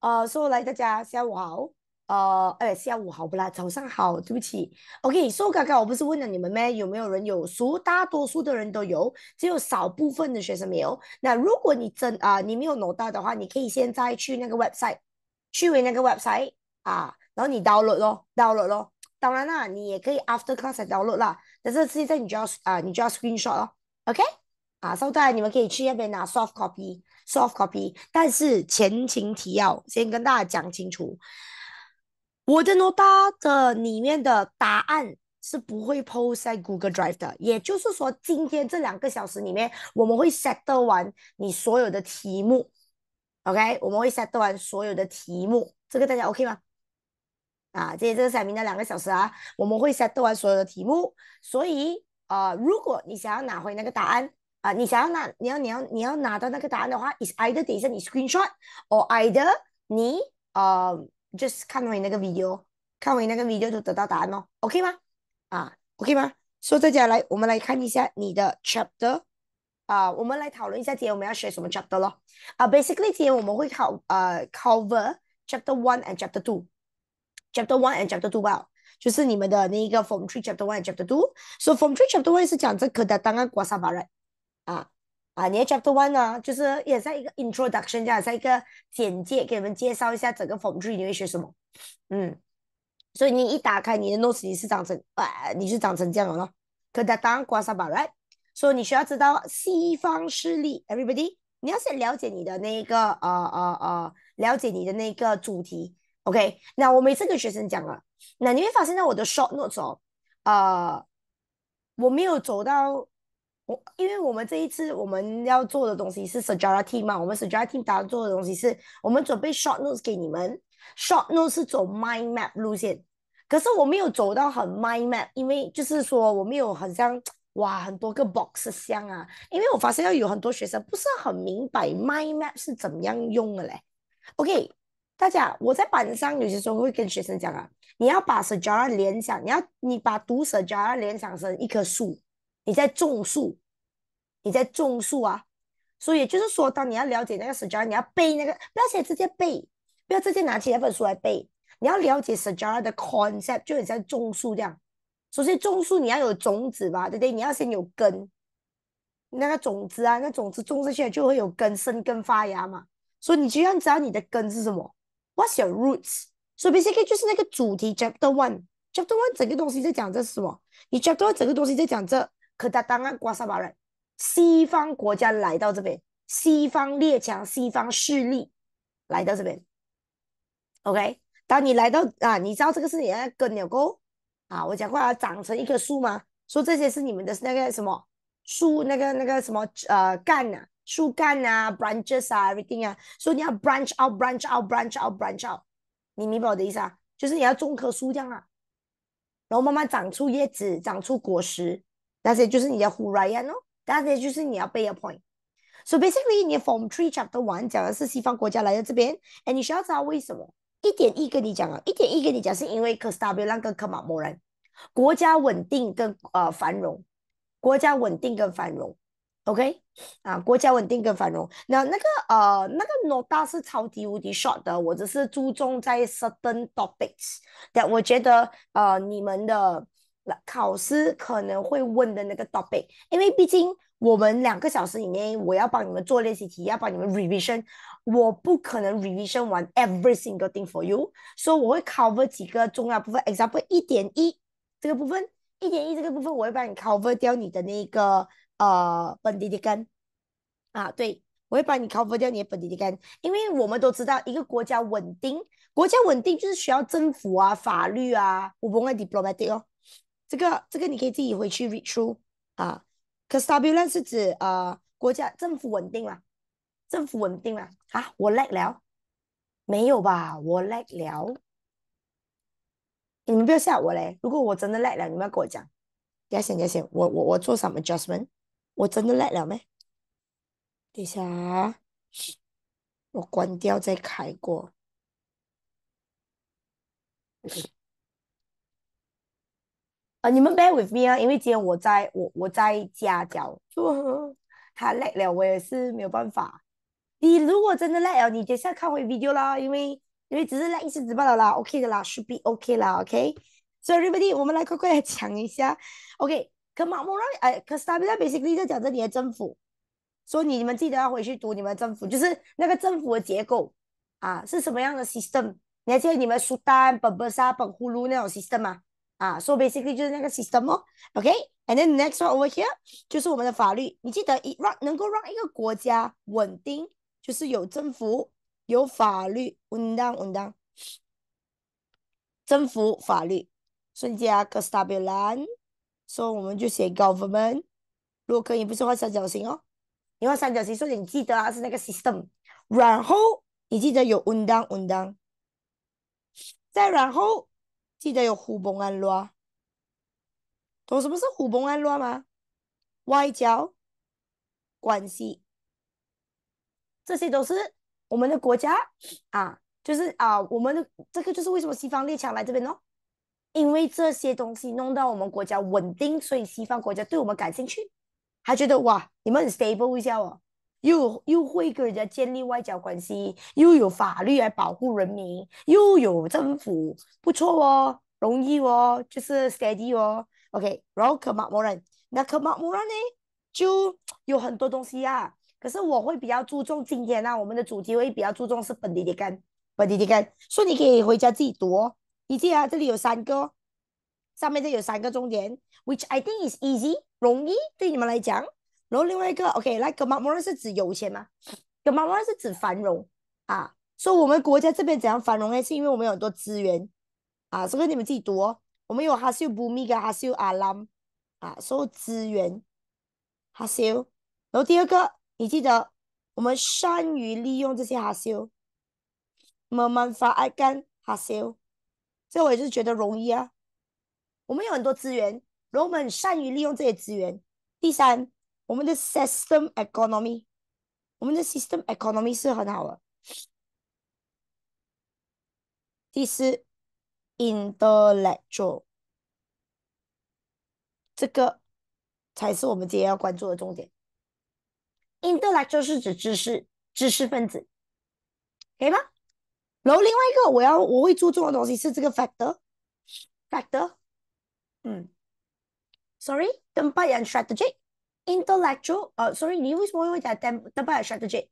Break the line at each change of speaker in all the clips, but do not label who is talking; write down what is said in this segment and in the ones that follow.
呃，说来大家下午好，呃，哎，下午好不啦？早上好，对不起。OK，说刚刚我不是问了你们咩？有没有人有书？大多数的人都有，只有少部分的学生没有。那如果你真啊你没有拿到的话，你可以现在去那个 website，去回那个 website 啊，然后你 download 咯，download 咯。当然啦，你也可以 after class 才 download 啦。那这次在你就要啊，你就要 screen shot 咯。OK，啊，稍待，你们可以去那边拿 soft copy。soft copy，但是前情提要先跟大家讲清楚，我的 n o t e 的里面的答案是不会 post 在 Google Drive 的，也就是说，今天这两个小时里面，我们会 set t l e 完你所有的题目，OK？我们会 set t l e 完所有的题目，这个大家 OK 吗？啊，这天这是彩明的两个小时啊，我们会 set t l e 完所有的题目，所以啊，如果你想要拿回那个答案。啊，你想要拿你要你要你要拿到那个答案的话，is either 等一下你 screenshot，or either 你呃 just 看完那个 video，看完那个 video 就得到答案咯，OK 吗？啊，OK 吗？说在家来，我们来看一下你的 chapter 啊，我们来讨论一下今天我们要学什么 chapter 咯。啊，basically 今天我们会考呃 cover chapter one and chapter two，chapter one and chapter two 吧，就是你们的那个 form three chapter one and chapter two。So form three chapter one 是讲这个的，当然国三不 right？啊啊！你的 Chapter One 啊，就是也在一个 Introduction，这样在一个简介，给你们介绍一下整个 f r m t h r e e 你会学什么。嗯，所以你一打开你的 Notes，你是长成啊，你是长成这样了。可他当刮痧板 r i g h t 所以你需要知道西方势力，Everybody，你要先了解你的那个啊啊啊，了解你的那个主题。OK，那我每次跟学生讲了，那你会发现，在我的 Short Notes 哦，啊，我没有走到。我因为我们这一次我们要做的东西是 s u g g e a t i a 嘛，我们 s u g g e a t i a g 大做的东西是我们准备 Short Notes 给你们。Short Notes 是走 Mind Map 路线，可是我没有走到很 Mind Map，因为就是说我没有很像哇很多个 Box 箱啊，因为我发现要有很多学生不是很明白 Mind Map 是怎么样用的嘞。OK，大家我在板上有些时候会跟学生讲啊，你要把 s u g g e a 联想，你要你把读 s u g g e a 联想成一棵树。你在种树，你在种树啊！所以就是说，当你要了解那个 s 十章，你要背那个，不要写直接背，不要直接拿起那本书来背。你要了解 s 十章的 concept，就很像种树这样。首先种树你要有种子吧，对不对？你要先有根，那个种子啊，那种子种下去就会有根，生根发芽嘛。所以你就要知道你的根是什么。What's your roots？所以 Basically 就是那个主题 Chapter One，Chapter One 整个东西在讲这是什么？你 Chapter One 整个东西在讲这。可他当然刮痧把人，西方国家来到这边，西方列强、西方势力来到这边。OK，当你来到啊，你知道这个是你的根纽个啊，我讲啊，长成一棵树吗？说这些是你们的，那个什么树，那个那个什么呃干呐，树干啊，branches 啊，everything 啊。所以你要 branch out，branch out，branch out，branch out。你明白我的意思啊？就是你要种棵树这样啊，然后慢慢长出叶子，长出果实。那些就是你要 w h o r r a 呀，喏，那些就是你要 pay a point。So basically，你 Form Three Chapter One 讲的是西方国家来到这边，And 你需要知道为什么？一点一跟你讲啊，一点一跟你讲是因为 cause W 让跟 comma 某人国家稳定跟呃繁荣，国家稳定跟繁荣，OK？啊，国家稳定跟繁荣。那那个呃那个 nota 是超级无敌 short 的，我只是注重在 certain topics。但我觉得呃你们的。考试可能会问的那个 topic，因为毕竟我们两个小时里面，我要帮你们做练习题，要帮你们 revision，我不可能 revision 完 every single thing for you，所以我会 cover 几个重要部分。example 一点一这个部分，一点一这个部分，我会帮你 cover 掉你的那个呃本地的根啊，对我会帮你 cover 掉你的本地的根，因为我们都知道一个国家稳定，国家稳定就是需要政府啊、法律啊、我不会 diplomatic 哦。这个这个你可以自己回去 read 书啊。可 stability 是指呃国家政府稳定了，政府稳定了啊？我赖了，没有吧？我赖了，你们不要吓我嘞！如果我真的赖了，你们要跟我讲。也行也行，我我我做什么 adjustment。我真的赖了没？等一下，我关掉再开过。啊，你们 bear with me 啊，因为今天我在我我在家教，就 他累了，我也是没有办法。你如果真的累了，你等下看回 video 啦，因为因为只是来一次直播了啦，OK 的啦，should be OK 啦，OK。所以 everybody，我们来快快来讲一下，OK。可马莫 s e 可 o r m a l l a 他们在 basically 在讲这里的政府，说你们记得要回去读你们政府，就是那个政府的结构啊，是什么样的 system？你还记得你们苏丹本本沙本呼噜那种 system 吗？啊，so basically 就是那个 system 哦，OK，and then next one over here 就是我们的法律，你记得让能够让一个国家稳定，就是有政府、有法律，稳当稳当，政府法律，瞬间啊个 W 蓝，所以我们就写 government，如果可以不是画三角形哦，你画三角形，所以你记得啊是那个 system，然后你记得有稳当稳当，再然后。记得有虎帮安乱，懂什么是虎帮安乱吗？外交关系，这些都是我们的国家啊，就是啊，我们的这个就是为什么西方列强来这边哦，因为这些东西弄到我们国家稳定，所以西方国家对我们感兴趣，还觉得哇，你们很 stable 一下哦。又又会跟人家建立外交关系，又有法律来保护人民，又有政府，不错哦，容易哦，就是 steady 哦。OK，然后科马摩人，那可马摩人呢，就有很多东西啊。可是我会比较注重今天啊，我们的主题会比较注重是本地的根，本地的根，所以你可以回家自己读。你记啊，这里有三个，上面这有三个重点，which I think is easy，容易对你们来讲。然后另外一个，OK，那个嘛 m o m e r n 是指有钱吗 m o m e r n 是指繁荣啊，所以我们国家这边怎样繁荣呢？是因为我们有很多资源啊，这个你们自己读哦。我们有 hasil，bumiga，hasil，alam 啊，所有资源 hasil。然后第二个，你记得我们善于利用这些 h a s i l m e m a n f a hasil，这我也是觉得容易啊，我们有很多资源，然后我们善于利用这些资源。第三。我们的 system economy，我们的 system economy 是很好的。第四，intellectual，这个才是我们今天要关注的重点。intellectual 是指知识、知识分子，可以吗？然后另外一个我要我会注重的东西是这个 factor，factor，嗯 s o r r y o r s t r a t e g intellectual，哦，sorry，你为什么会讲 e m t e m 啊，strategy，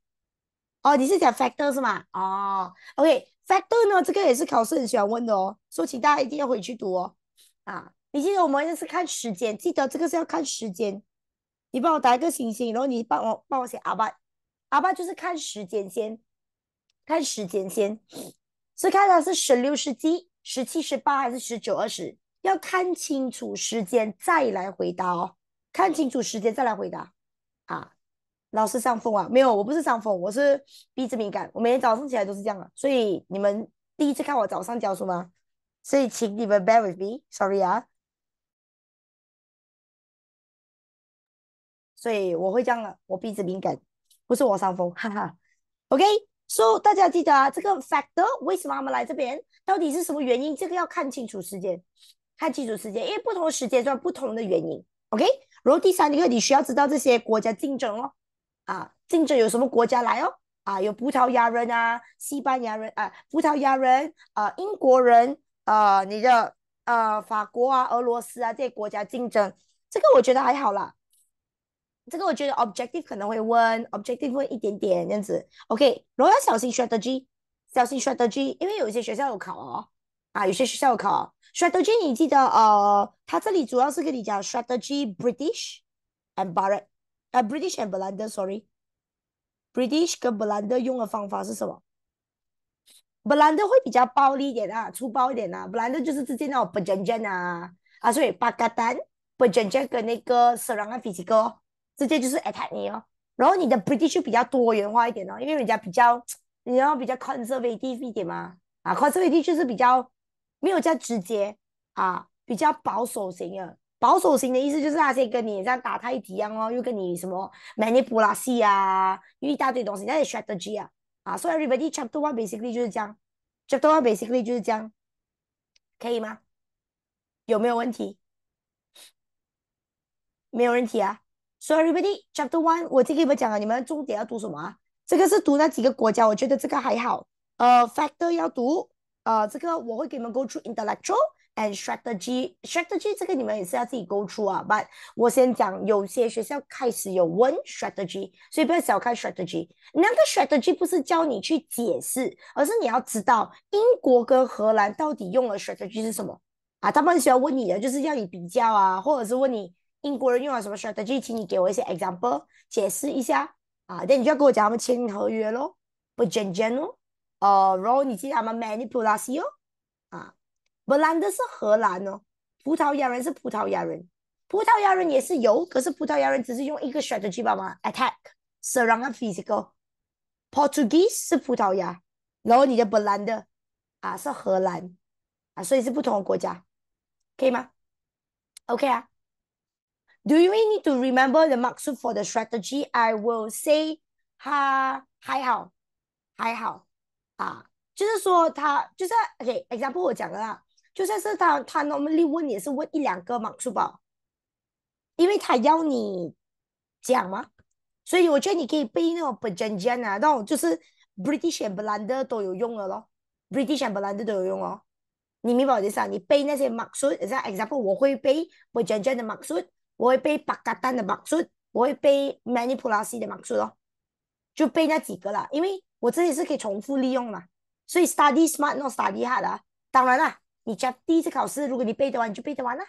哦，你是讲 f a c t o r 是吗？哦，OK，factor 呢，这个也是考试很喜欢问的哦，所以请大家一定要回去读哦。啊，你记得我们那是看时间，记得这个是要看时间。你帮我打一个星星，然后你帮我帮我写阿爸，阿爸就是看时间先，看时间先，是看它是十六、十纪、十七、十八还是十九、二十，要看清楚时间再来回答哦。看清楚时间再来回答，啊，老师上风啊？没有，我不是上风，我是鼻子敏感，我每天早上起来都是这样啊，所以你们第一次看我早上教书吗？所以请你们 bear with me，sorry 啊，所以我会这样了，我鼻子敏感，不是我上风，哈哈，OK，所以大家记得啊，这个 factor 为什么他们来这边，到底是什么原因？这个要看清楚时间，看清楚时间，因为不同的时间段不同的原因，OK。然后第三个，你需要知道这些国家竞争哦，啊，竞争有什么国家来哦，啊，有葡萄牙人啊、西班牙人啊、葡萄牙人啊、英国人啊，你的呃法国啊、俄罗斯啊这些国家竞争，这个我觉得还好啦，这个我觉得 objective 可能会问 objective 问一点点这样子，OK，然后要小心 strategy，小心 strategy，因为有一些学校有考哦，啊，有些学校有考。Strategy，你记得呃，它这里主要是跟你讲 strategy，British，and Barret，呃 b r i t i s h and Belanda，sorry，British 跟 Belanda 用的方法是什么？Belanda 会比较暴力一点啊，粗暴一点啊。Belanda 就是直接那种 b a j a n g a n 啊，啊 s o r r y p e r g a t a n b e j a n g a n 跟那个 serangan fisik l 直接就是 attack 你哦。然后你的 British 就比较多元化一点哦，因为人家比较，你要比较 conservative 一点嘛，啊，conservative 就是比较。没有叫直接啊，比较保守型的。保守型的意思就是他先跟你这样打太极一样哦，又跟你什么 manipulation 啊，一大堆东西，那是 strategy 啊。啊，所以 everybody chapter one basically 就是这样，chapter one basically 就是这样，可以吗？有没有问题？没有问题啊。所以 everybody chapter one 我给你们讲啊，你们重点要读什么？这个是读那几个国家，我觉得这个还好。呃，factor 要读。啊，这个我会给你们勾出 intellectual and strategy，strategy 这个你们也是要自己勾出啊。But 我先讲，有些学校开始有问 strategy，所以不要小看 strategy。那个 strategy 不是教你去解释，而是你要知道英国跟荷兰到底用了 strategy 是什么啊？他们很喜欢问你的，就是要你比较啊，或者是问你英国人用了什么 strategy，请你给我一些 example 解释一下啊。那你就要跟我讲他们签合约咯，不简单喽。呃，然后你记得他们 manipulation 啊，Belanda 是荷兰哦，葡萄牙人是葡萄牙人，葡萄牙人也是有，可是葡萄牙人只是用一个 strategy 帮忙 attack 射让他 physical。Portuguese 是葡萄牙，然后你的 Belanda 啊是荷兰啊，所以是不同的国家，可以吗？OK 啊。Do you need to remember the marks for the strategy? I will say ha, 哈还好，还好。啊，就是说他就是，OK，example 我讲了，就算是他他 normally 问你也是问一两个嘛，是吧？因为他要你讲嘛，所以我觉得你可以背那种 j a n 不 a n 啊，那种就是 British 和 Belander 都有用的咯，British 和 Belander 都有用哦。你明白我的意思啊？你背那些 m a x u 像 example，我会背不真 n 的 m a x u t 我会背 a t a n 的 m a x u t 我会背 Manipulasi 的 m a x u t 咯，就背那几个啦，因为。我这里是可以重复利用了，所以 study smart not study hard 啊。当然啦，你 just 第一次考试，如果你背得完，你就背得完啦。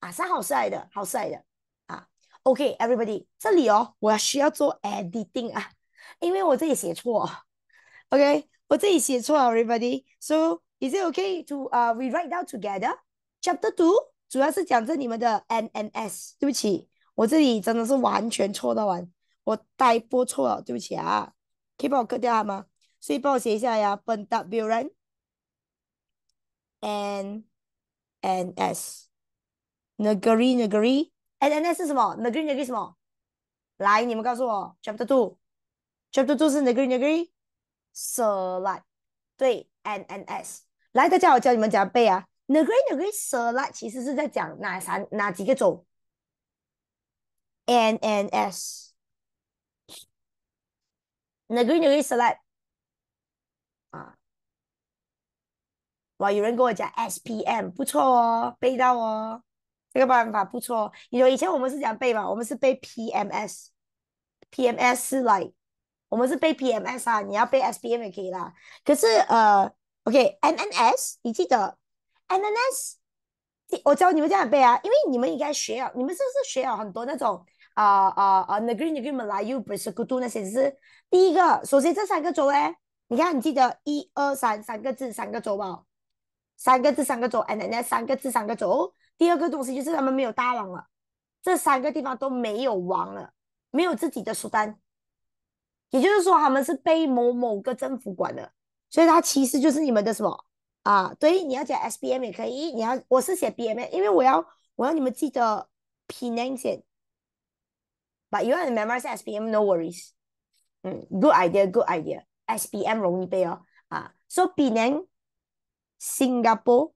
啊，是好帅的好帅的啊。OK，everybody，这里哦，我需要做 editing 啊，因为我这里写错。OK，我这里写错啊，everybody。So is it OK to 啊，we write down together？Chapter two 主要是讲着你们的 N N S，对不起，我这里真的是完全错到完，我带播错了，对不起啊。可以帮我割掉下吗？所以帮我写一下呀。p e n a t b i n N N S，negeri negeri，N N S 是什么？negeri negeri 什么？来，你们告诉我。Chapter two，Chapter two 是 negeri negeri，Selat。对，N N S。来，大家我教你们怎样背啊。Negeri negeri Selat 其实是在讲哪三哪几个州？N N S。那 g r e e n g r s e l e c t 啊，哇，有人跟我讲 SPM，不错哦，背到哦，这个办法不错。你说以前我们是讲背嘛，我们是背 PMS，PMS 是 like，我们是背 PMS 啊，你要背 SPM 也可以啦。可是呃，OK，NNS，你记得 NNS，我教你们这样背啊，因为你们应该学啊，你们是不是学了很多那种？啊啊啊！Negri、Negri、Malayu、b r a s Kutu 那些是第一个，首先这三个州哎，你看，你记得一二三三个字三个州吧？三个字三个州，哎，那三个字三个州。第二个东西就是他们没有大王了，这三个地方都没有王了，没有自己的苏丹，也就是说他们是被某某个政府管了，所以它其实就是你们的什么啊？对，你要写 S B M 也可以，你要我是写 B M，因为我要我要你们记得 P N 写。But you want to memorize SPM? No worries. Hmm, good idea, good idea. SPM 容易背哦啊。So Penang, Singapore,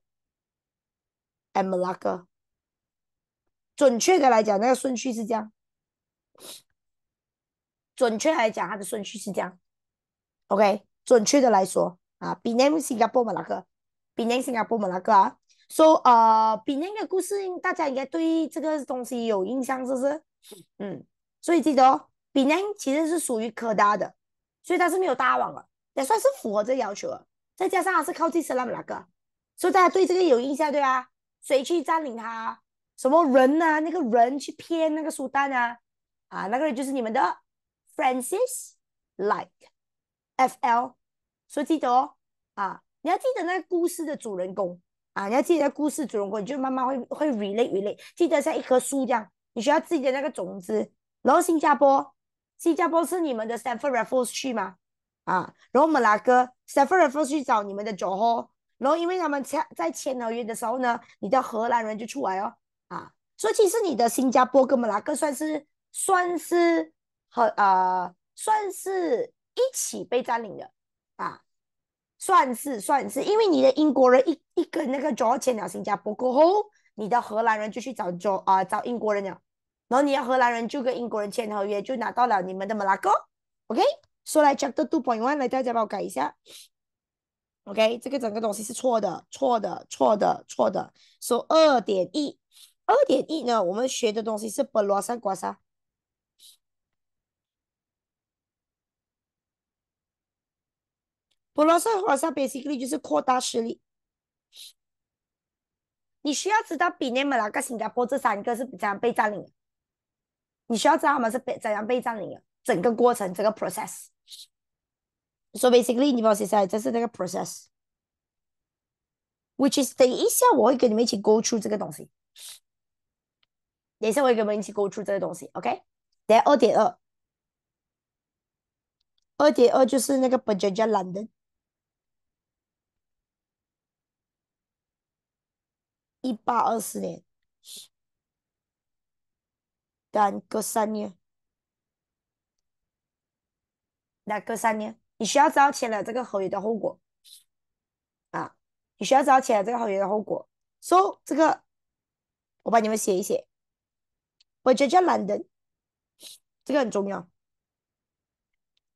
and Malacca. 准确的来讲，那个顺序是这样。准确来讲，它的顺序是这样。OK，准确的来说啊，Penang, Singapore, Malacca. Penang, Singapore, Malacca 啊。So 呃，Penang 的故事，大家应该对这个东西有印象，是不是？嗯。所以记得哦，比 n 其实是属于可搭的，所以他是没有搭网了，也算是符合这要求了。再加上他是靠自身那么那个，所以大家对这个有印象对啊？谁去占领他？什么人啊？那个人去骗那个苏丹啊？啊，那个人就是你们的 Francis like F L。所以记得哦，啊，你要记得那个故事的主人公啊，你要记得故事主人公，你就慢慢会会 relate relate。记得像一棵树这样，你需要自己的那个种子。然后新加坡，新加坡是你们的 Stefan Raffles 去吗？啊，然后 m a l a c a s t e f a Raffles 去找你们的 j o 左后，然后因为他们签在签合约的时候呢，你的荷兰人就出来哦，啊，所以其实你的新加坡跟 m 拉 l 算是算是和呃算是一起被占领的啊，算是算是，因为你的英国人一一跟那个 o 左后签了新加坡过后，你的荷兰人就去找 George 啊找英国人了。然后，你要荷兰人就跟英国人签合约，就拿到了你们的马拉哥。OK，所来 Chapter Two Point One，来大家帮我改一下。OK，这个整个东西是错的，错的，错的，错的。说二点一，二点一呢？我们学的东西是 p 罗 n r o s 罗挂啥 p o s b a s i c a l l y 就是扩大势力。你需要知道，比内马拉跟新加坡这三个是怎样被占领。你需要知道他们是被怎样占领的整个过程，这个 process。So basically，你帮我写下来，这是那个 process，which is 等一下我会跟你们一起勾出这个东西。等一下我会跟你们一起勾出这个东西，OK？等下二点二，二点二就是那个 p r o j e London，一八二四年。但隔三年，那隔三年，你需要知道签了这个合约的后果。啊，你需要知道签了这个合约的后果。So，这个我帮你们写一写。我 u j j a l a n d 这个很重要。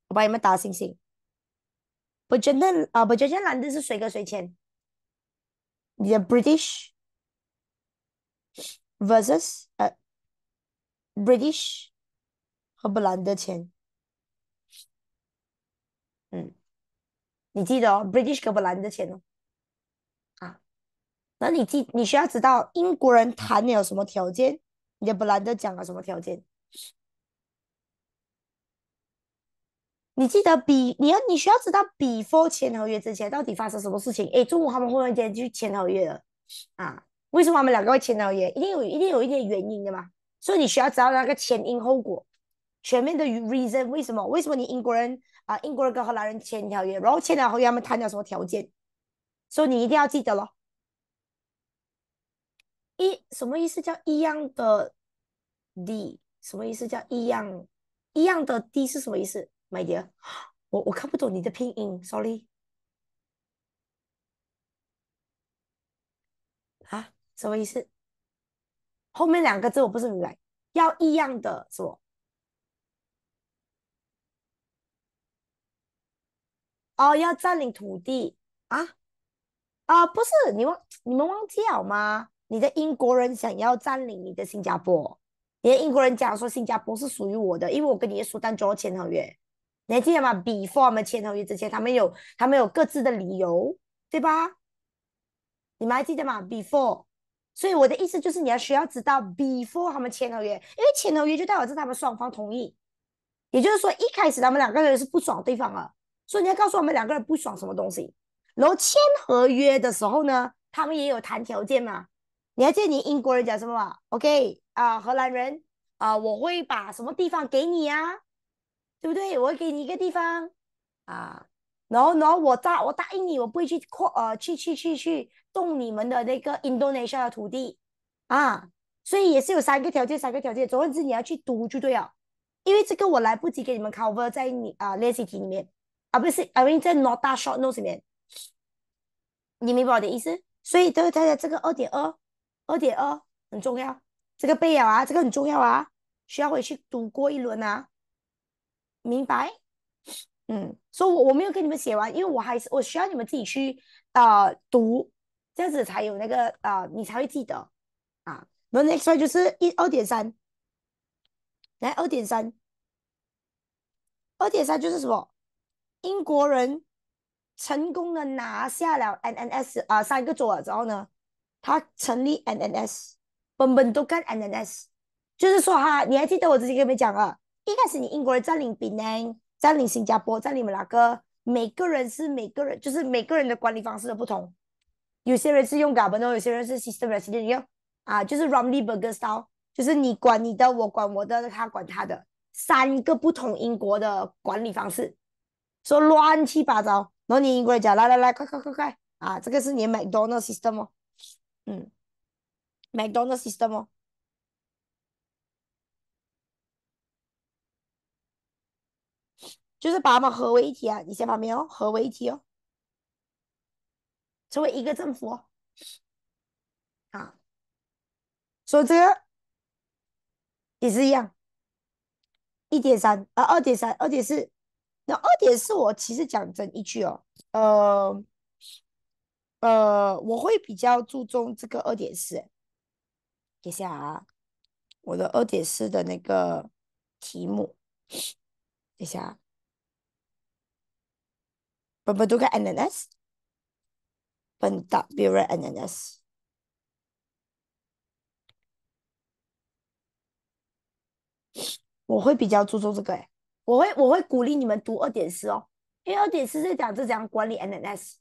我帮你们打星星。我 u j 啊我觉得 j a 是谁跟谁签？The British versus 呃。British，和布兰德签，嗯，你记得哦，British 和布兰德签哦，啊，那你记你需要知道英国人谈了什么条件，你布兰德讲了什么条件，你记得比你要你需要知道，before 签合约之前到底发生什么事情？诶，中午他们忽然间去签合约了？啊，为什么他们两个会签合约？一定有一定有一点原因的嘛。所以你需要知道那个前因后果，全面的 reason 为什么？为什么你英国人啊，英国人跟荷兰人签条约，然后签条约他们谈掉什么条件？所以你一定要记得咯。一什么意思？叫一样的 d 什么意思？叫一样一样的 d 是什么意思，my dear？我我看不懂你的拼音，sorry。啊，什么意思？后面两个字我不是明白，要一样的是不？哦，要占领土地啊？啊，不是你忘你们忘记好吗？你的英国人想要占领你的新加坡，你的英国人讲说新加坡是属于我的，因为我跟你的也书单签合约，还记得吗？Before 我们签合约之前，他们有他们有各自的理由，对吧？你们还记得吗？Before。所以我的意思就是，你要需要知道 before 他们签合约，因为签合约就代表是他们双方同意，也就是说一开始他们两个人是不爽对方了，所以你要告诉我们两个人不爽什么东西。然后签合约的时候呢，他们也有谈条件嘛，你还记得你英国人讲什么吗？OK，啊，荷兰人啊，我会把什么地方给你呀，对不对？我会给你一个地方啊。然后，然后我答，我答应你，我不会去扩，呃，去去去去动你们的那个 Indonesia 的土地啊，所以也是有三个条件，三个条件，总而言之你要去读就对了，因为这个我来不及给你们 cover 在你啊练习题里面啊，不是，I mean 在 not that short notes 里面，你明白我的意思？所以，大家这个二点二，二点二很重要，这个背啊，这个很重要啊，需要回去读过一轮啊，明白？嗯，所以我我没有给你们写完，因为我还是我需要你们自己去啊读，这样子才有那个啊，你才会记得啊。然后 next one 就是一二点三，来二点三，二点三就是什么？英国人成功的拿下了 N N S 啊三个州啊，之后呢，他成立 N N S，本本都干 N N S，就是说哈，你还记得我之前跟你们讲啊，一开始你英国人占领槟榔。在你新加坡，在你们两个，每个人是每个人，就是每个人的管理方式都不同。有些人是用 governor，有些人是 s i s t e m resident，啊，就是 Romney Burger style，就是你管你的，我管我的，他管他的，三个不同英国的管理方式，说乱七八糟。然后你英国人讲，来来来，快快快快，啊，这个是你 McDonald system 哦，嗯，McDonald system 哦。就是把它们合为一体啊！你先旁没哦，合为一体哦，成为一个政府啊。所以这个也是一样，一点三啊，二点三，二点四。那二点四，我其实讲真一句哦，呃呃，我会比较注重这个二点四。等一下啊，我的二点四的那个题目，等一下。关于 NNS，盘点 Burean NNS，我会比较注重这个诶。我会我会鼓励你们读二点四哦，因为二点四是讲是怎样管理 NNS，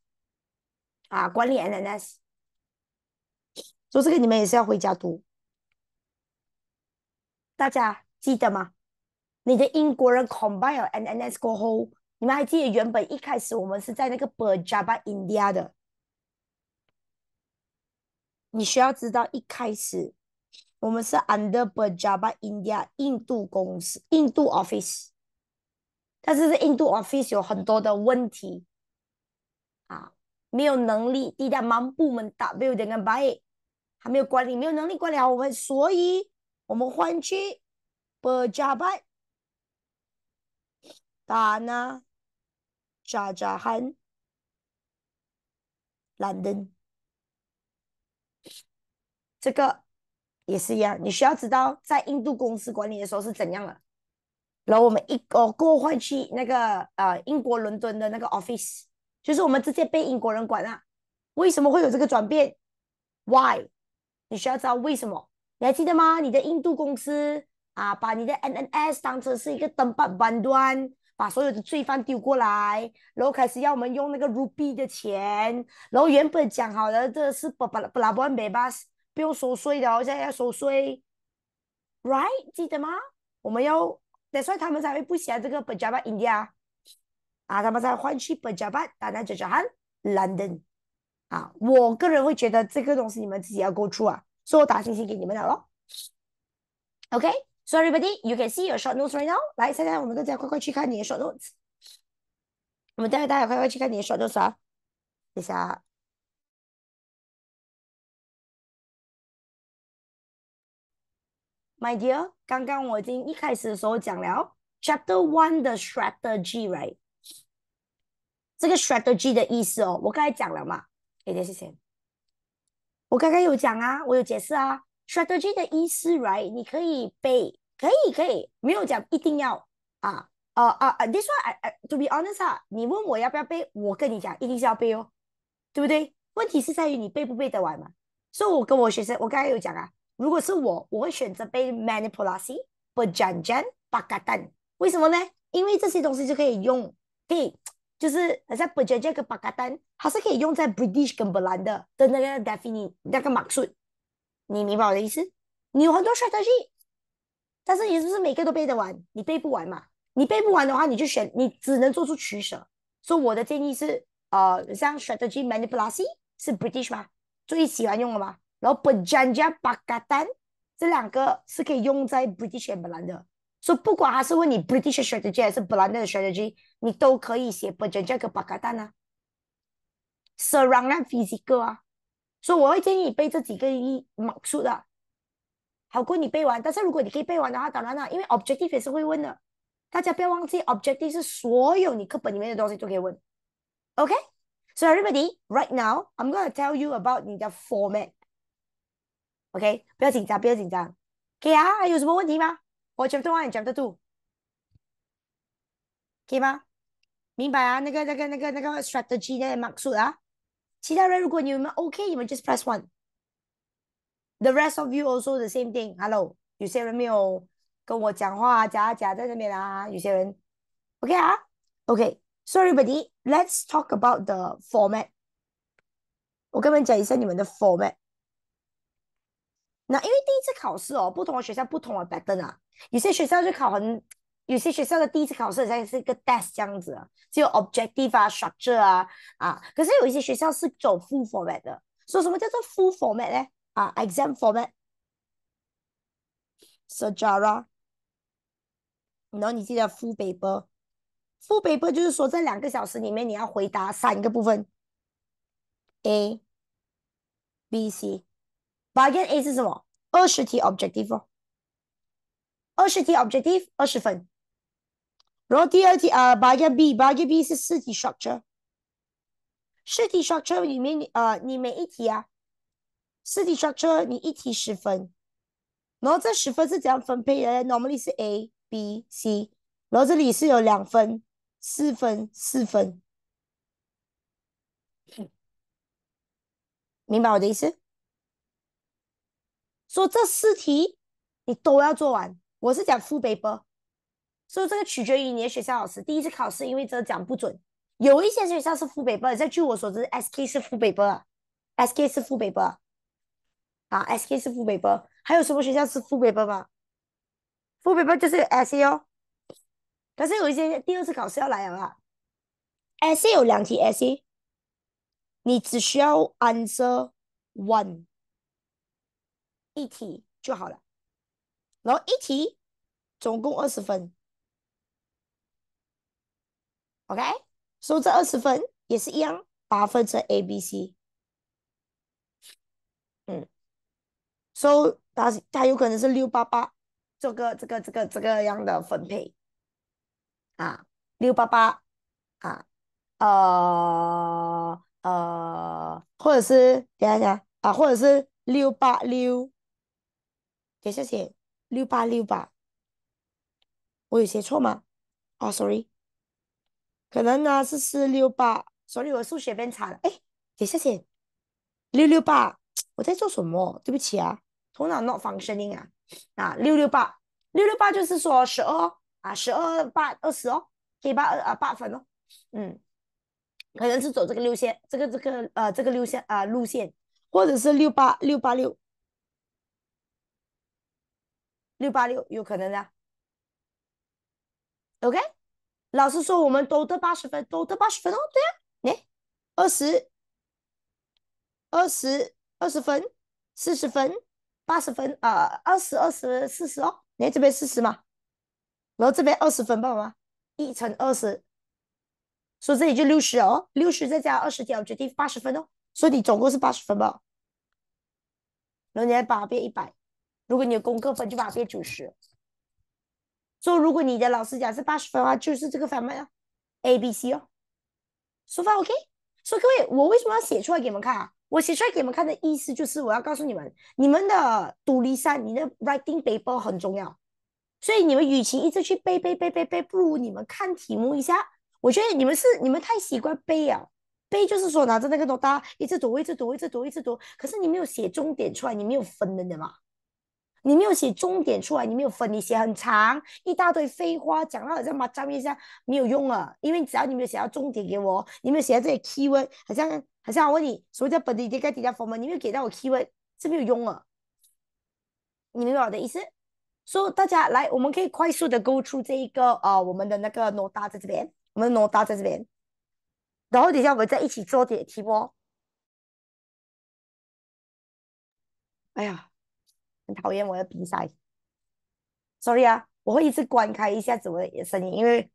啊，管理 NNS，做这个你们也是要回家读。大家记得吗？你的英国人 combine NNS 过后。你们还记得原本一开始我们是在那个 Perjaba India 的，你需要知道一开始我们是 under Perjaba India 印度公司印度 office，但是印度 office 有很多的问题，啊，没有能力，底下蛮部门大，没跟 b 根白，还没有管理，没有能力管理好我们，所以我们换去 Perjaba，但呢。加加 d o n 这个也是一样，你需要知道在印度公司管理的时候是怎样了，然后我们一哦过换去那个呃英国伦敦的那个 office，就是我们直接被英国人管啊。为什么会有这个转变？Why？你需要知道为什么？你还记得吗？你的印度公司啊，把你的 NNS 当成是一个灯泡板端。把所有的罪犯丢过来，然后开始要我们用那个 ruby 的钱，然后原本讲好的这是不拉不拉不恩梅巴不用收税的，现在要收税，right 记得吗？我们要，所以他们才会不喜欢这个本加巴 d i a 啊，他们才欢喜本加巴达纳加加 d o n 啊，我个人会觉得这个东西你们自己要付出啊，所以我打信息给你们了，OK。So everybody, you can see your short notes right now。来，大家，我们大家快快去看你的 short notes。我们大家大家快快去看你的 short notes 啊！等一下，My dear，刚刚我已经一开始的时候讲了 Chapter One 的 strategy right？这个 strategy 的意思哦，我刚才讲了嘛？谢谢谢谢。我刚刚有讲啊，我有解释啊。strategy 的意思，right？你可以背，可以可以，没有讲一定要啊，啊啊啊！This one, to be honest, 啊，你问我要不要背，我跟你讲，一定是要背哦，对不对？问题是在于你背不背得完嘛。所以，我跟我学生，我刚才有讲啊，如果是我，我会选择背 manipulation、perjanjian、pakatan，为什么呢？因为这些东西就可以用，可以，就是好像 perjanjian 跟 pakatan，可以用在 British 跟 b e l a d 的的那个 definition 那个马术。你明白我的意思？你有很多 strategy，但是你是不是每个都背得完？你背不完嘛？你背不完的话，你就选，你只能做出取舍。所以我的建议是，呃，像 strategy manipulation 是 British 嘛？最喜欢用的嘛？然后 p e r j a n j i a b p a k a t a n 这两个是可以用在 British 和 Blend 的。所以不管他是问你 British strategy 还是荷兰的 strategy，你都可以写 perjanjian b p a k a t a n 啊。Serangan physical 啊。所以我会建议你背这几个易默书的，好过你背完。但是如果你可以背完的话，当然啦，因为 objective 是会问的。大家不要忘记，objective 是所有你课本里面的东西都可以问。OK？So everybody, right now, I'm gonna tell you about 你的 format。OK？不要紧张，不要紧张。Okay 啊，有什么问题吗？Chapter one and chapter two，可以吗？明白啊，那个、那个、那个、那个 strategy 那个默书啊。其他人，如果你们 OK，你们 just press one。The rest of you also the same thing。Hello，有些人没有跟我讲话，假加在那边啊。有些人，OK 啊？OK。Sorry, buddy. Let's talk about the format。我跟你们讲一下你们的 format。那因为第一次考试哦，不同的学校不同的 pattern 啊，有些学校就考很。有些学校的第一次考试才是一个 test 这样子，只有 objective 啊、structure 啊啊。可是有一些学校是走 full format 的，说什么叫做 full format 呢？啊，exam format，sojara，然后你记得 full paper，full paper 就是说在两个小时里面你要回答三个部分，A、B、C，八点 A 是什么？二十题 objective，二十题 objective，二十分。然后第二题啊，八个 B，八个 B 是四题 structure，四题 structure 里面，呃，你每一题啊，四题 structure 你一题十分，然后这十分是怎样分配的？normally 是 A、B、C，然后这里是有两分、四分、四分，明白我的意思？说这四题你都要做完，我是讲 paper。所以这个取决于你的学校老师。第一次考试，因为这讲不准，有一些学校是付北分。但据我所知，S K 是付北啊 s K 是付北分啊，S K 是付北分。还有什么学校是付北分吗？付北分就是 S C 哦。但是有一些第二次考试要来，了啦好？S C 有两题，S C，你只需要 answer one，一题就好了。然后一题，总共二十分。OK，收这二十分也是一样，八分之 A、B、C。嗯，收他他有可能是六八八，这个这个这个这个样的分配，啊，六八八，啊，呃呃，或者是等一下啊，啊，或者是六八六，等下写六八六八，我有写错吗？哦，Sorry。可能呢是四六八，所以我数学变差了。哎，给下先六六八，我在做什么？对不起啊，头脑 no functioning 啊啊，六六八，六六八就是说十二啊，十二八二十哦，给八二啊八分哦，嗯，可能是走这个六线，这个这个呃这个六线啊路线，或者是六八六八六，六八六有可能的，OK。老师说我们都得八十分，都得八十分哦，对呀，你二十、二十、二十分，四十分，八十分啊，二十二十、四十哦，你这边四十嘛，然后这边二十分，爸爸妈妈一乘二十，所以这里就六十哦，六十再加二十点，我决定八十分哦，所以你总共是八十分吧？然后你把它变一百，如果你有功课分就把它变九十。所以如果你的老师讲是八十分的话，就是这个分法了，A、B、C 哦，说法 OK。所以各位，我为什么要写出来给你们看啊？我写出来给你们看的意思就是我要告诉你们，你们的独立上，你的 writing paper 很重要。所以你们与其一直去背背背背背，不如你们看题目一下。我觉得你们是你们太习惯背啊，背就是说拿着那个多大，一直读，一直读，一直读，一直读。可是你没有写重点出来，你没有分的，对吗？你没有写重点出来，你没有分，你写很长一大堆废话，讲到好像嘛，张一下没有用啊。因为只要你没有写到重点给我，你没有写到这些 keyword，好像好像我问你什么叫本的这个 d 加 f 吗？你没有给到我 keyword 是没有用啊。你明白我的意思？以大家来，我们可以快速的勾出这一个啊，我们的那个 no a 在这边，我们 no a 在这边，然后等一下我们再一起做点题不？哎呀。讨厌我的鼻塞。s o r r y 啊，我会一直关开一下子我的声音，因为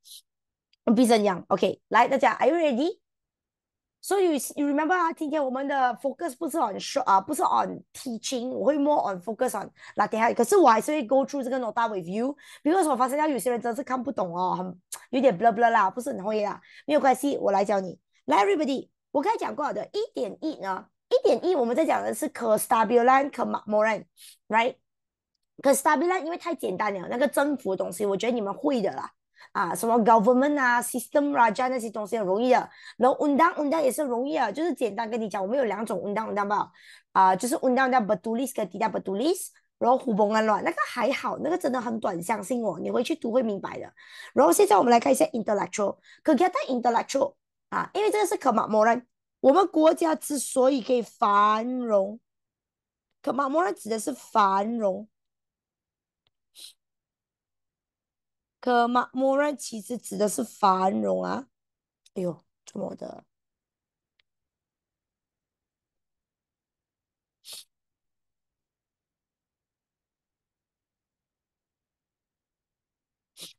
闭声痒。OK，来大家，Are you ready？So you you remember 啊，今天我们的 focus 不是 on 啊，不是 on teaching，我会 more on focus on 拉丁海。可是我还是会 go through 这个 nota with you，because 我发现啊，有些人真是看不懂哦，很有点 blabla h h 啦，不是很会啦，没有关系，我来教你。来，everybody，我刚才讲过的一点一呢？一点一，我们在讲的是可 s t a b i l a n 可 macmoran，right？可 s t a b i l a n 因为太简单了，那个政府东西，我觉得你们会的啦，啊，什么 government 啊，system 啦，这样那些东西很容易的。然后 undang undang 也是容易啊，就是简单跟你讲，我们有两种 undang undang，吧，啊，就是 undang undang betulisk d a k b e t u l i s 然后胡蹦乱乱，那个还好，那个真的很短，相信我，你回去读会明白的。然后现在我们来看一下 intellectual，可 get intellectual 啊，因为这个是 macmoran。我们国家之所以可以繁荣，可马默然指的是繁荣，可马默然其实指的是繁荣啊！哎呦，怎么的？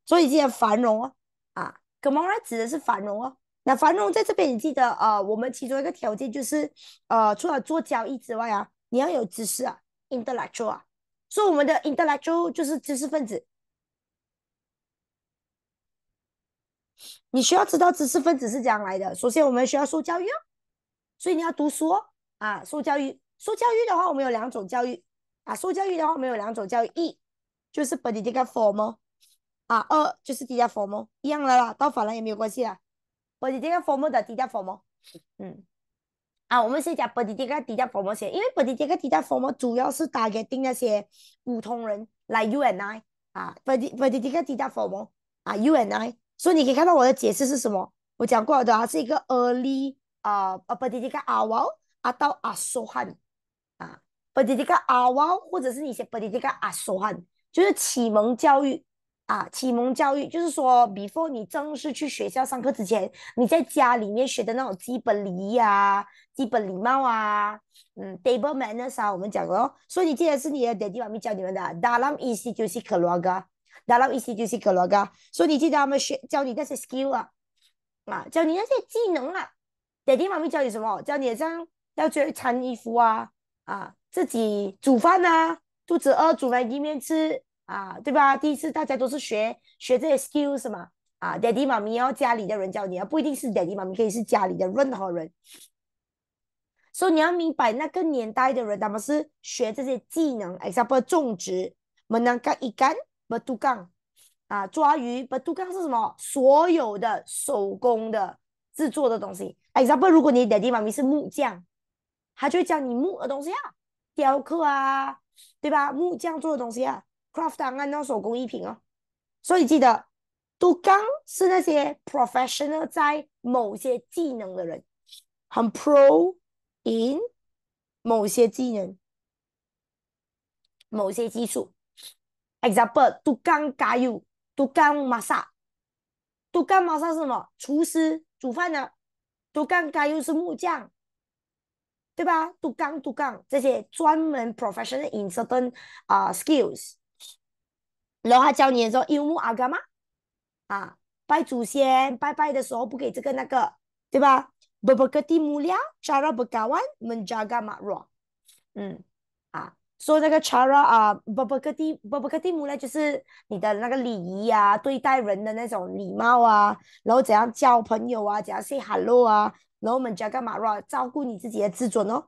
所以天繁荣啊！啊，可马默然指的是繁荣啊！那繁荣在这边，你记得啊？我们其中一个条件就是，呃，除了做交易之外啊，你要有知识啊，intellectual 啊。所以我们的 intellectual 就是知识分子。你需要知道知识分子是怎样来的。首先，我们需要受教育哦，所以你要读书哦啊，受教育。受教育的话，我们有两种教育啊。受教育的话，我们有两种教育，一就是本地的 form l 啊二就是其他 form l 一样的啦，到法兰也没有关系啊。本地地个 f o r m 的低调佛 o a 嗯，啊，我们先讲本地地个低调佛 o 先，a 因为本地地个低调 f o r m 主要是打给定那些普通人来 i you and I，啊，本地本地地个低调 f o r m 啊，you and I，所以你可以看到我的解释是什么，我讲过的，它是一个 early 啊，本地地个 a o u r 啊到 asuhan，啊，本地地个 hour 或者是你写本地地个 asuhan，就是启蒙教育。啊，启蒙教育就是说，before 你正式去学校上课之前，你在家里面学的那种基本礼仪啊，基本礼貌啊，嗯，table manners 啊，我们讲哦。所以你记得是你的爹地妈咪教你们的，dalam isti 就是 keluarga，dalam isti 就是 keluarga，所以你记得他们学教你那些 skill 啊，啊，教你那些技能啊，爹地妈咪教你什么？教你这样要穿衣服啊，啊，自己煮饭呐，肚子饿煮一面吃。啊，对吧？第一次大家都是学学这些 skills 嘛。啊，d d a 爹地妈咪，然后家里的人教你啊，不一定是 daddy 妈咪，可以是家里的任何人。所以你要明白，那个年代的人他们是学这些技能。example 种植，menangka ikan b e t u k a n 啊，抓鱼 b e t u k a n 是什么？所有的手工的制作的东西。example 如果你 daddy 妈咪是木匠，他就会教你木的东西啊，雕刻啊，对吧？木匠做的东西啊。craft 档案那种手工艺品哦。所以记得，都刚是那些 professional 在某些技能的人，很 pro in 某些技能、某些技术。Example，都刚加油，都刚玛莎，都刚玛莎是什么？厨师煮饭的，都刚加油是木匠。对吧？都杠都杠，这些专门 professional in certain 啊、skills，然后他教你的时候有木耳干嘛啊拜祖先拜拜的时候不给这个那个对吧 b o b o g d c h a r a boga one 们家干嘛若嗯啊说这个 c h a r a 啊 bobogdi b o b 就是你的那个礼仪呀对待人的那种礼貌啊然后怎样交朋友啊怎样 say hello 啊然后我们加个马若照顾你自己的自尊哦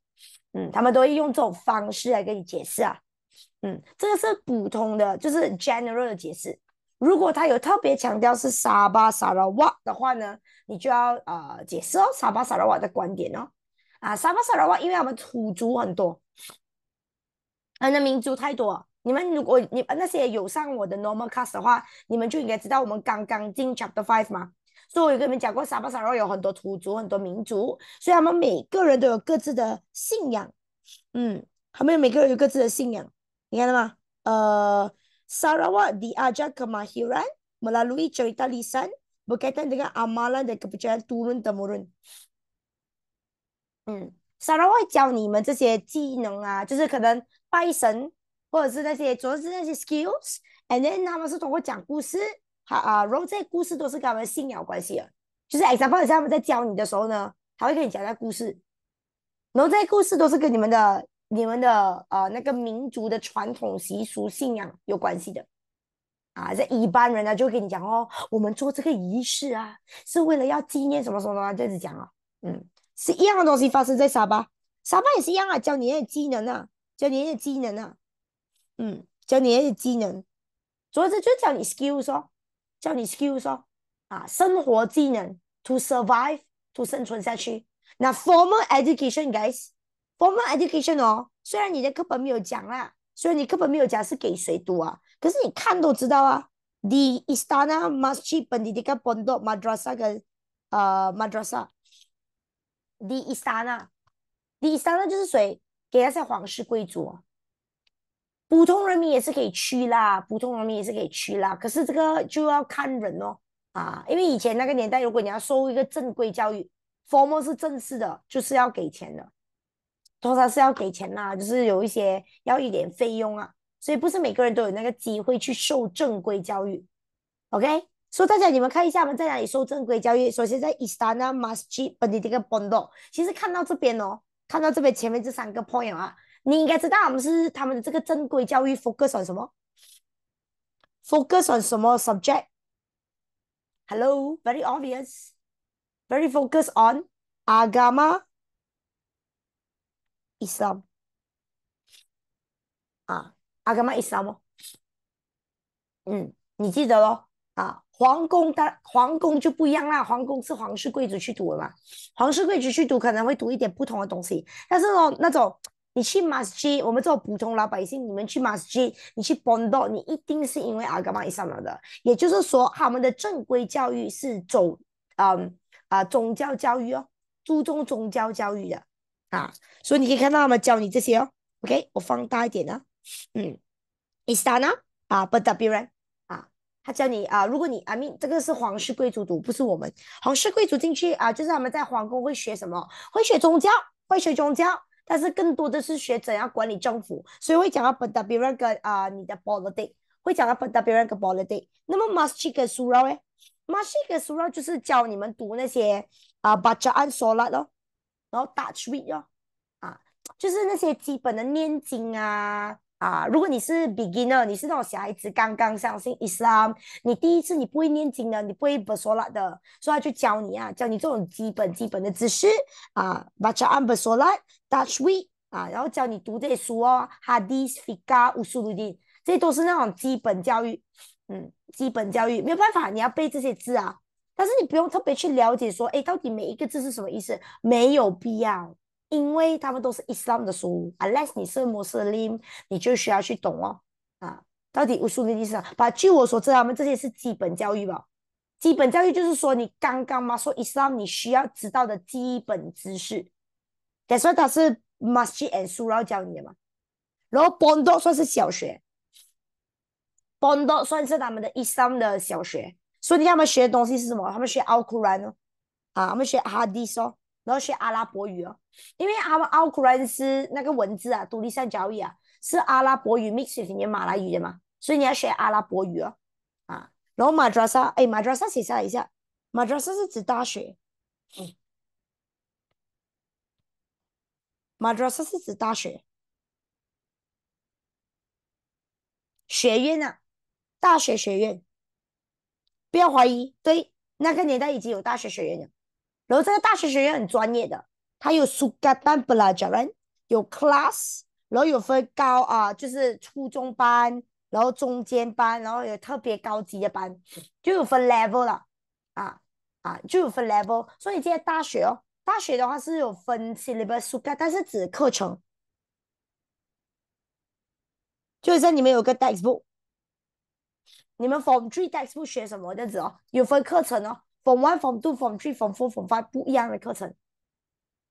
嗯，他们都会用这种方式来给你解释啊。嗯，这个是普通的，就是 general 的解释。如果他有特别强调是 Saba s a a w a 的话呢，你就要呃解释哦 Saba s a a w a 的观点哦。啊，Saba s a a w a 因为我们土族很多，很那民族太多。你们如果你那些有上我的 Normal Class 的话，你们就应该知道我们刚刚进 Chapter Five 嘛。以我有跟你们讲过，沙巴沙劳有很多土族，很多民族，所以他们每个人都有各自的信仰。嗯，他们每个人有各自的信仰。你看吗？呃，a r a w ajar kemahiran melalui cerita lisan berkaitan dengan amalan dan kepercayaan turun temurun。嗯，沙 a 哇教你们这些技能啊，就是可能拜神，或者是那些主要是那些 skills，and then 他们是通过讲故事。啊，然后这些故事都是跟他们信仰有关系的，就是 example，他们在教你的时候呢，他会跟你讲一下故事。然后这些故事都是跟你们的、你们的呃那个民族的传统习俗、信仰有关系的。啊，这一般人呢，就跟你讲哦，我们做这个仪式啊，是为了要纪念什么什么这样子讲啊，嗯，是一样的东西发生在沙巴，沙巴也是一样啊，教你一些技能啊，教你一些技能啊，嗯，教你一些技能，主要是就教你 skills 哦。叫你 skill s 哦，啊，生活技能 to survive，to 生存下去。那 formal education guys，formal education 哦，虽然你的课本没有讲啦，虽然你课本没有讲是给谁读啊，可是你看都知道啊。The istana must be p u n d e d by pondok madrasa 跟呃 madrasa。The istana，the istana 就是谁？给那些皇室贵族。普通人民也是可以去啦，普通人民也是可以去啦。可是这个就要看人哦，啊，因为以前那个年代，如果你要受一个正规教育，formal 是正式的，就是要给钱的，通常是要给钱啦，就是有一些要一点费用啊。所以不是每个人都有那个机会去受正规教育。OK，所、以大家你们看一下，我们在哪里受正规教育？首先在 Istana Masjid Bendit b o n d o 其实看到这边哦，看到这边前面这三个 point 啊。你应该知道，我们是他们的这个正规教育，focus on 什么？focus on 什么 subject？Hello，very obvious，very focus on agama，Islam。啊，agama Islam 嗯，你记得咯啊，皇宫它皇宫就不一样啦，皇宫是皇室贵族去读的嘛，皇室贵族去读可能会读一点不同的东西，但是哦，那种。你去 m a s j i 我们做普通老百姓。你们去 m a s j i 你去 b o n d o 你一定是因为阿伽玛伊上了的。也就是说，他们的正规教育是走，嗯啊，宗教教育哦，注重宗教教育的啊。所以你可以看到他们教你这些哦。OK，我放大一点啊。嗯，istana 啊不，a d e p 啊，他教你啊。如果你阿 m e a n 这个是皇室贵族读，不是我们皇室贵族进去啊，就是他们在皇宫会学什么？会学宗教，会学宗教。但是更多的是学怎样管理政府，所以会讲到 p e n j a r i n a n 啊，你的 b o l i d i c 会讲到 p e n j a r i n a n b o l i d i c 那么 masjid surau，masjid surau 就是教你们读那些啊 bacaan s o l a t 咯，然后 t c h r e a d 咯，啊，就是那些基本的念经啊。啊，如果你是 beginner，你是那种小孩子，刚刚相信 Islam，你第一次你不会念经的，你不会 bersalat 的，所以去教你啊，教你这种基本基本的知识啊，bacaan b e r s o l a t t a s h w e 啊，然后教你读这些书啊，hadis, fikah, usuluddin，这都是那种基本教育，嗯，基本教育，没有办法，你要背这些字啊，但是你不用特别去了解说，哎，到底每一个字是什么意思，没有必要。因为他们都是伊斯兰的书，unless 你是穆斯林，你就需要去懂哦啊，到底无数的意思啊？把据我所知，他们这些是基本教育吧？基本教育就是说你刚刚嘛说伊斯兰你需要知道的基本知识。但说他是 masjid and s u r 教你的嘛，然后 b o n d o 算是小学 b o n d o 算是他们的伊斯兰的小学。所以他们学的东西是什么？他们学奥库 q 哦，啊，他们学哈迪斯哦。然后学阿拉伯语哦，因为阿奥克兰斯那个文字啊，独立三教语啊，是阿拉伯语 mixed 马来语的嘛，所以你要学阿拉伯语哦啊。然后 Madrasa，哎，Madrasa 写下一下，Madrasa 是指大学，Madrasa 是指大学学院啊，大学学院，不要怀疑，对，那个年代已经有大学学院了。然后这个大学学院很专业的，它有 s u b a e c t l a j a r a n 有 class，然后有分高啊，就是初中班，然后中间班，然后有特别高级的班，就有分 level 了，啊啊就有分 level。所以现在大学哦，大学的话是有分 s u s j e c t 但是指课程，就是说你们有个 textbook，你们 from three textbook 学什么这样子哦，有分课程哦。from one from two from three from four from five 不一样的课程，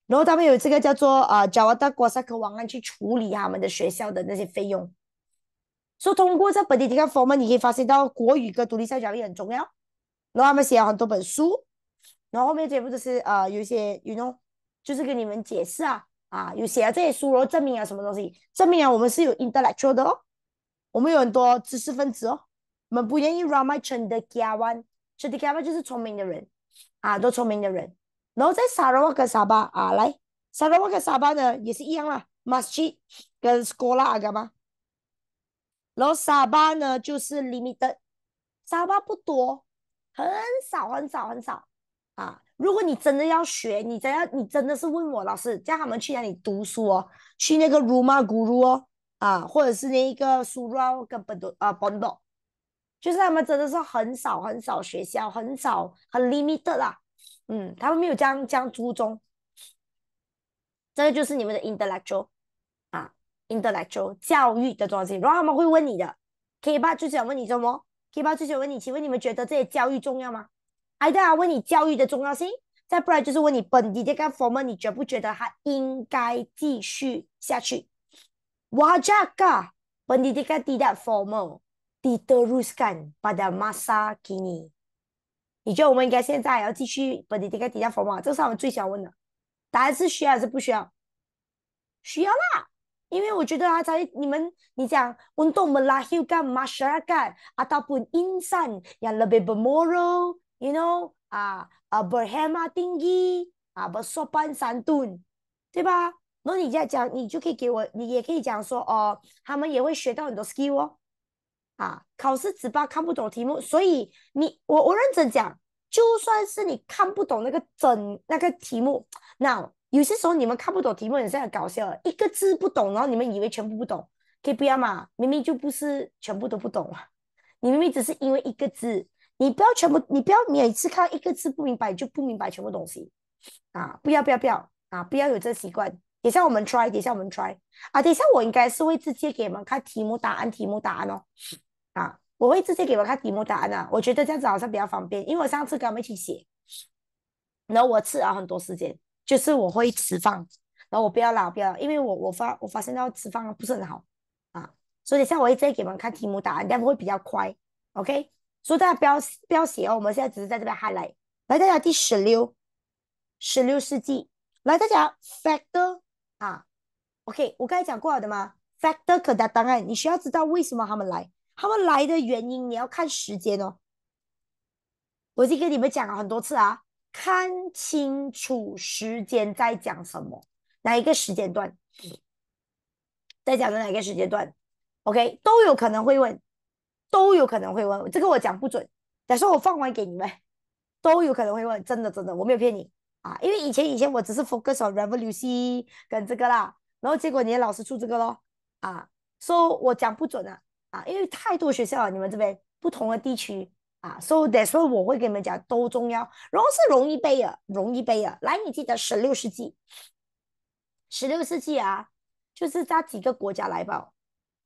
然后他们有这个叫做啊，a 到国赛克网安去处理他们的学校的那些费用。所以通过这本的 Form，你可以发现到国语跟独立校考力很重要。然后他们写了很多本书，然后后面这部分就是呃，有一些，you know，就是跟你们解释啊啊，有写了这些书，然后证明啊什么东西，证明啊我们是有 intellectual 的哦，我们有很多知识分子哦，我们不愿意 raw 卖成的，one，c h i l i k a b a 就是聪明的人，啊，都聪明的人，然后在沙拉沃跟沙巴啊，来沙拉沃跟沙巴呢也是一样啦，马 d 跟 s 斯 l a 啊，干嘛，然后沙巴呢就是 limited，沙巴不多，很少很少很少，啊，如果你真的要学，你真要你真的是问我老师，叫他们去哪里读书哦，去那个 g u 古 u 哦，啊，或者是那一个苏拉跟本多啊，本多。就是他们真的是很少很少学校很少很 limited 啦，嗯，他们没有这样这样注重，这个就是你们的 intellectual 啊，intellectual 教育的重要性。然后他们会问你的，K 班最喜欢问你什么？K 班最喜欢问你，请问你们觉得这些教育重要吗？哎，对啊，问你教育的重要性。再不然就是问你本地这个 formal，你觉不觉得他应该继续下去？哇，加卡本地这个低等 formal。Diteruskan pada masa kini, 你觉得我们应该现在要继续保持这个第二风貌？这是我们最想问的，答案是需要还是不需要？需要啦，因为我觉得啊，在你们你讲运动、马拉、休假、马十二干，啊，到不，ninsan yang lebih bermoral, you know, ah, ah berhemah tinggi, ah bersopan santun，对吧？那你在讲，你就可以给我，你也可以讲说哦，他们也会学到很多 skill 哦。啊！考试只怕看不懂题目，所以你我我认真讲，就算是你看不懂那个整那个题目，那有些时候你们看不懂题目也是很搞笑，一个字不懂，然后你们以为全部不懂，可以不要嘛？明明就不是全部都不懂啊！你明明只是因为一个字，你不要全部，你不要每次看一个字不明白就不明白全部东西啊！不要不要不要啊！不要有这习惯，等一下我们 try，等一下我们 try，啊，等一下我应该是会直接给你们看题目答案、题目答案哦。啊，我会直接给我们看题目答案啊。我觉得这样子好像比较方便，因为我上次跟他们一起写，然后我吃了很多时间，就是我会吃饭，然后我不要啦，不要因为我我发我发现到吃饭不是很好啊，所以像我我直接给你们看题目答案，这样会比较快。OK，所以大家不要不要写哦，我们现在只是在这边 highlight。来，大家第十六，十六世纪，来大家 factor 啊，OK，我刚才讲过了的吗？factor 可答答案，你需要知道为什么他们来。他们来的原因，你要看时间哦。我已经跟你们讲了很多次啊，看清楚时间在讲什么，哪一个时间段在讲的哪个时间段，OK，都有可能会问，都有可能会问，这个我讲不准。但是我放完给你们，都有可能会问，真的真的，我没有骗你啊。因为以前以前我只是 focus on revolution 跟这个啦，然后结果年老师出这个咯，啊，说我讲不准啊。啊，因为太多学校了，你们这边不同的地区啊，所以得说我会跟你们讲都重要。然后是容易背啊，容易背啊。来，你记得十六世纪，十六世纪啊，就是在几个国家来吧，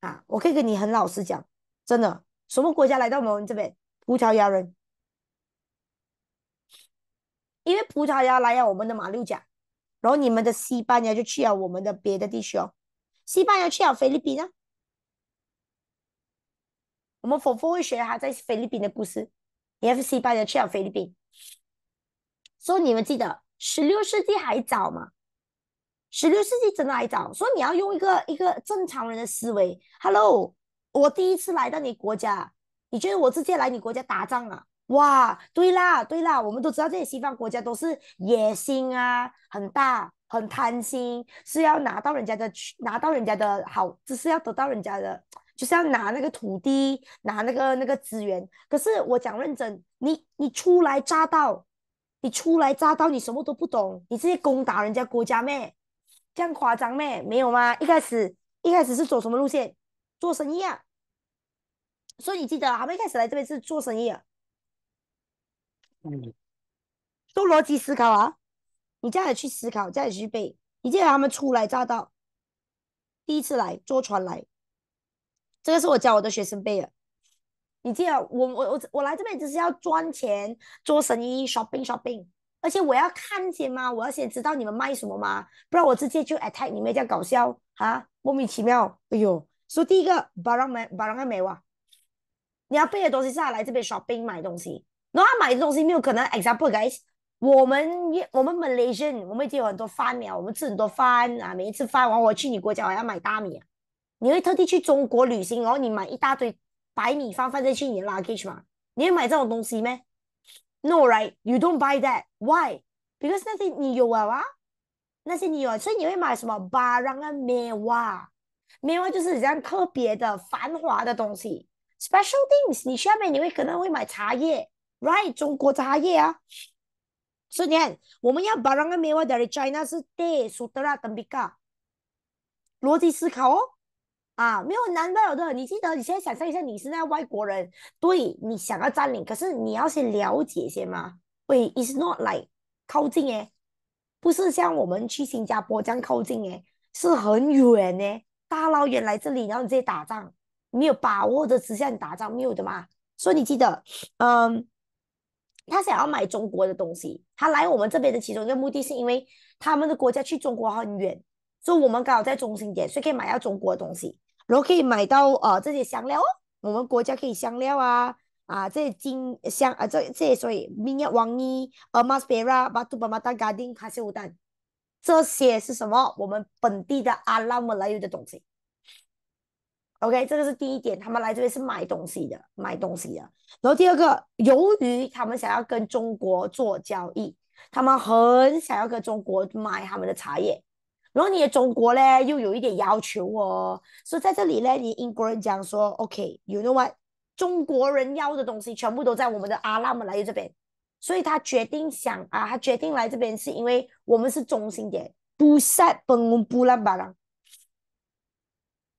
啊，我可以跟你很老实讲，真的，什么国家来到我们这边？葡萄牙人，因为葡萄牙来了我们的马六甲，然后你们的西班牙就去了我们的别的地区哦，西班牙去了菲律宾啊。我们佛佛会学他在菲律宾的故事 F C 拍的去了菲律宾，所以你们记得，十六世纪还早吗？十六世纪真的还早，所以你要用一个一个正常人的思维。Hello，我第一次来到你国家，你觉得我直接来你国家打仗啊？哇，对啦，对啦，我们都知道这些西方国家都是野心啊，很大，很贪心，是要拿到人家的去，拿到人家的好，只是要得到人家的。就是要拿那个土地，拿那个那个资源。可是我讲认真，你你初来乍到，你初来乍到，你什么都不懂，你直接攻打人家国家咩？这样夸张咩？没有吗？一开始一开始是走什么路线？做生意啊。所以你记得，他们一开始来这边是做生意。啊。嗯。做逻辑思考啊！你这样去思考，这样去背。你记得他们初来乍到，第一次来坐船来。这个是我教我的学生背的，你记得我我我我来这边就是要赚钱，做生意，shopping shopping。而且我要看见吗？我要先知道你们卖什么吗？不然我直接就 attack 你们，这样搞笑啊？莫名其妙。哎呦，说第一个 b a r a n g a b a r a n g a m 啊，你要背的东西是要来这边 shopping 买东西。那他买的东西没有可能，example guys，我们我们 Malaysian，我们经有很多饭苗，我们吃很多饭啊，每一次饭完，我去你国家我要买大米。你会特地去中国旅行，然后你买一大堆白米饭放在去你 luggage 吗？你会买这种东西咩？No right, you don't buy that. Why? Because 那些你有啊哇，那些你有，所以你会买什么 barang a n mewa？mewa 就是这样特别的繁华的东西，special things。你下面你会可能会买茶叶，right？中国茶叶啊。所以你看，我们要 b a r 美 n g a n mewa China 是 d e y s u t r a t e m b i k a 逻辑思考哦。啊，没有男朋友的，你记得？你现在想象一下，你是那外国人，对你想要占领，可是你要先了解先嘛？对，is not like 靠近哎，不是像我们去新加坡这样靠近哎，是很远哎，大老远来这里，然后你直接打仗，没有把握的之下你打仗没有的嘛？所以你记得，嗯，他想要买中国的东西，他来我们这边的其中一个目的是因为他们的国家去中国很远，所以我们刚好在中心点，所以可以买到中国的东西。然后可以买到呃这些香料，哦，我们国家可以香料啊啊这些金香啊这这些所以，Minyak Wangi, Amaspira, Batu b a m b a g a d i n g k a s i a t a 这些是什么？我们本地的阿拉们来有的东西。OK，这个是第一点，他们来这边是买东西的，买东西的。然后第二个，由于他们想要跟中国做交易，他们很想要跟中国买他们的茶叶。然后你的中国呢，又有一点要求哦，所以在这里呢，你英国人讲说，OK，you know what？中国人要的东西全部都在我们的阿那姆来这边，所以他决定想啊，他决定来这边是因为我们是中心点，不晒，不不浪巴浪。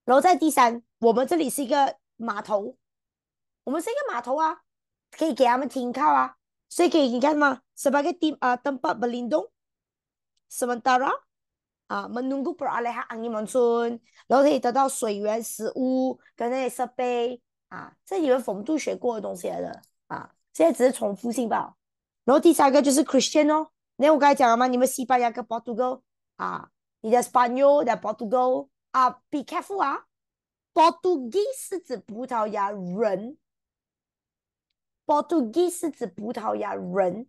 然后在第三，我们这里是一个码头，我们是一个码头啊，可以给他们停靠啊，所以可以你看嘛 s e b a 啊 t e m p a 什么 e r 啊，m e n g peralihan 曼努古布拉 m 哈安尼蒙 n 然后可以得到水源、食物跟那些设备啊，这以为丰度学过的东西来的啊，现在只是重复性吧。然后第三个就是 Christian 哦，那我刚才讲了吗？你们西班牙跟 Portugal 啊，你的 Spanish、你的 Portugal 啊，Be careful 啊，Portuguese 是指葡萄牙人，Portuguese 是指葡萄牙人，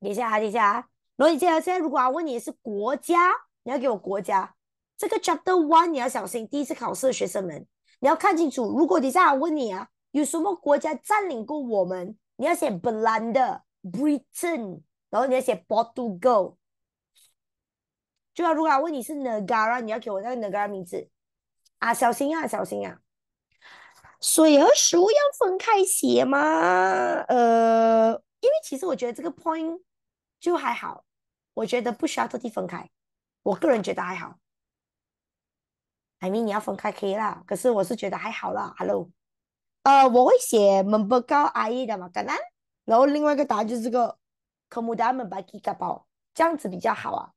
等一下啊，等一下。啊。然后你现在，现在如果我问你是国家，你要给我国家。这个 Chapter One 你要小心，第一次考试的学生们，你要看清楚。如果底下我问你啊，有什么国家占领过我们？你要写 b l a n d Britain，然后你要写 Portugal。就要如果我问你是哪 r 啊，你要给我那个哪 a 名字啊？小心啊，小心啊！水和食物要分开写吗？呃，因为其实我觉得这个 point。就还好，我觉得不需要特地分开，我个人觉得还好。艾米，你要分开可以啦，可是我是觉得还好啦。Hello，呃，我会写 m e m b e e 的嘛，简单，然后另外一个答案就是个 k 目 m u d a m e m b e a l a 这样子比较好啊，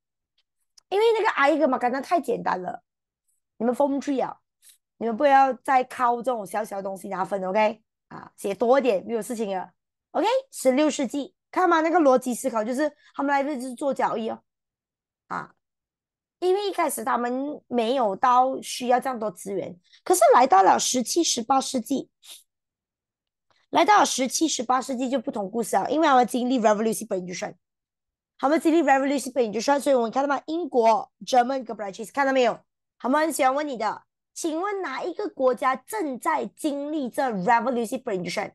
因为那个 “aie” 的嘛，简单太简单了，你们锋趣啊，你们不要再靠这种小小东西拿分，OK？啊，写多一点没有事情了。o k 十六世纪。看嘛，那个逻辑思考就是他们来这是做交易哦，啊，因为一开始他们没有到需要这样多资源，可是来到了十七、十八世纪，来到了十七、十八世纪就不同故事了，因为们经历 revolution，他们经历 revolution，所以我们看到吗？英国、German、Gibratish，看到没有？他们喜欢问你的，请问哪一个国家正在经历这 revolution？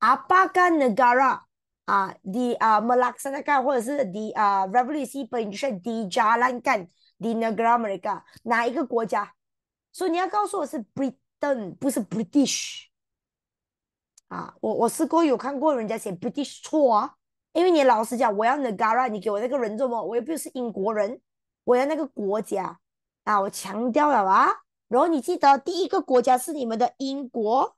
阿巴干尼加拉。啊，the 啊 m a l a y s a 或者是 the 啊 Revelation p o d u t i o n jalankan 的 negera mereka 哪一个国家？所以你要告诉我是 Britain，不是 British。啊，我我试过有看过人家写 British 错，因为你老师讲我要 n e g a r a 你给我那个人做么？我又不是英国人，我要那个国家。啊，我强调了啊，然后你记得第一个国家是你们的英国。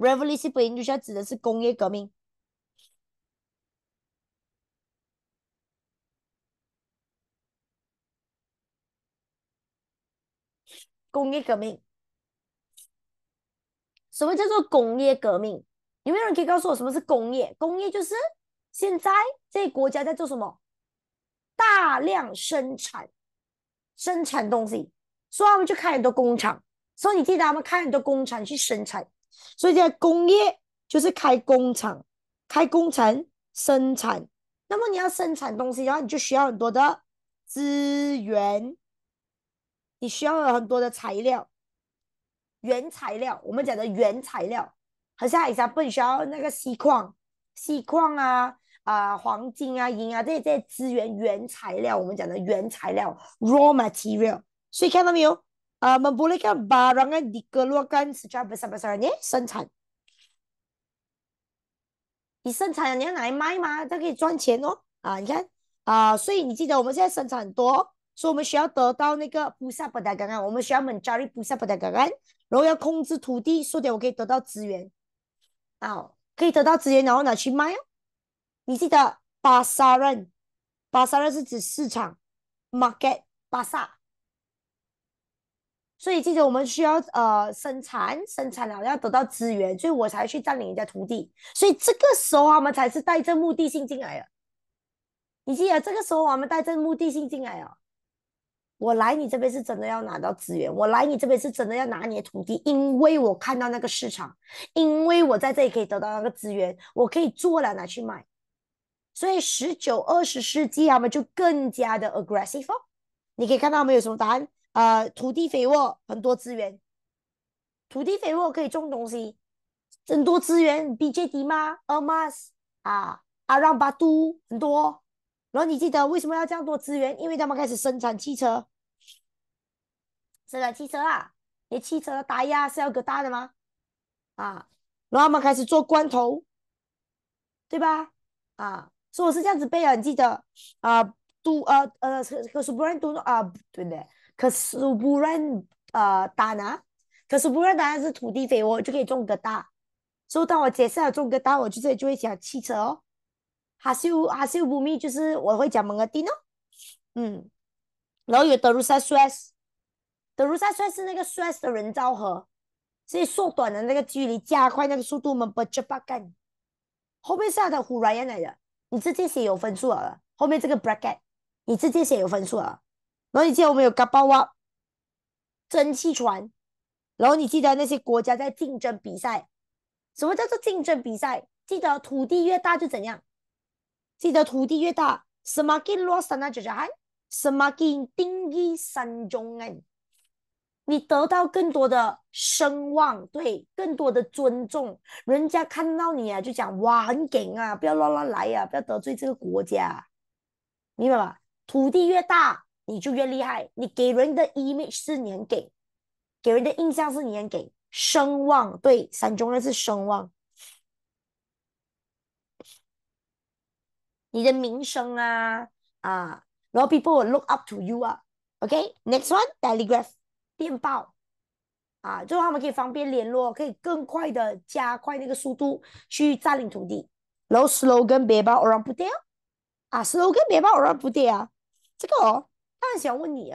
Revolution，不，应就像指的是工业革命。工业革命，什么叫做工业革命？有没有人可以告诉我什么是工业？工业就是现在这些国家在做什么？大量生产，生产东西。所以他们就开很多工厂。所以你记得他们开很多工厂去生产。所以，现在工业就是开工厂、开工厂生产。那么你要生产东西的话，你就需要很多的资源，你需要很多的材料、原材料。我们讲的原材料，很像一下不需要那个锡矿、锡矿啊、啊黄金啊、银啊这些这些资源、原材料。我们讲的原材料 （raw material）。所以看到没有？啊，能不能把东西拿出呢生产，你生产拿来卖吗？它可以赚钱哦。啊，你看啊，所以你记得我们现在生产很多，所以我们需要得到那个菩萨菩提根啊。我们需要们加取菩萨菩提根，然后要控制土地，说点我可以得到资源，啊，可以得到资源，然后拿去卖哦。你记得巴沙润，巴沙润是指市场，market，巴萨。所以，记得我们需要呃生产，生产了要得到资源，所以我才去占领人家土地。所以这个时候，我们才是带着目的性进来啊！你记得这个时候，我们带着目的性进来啊！我来你这边是真的要拿到资源，我来你这边是真的要拿你的土地，因为我看到那个市场，因为我在这里可以得到那个资源，我可以做了拿去卖。所以十九二十世纪，他们就更加的 aggressive。你可以看到他们有什么答案？呃，土地肥沃，很多资源。土地肥沃可以种东西，很多资源。BJD 吗？Amas 啊，阿让巴都很多。然后你记得为什么要这样多资源？因为他们开始生产汽车，生产汽车啊，连汽车打压是要给大的吗？啊，然后他们开始做罐头，对吧？啊，所以我是这样子背啊，你记得啊，都呃呃，和和苏布兰都啊，对不对？可是不认呃打呢，可是不认大是土地肥沃就可以种个大，所以当我解释了种个大，我就这里就会讲汽车哦。哈秀哈秀不密就是我会讲蒙特蒂诺，嗯，然后有德鲁萨斯，德鲁萨斯是那个缩写的人造河，所以缩短的那个距离加快那个速度嘛。不就八干，后面下的胡来人来的，你直接写有分数了，后面这个 bracket 你直接写有分数了。然后你记得我们有噶包哇，蒸汽船。然后你记得那些国家在竞争比赛，什么叫做竞争比赛？记得土地越大就怎样？记得土地越大，什么更落神啊？姐姐嗨，什么更定义山中哎？你得到更多的声望，对，更多的尊重，人家看到你啊，就讲哇，很敢啊，不要乱乱来呀，不要得罪这个国家，明白吧？土地越大。你就越厉害，你给人的 image 是很给，给人的印象是你很给，声望对，三中二是声望，你的名声啊啊，然后 people w i look l l up to you 啊，OK，next one telegraph 电报，啊，就他们可以方便联络，可以更快的加快那个速度去占领土地。然后 s l o g a n 别 e a r o u n d p u t 啊 s l o g a n 别 e a r o u n d p u t 啊，这个哦。很喜欢问你，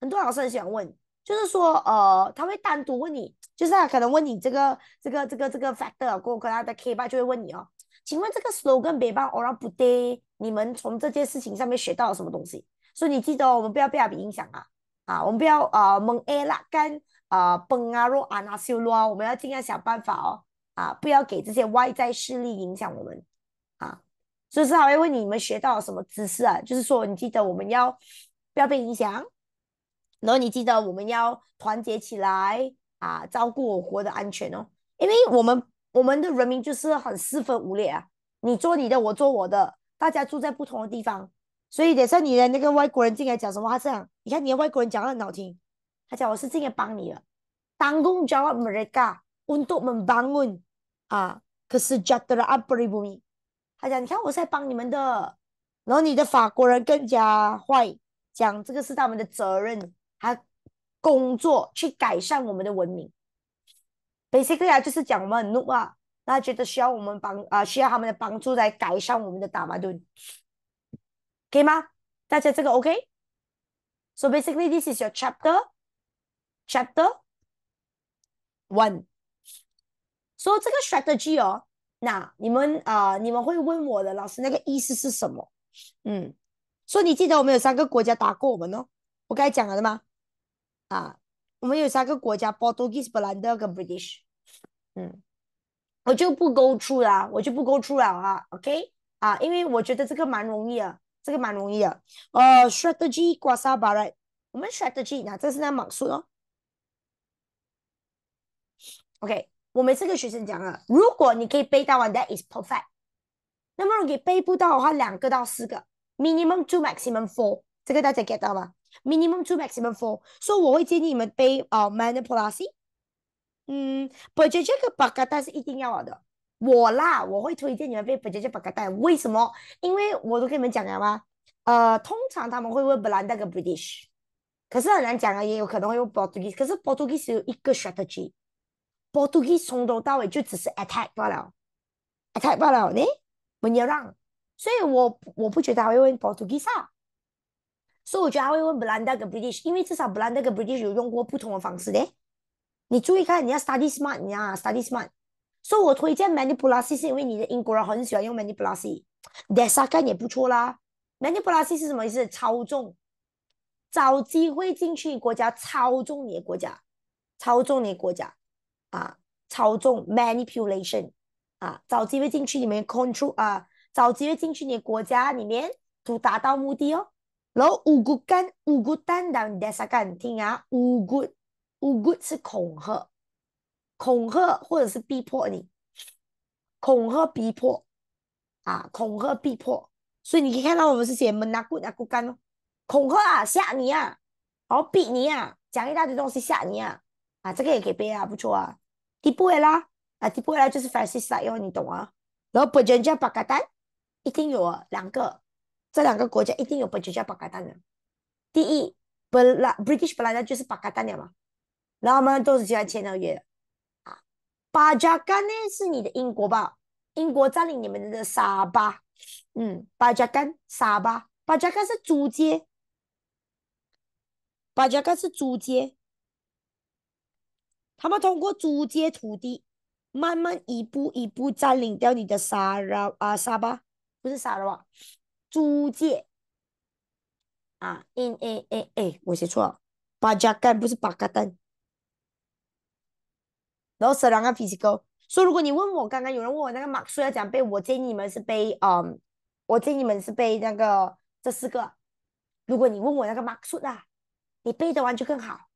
很多老师很喜欢问，就是说，呃，他会单独问你，就是他可能问你这个这个这个这个 factor，跟跟他的 k e 吧，就会问你哦，请问这个 slow 跟北 b all t day，你们从这件事情上面学到了什么东西？所以你记得哦，我们不要被他影响啊，啊，我们不要呃蒙 A 拉干啊崩啊若啊拿修罗啊，我们要尽量想办法哦，啊，不要给这些外在势力影响我们啊，就是还会问你们学到什么知识啊？就是说，你记得我们要。要被影响，然后你记得我们要团结起来啊，照顾我国的安全哦，因为我们我们的人民就是很四分五裂啊，你做你的，我做我的，大家住在不同的地方，所以等下你的那个外国人进来讲什么，话，这样你看你的外国人讲话很好听，他讲我是进来帮你了当 a 交 g u n j 温度们帮问 e r e k a t u k m e m b u n 啊，可是觉得阿布里不米，他讲你看我是在帮你们的，然后你的法国人更加坏。讲这个是他们的责任，他工作去改善我们的文明。Basically 啊，就是讲我们很怒啊，那觉得需要我们帮啊，需要他们的帮助来改善我们的打玛都，可以吗？大家这个 OK？So basically, this is your chapter, chapter one. So 这个 strategy 哦，那你们啊，你们会问我的老师那个意思是什么？嗯。说你记得我们有三个国家打过我们哦，我刚才讲了的吗？啊，我们有三个国家：Portuguese、Belgian 跟 British。嗯，我就不勾出啦，我就不勾出了啊。OK，啊，因为我觉得这个蛮容易的，这个蛮容易的。呃 s t r a t e g y 刮 u a s a b a r a 我们 strategy 呢，这是在蒙数哦。OK，我每次跟学生讲啊，如果你可以背到完，that is perfect。那么如果背不到的话，两个到四个。minimum two maximum four，这个大家 get 到吧 m i n i m u m two maximum four，所以我会建议你们背啊 minor policy，嗯，British 这个巴卡带是一定要的，我啦我会推荐你们背 British 巴卡带，为什么？因为我都跟你们讲了吗？呃通常他们会问荷兰带跟 British，可是很难讲啊，也有可能会用 Portuguese，可是 Portuguese 只有一个 strategy，Portuguese 从头到尾就只是 attack 罢了，attack 罢了，你唔要让。所以，我我不觉得他会问 Portuguese，所以我觉得他会问 Belanda 跟 British，因为至少 Belanda 跟 British 有用过不同的方式嘞。你注意看，你要 study smart 你要 s t u d y smart。所以，我推荐 m a n i p u l a t i o 因为你的英 n 人很喜欢用 m a n i p u l a t i o n d e c a p t 也不错啦。m a n i p u l a t i 是什么意思？操纵，找机会进去国家操纵你国家，操纵你国家啊，操纵 manipulation 啊，找机会进去里面 control 啊。找机会进去你的国家里面都达到目的哦。然后乌骨干乌骨干，等下啥讲你听啊？乌骨乌骨是恐吓，恐吓或者是逼迫你，恐吓逼迫啊，恐吓逼迫。所以你可以看到我们是写门拿骨拿骨干哦，恐吓啊，吓你啊，然后逼你啊，讲一大堆东西吓你啊。啊，这个也可以背啊，不错啊。第二啦，啊，第二啦就是反西塞哟，你懂啊？然后不真真白格丹。一定有两个，这两个国家一定有本结叫巴加丹的。第一，本来 British 本来就是巴加丹的嘛，然后们都是签了约。啊，巴加干呢是你的英国吧？英国占领你们的沙巴，嗯，巴加干沙巴，巴加干是租界，巴加干是租界，他们通过租界土地，慢慢一步一步占领掉你的沙拉啊沙巴。不是了罗，租借啊！n a a a，我写错了，巴加盖不是巴加丹。然后 physical，所以如果你问我，刚刚有人问我那个马术要怎样背，我建议你们是背啊！我建议你们是背那个这四个。如果你问我那个马术思你背的完就更好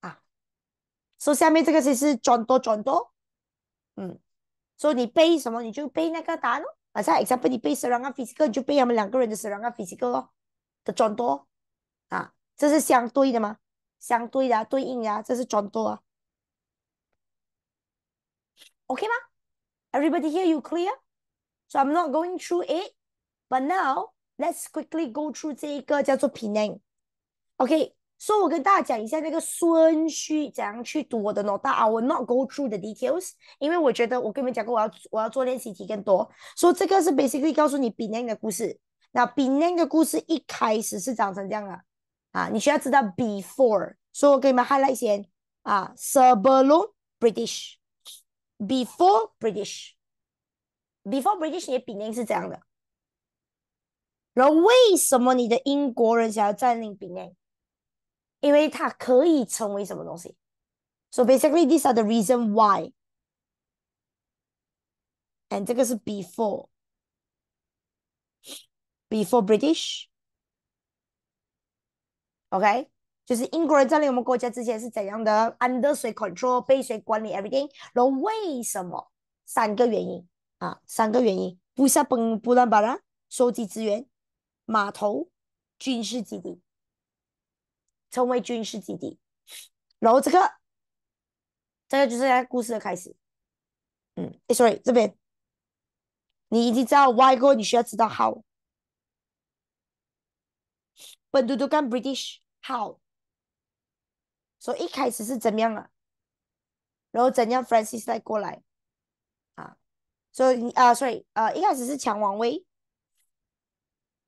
啊！说下面这个是是转多转多？嗯，说你背什么你就背那个答案。” As an example, 你被蛇狼跟 physical，你就被他们两个人的蛇狼跟 physical physical 咯的转多啊，这是相对的吗？相对的、啊，对应的、啊，这是转多啊。Okay 吗？Everybody here, you clear? So I'm not going through it, but now let's quickly go through 这一个叫做 Penang. Okay, 所以我跟大家讲一下那个顺序，怎样去读我的 notes 啊？我 not go through the details，因为我觉得我跟你们讲过，我要我要做练习题更多。说这个是 basically 告诉你 Benan 的故事。那 Benan 的故事一开始是长成这样的啊，你需要知道 before。所以我给你们 highlight 先啊，sebelum British，before British，before British，那个 Benan 是这样的。然后为什么你的英国人想要占领 Benan？因为它可以成为什么东西，So basically these are the reason why. And 这个是 before，before British，OK，就是英国人占领我们国家之前是怎样的，under 谁 control 被谁管理 everything。然后为什么三个原因啊？三个原因，布萨崩布兰巴拉收集资源，码头，军事基地。成为军事基地，然后这个，这个就是故事的开始。嗯，s o r r y 这边，你已经知道 why，你需要知道 how。本都都干 British how，所以一开始是怎么样啊？然后怎样 Francis 再过来？啊，所以啊，s o r r y 啊，一开始是抢王位，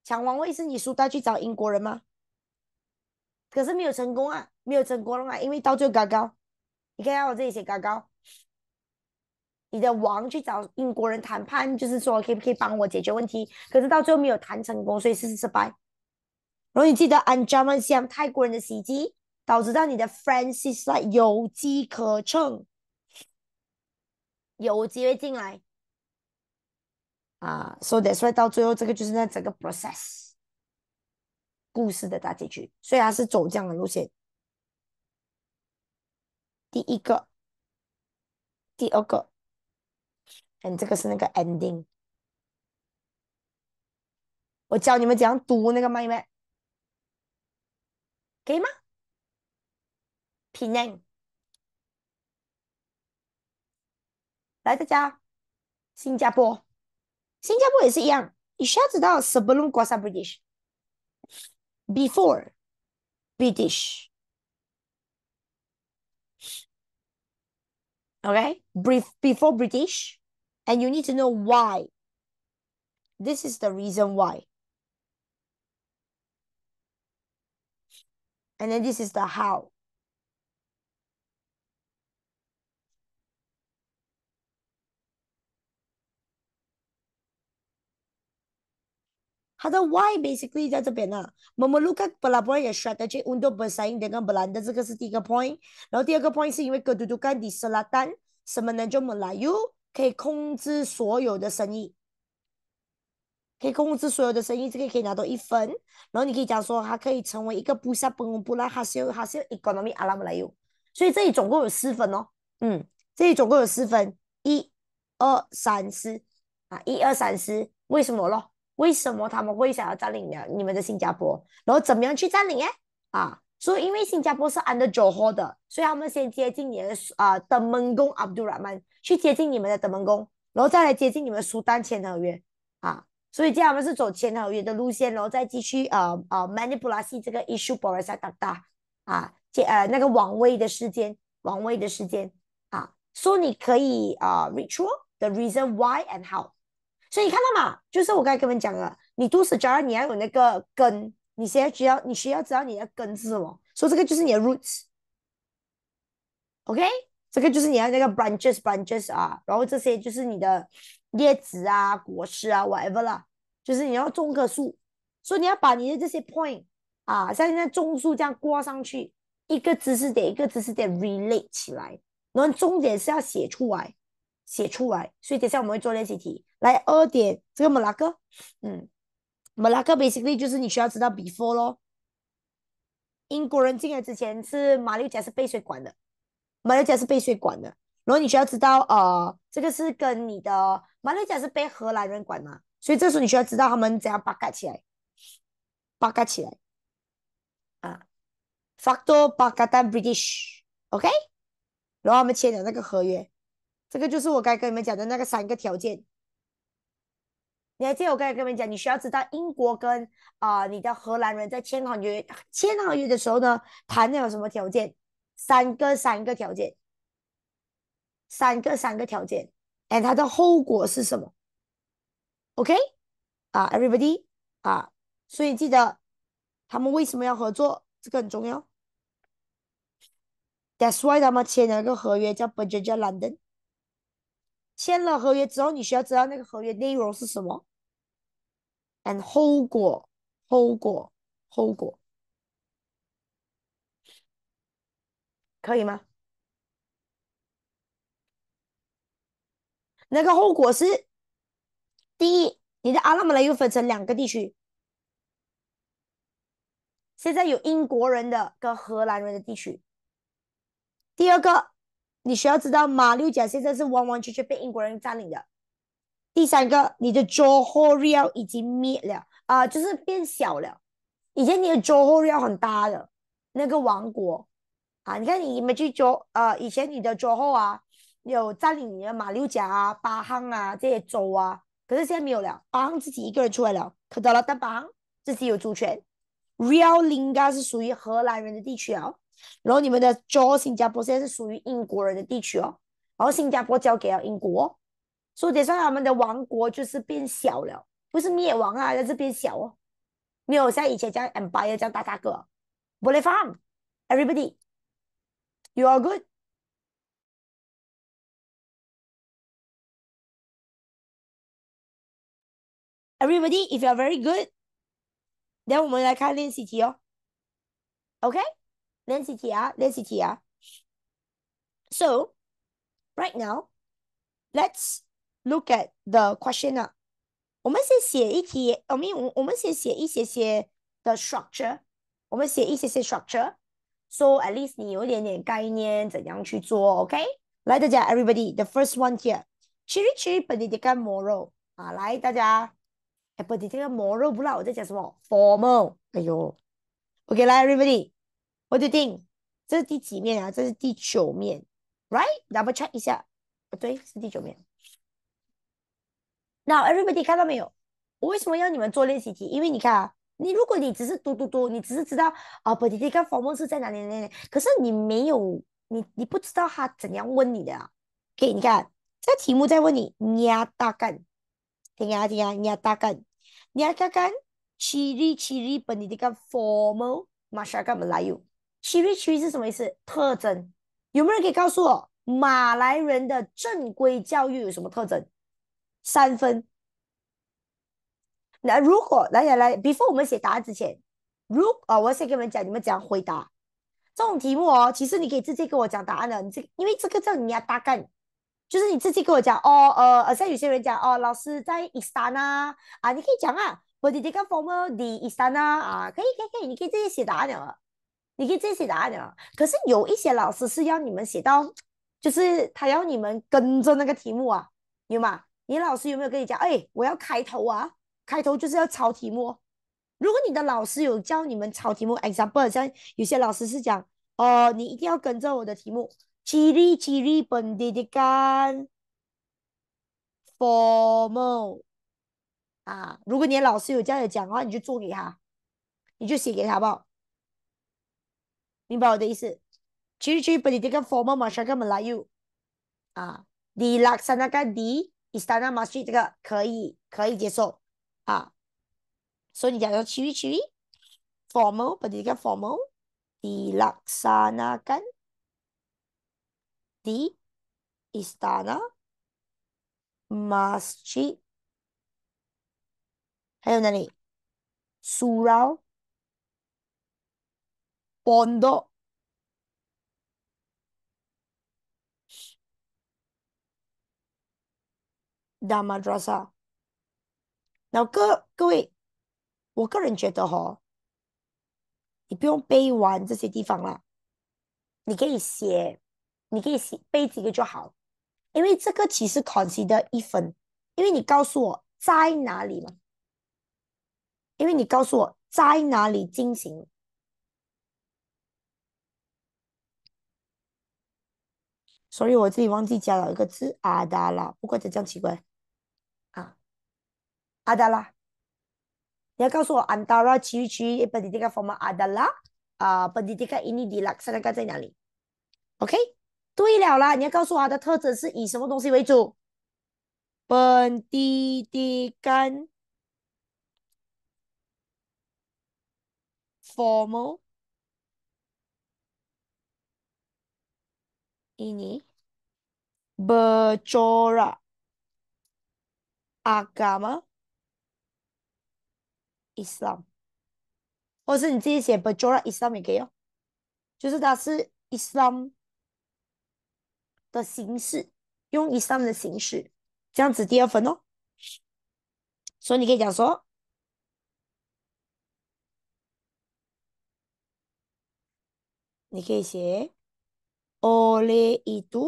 抢王位是你叔带去找英国人吗？可是没有成功啊，没有成功啊，因为到最后高高，你看下我这里写高高。你的王去找英国人谈判，就是说可不可以帮我解决问题？可是到最后没有谈成功，所以是失败。然后你记得安嘉曼乡泰国人的袭击，导致到你的 Francis like 有机可乘，有机会进来啊。So that's why 到最后这个就是那整个 process。故事的大结局虽然是走这样的路线，第一个，第二个，嗯，这个是那个 ending。我教你们怎样读那个，麦，卖，给吗？Pening，来大家，新加坡，新加坡也是一样，你需要知道 sebelum k a a s a British。before British. Okay, Brief, before British, and you need to know why. This is the reason why. And then this is the how. 他的 Why basically 在这边啊，我们 look at b o 伯也 strategy，Unduh bersaing dengan Belanda，这个是第一个 point，然后第二个 point 是因为佮读读看，diselatan，Semenanjung Melayu，可以控制所有的生意，可以控制所有的生意，这个可以拿到一分，然后你可以讲说，它可以成为一个布萨不红不蓝，还是要还是要 e c o n o m i m e l a y u，所以这里总共有四分哦，嗯，这里总共有四分，一、二、三、四啊，一、二、三、四，为什么咯？为什么他们会想要占领了你们的新加坡？然后怎么样去占领？哎，啊，所以因为新加坡是 u n r j o h o r 的，所以他们先接近你的啊德门 e Abdul Rahman 去接近你们的德门 e 然后再来接近你们苏丹签合约啊。所以这样，他们是走签合约的路线，然后再继续啊啊，Malaysia 这个 Issue b o r i s a d a 啊，接呃那个王位的时间，王位的时间啊。说你可以啊 r e v u e w the reason why and how。所以你看到嘛，就是我刚才跟你们讲了，你做事只要你要有那个根，你先需要你需要知道你的根是什么，所以这个就是你的 roots。OK，这个就是你要那个 branches，branches 啊，然后这些就是你的叶子啊、果实啊，whatever 了，就是你要种棵树，所以你要把你的这些 point 啊，像现在种树这样挂上去，一个知识点一个知识点 relate 起来，然后重点是要写出来，写出来，所以等下我们会做练习题。来二点，这个摩拉克，嗯，摩拉克 basically 就是你需要知道 before 咯，英国人进来之前是马六甲是被谁管的？马六甲是被谁管的？然后你需要知道，呃，这个是跟你的马六甲是被荷兰人管嘛？所以这时候你需要知道他们怎样八卦起来，八卦起来，啊，factor 巴嘎蛋 British，OK，然后他们签的那个合约，这个就是我该跟你们讲的那个三个条件。你还记得我刚才跟你们讲，你需要知道英国跟啊你的荷兰人在签合约签合约的时候呢，谈的有什么条件？三个三个条件，三个三个条件，d 它的后果是什么？OK，啊，Everybody，啊，所以记得他们为什么要合作？这个很重要。That's why 他们签一个合约叫 b r o j e c t London。签了合约之后，你需要知道那个合约内容是什么，and 后果，后果，后果，可以吗？那个后果是：第一，你的阿拉姆莱又分成两个地区，现在有英国人的跟荷兰人的地区；第二个。你需要知道，马六甲现在是完完全全被英国人占领的。第三个，你的 Johor Ria 已经灭了啊，就是变小了。以前你的 Johor Ria 很大的那个王国啊，你看你们去 j o 呃，以前你的 Johor 啊，有占领你的马六甲啊、巴汉啊这些州啊，可是现在没有了，巴汉自己一个人出来了，可得了单巴，自己有主权。Ria Linga 是属于荷兰人的地区哦。然后你们的州新加坡现在是属于英国人的地区哦，然后新加坡交给了英国，所以等于他们的王国就是变小了，不是灭亡啊，而是变小哦，没有像以前这样 empire 这样大大个。b o l i v a r everybody, you are good. 'Everybody, if you are very good, 等下我们来看练习题哦。OK。Let's see here. Let's see here. So right now, let's look at the question I mean, structure. 我们写一些些 structure. So at least Okay. 来大家，everybody, the first one here，ciri ciri pendidikan moral 啊，来大家，啊，来大家，哎，pendidikan moral formal. okay, 来 everybody. 我决定这是第几面啊这是第九面 right double check 一下不对是第九面 now everybody 看到没有我为什么要你们做练习题因为你看啊你如果你只是读读读你只是知道哦 but i c a n formal 是在哪里呢可是你没有你你不知道他怎样问你的啊 ok 你看这题目在问你你要大干听啊听啊你要大干你要大干 chi ri chi ri but i c a n formal m a 干嘛来 y 区别是什么意思？特征有没有人可以告诉我？马来人的正规教育有什么特征？三分。那如果来来来，before 我们写答案之前，如啊，我先跟你们讲，你们怎样回答这种题目哦？其实你可以直接跟我讲答案的，你这因为这个叫你要大概就是你自己跟我讲哦。呃呃，像有些人讲哦，老师在伊斯坦啊啊，你可以讲啊，我的这个 formal 的伊斯坦啊，可以可以可以，你可以直接写答案的。你可以自己写答案的，可是有一些老师是要你们写到，就是他要你们跟着那个题目啊，有吗？你老师有没有跟你讲？哎，我要开头啊，开头就是要抄题目。如果你的老师有教你们抄题目，example 像有些老师是讲哦，你一定要跟着我的题目，激励激励本的干，formal 啊，如果你的老师有这样的讲的话，你就做给他，你就写给他，好不好？明白我的意思？其实，其实，本地这个 formal marshal 跟 Malayu 啊，di laksanakan di istana masjid 这个可以可以接受啊。所以你讲说 chiwi chiwi formal，本地这个 formal di laksanakan di istana masjid 还有哪里？surau ondo da madrasa，那各各位，我个人觉得哈，你不用背完这些地方啦，你可以写，你可以写背几个就好，因为这个其实考级的一分，因为你告诉我在哪里嘛，因为你告诉我在哪里进行。所以我自己忘记加了一个字阿达拉，不过这样奇怪。啊，阿达拉，你要告诉我安达拉区域区本地的 f o r m 阿达拉啊，本地的印尼迪拉那个在哪里？OK，对了啦，你要告诉我它的特征是以什么东西为主？本地的 formal。印尼，不教拉，阿嘎嘛，伊斯兰，或是你自己写不教拉伊斯兰也可以哦，就是它是伊斯兰的形式，用伊斯兰的形式，这样子第二分哦，所以你可以讲说，你可以写。oleh itu,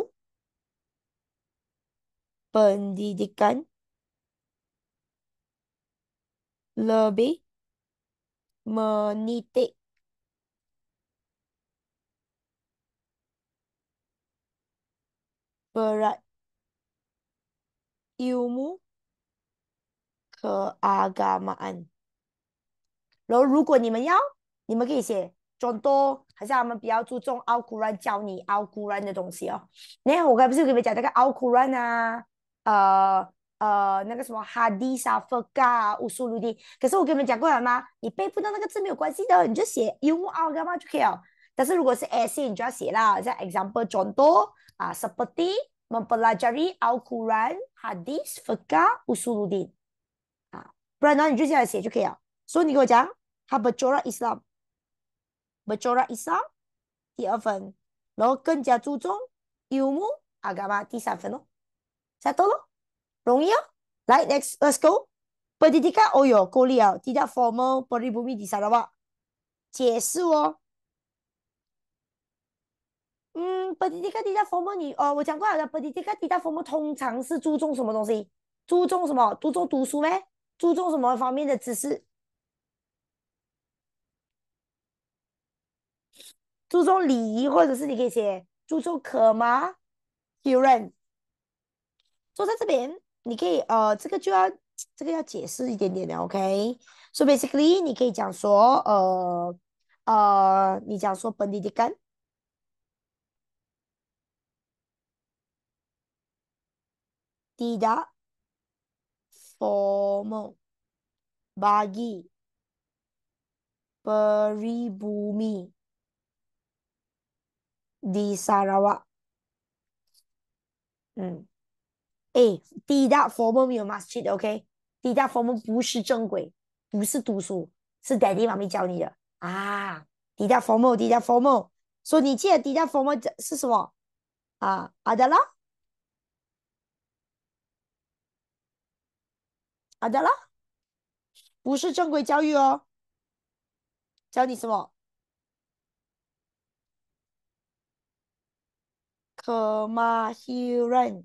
pendidikan lebih menitik berat ilmu keagamaan. Lalu, jika anda ingin, anda boleh 众多，好像他们比较注重《奥古兰》教你《奥古兰》的东西哦。你看，我刚不是跟你们讲那个《奥古兰》啊，呃呃，那个什么《哈迪沙菲卡》啊，《乌苏鲁丁》。可是我跟你们讲过了吗？你背不到那个字没有关系的，你就写用阿拉伯嘛就可以了。但是如果是 A C，就要写啦，像 example o 多啊，seperti mempelajari Al Quran, Hadis, Fiqh, Usuluddin 啊，不然呢你就这样写就可以了。所以你给我讲，haba jora Islam。不教而杀，第二 a 然后更加注重义务，阿干嘛第三分咯？猜到咯？容易啊！来，next，let's go。特 a 的哦哟，高丽啊，a 定 formal，刨地布米，第三句话，解释哦。嗯，特 d 的特 a formal 你哦，我讲过了，特 d 的特 a formal 通常是注重什么东西？注重什么？注重读书咩？注重什么方面的知识？注重礼仪，或者是你可以写注重可吗？客人坐在这边，你可以呃，这个就要这个要解释一点点的，OK？s o basically 你可以讲说呃呃，你讲说本地的干滴答 formal、bagi、peribumi。di sarawak，嗯，哎 t i d a t formal di masjid，okay，t i d a t formal 不是正规，不是读书，是 daddy 妈咪教你的啊 d i d a t formal，t i d a t formal，说你记得 d i d a t formal 是什么？啊，阿德拉？阿德拉？不是正规教育哦，教你什么？去 r m 甲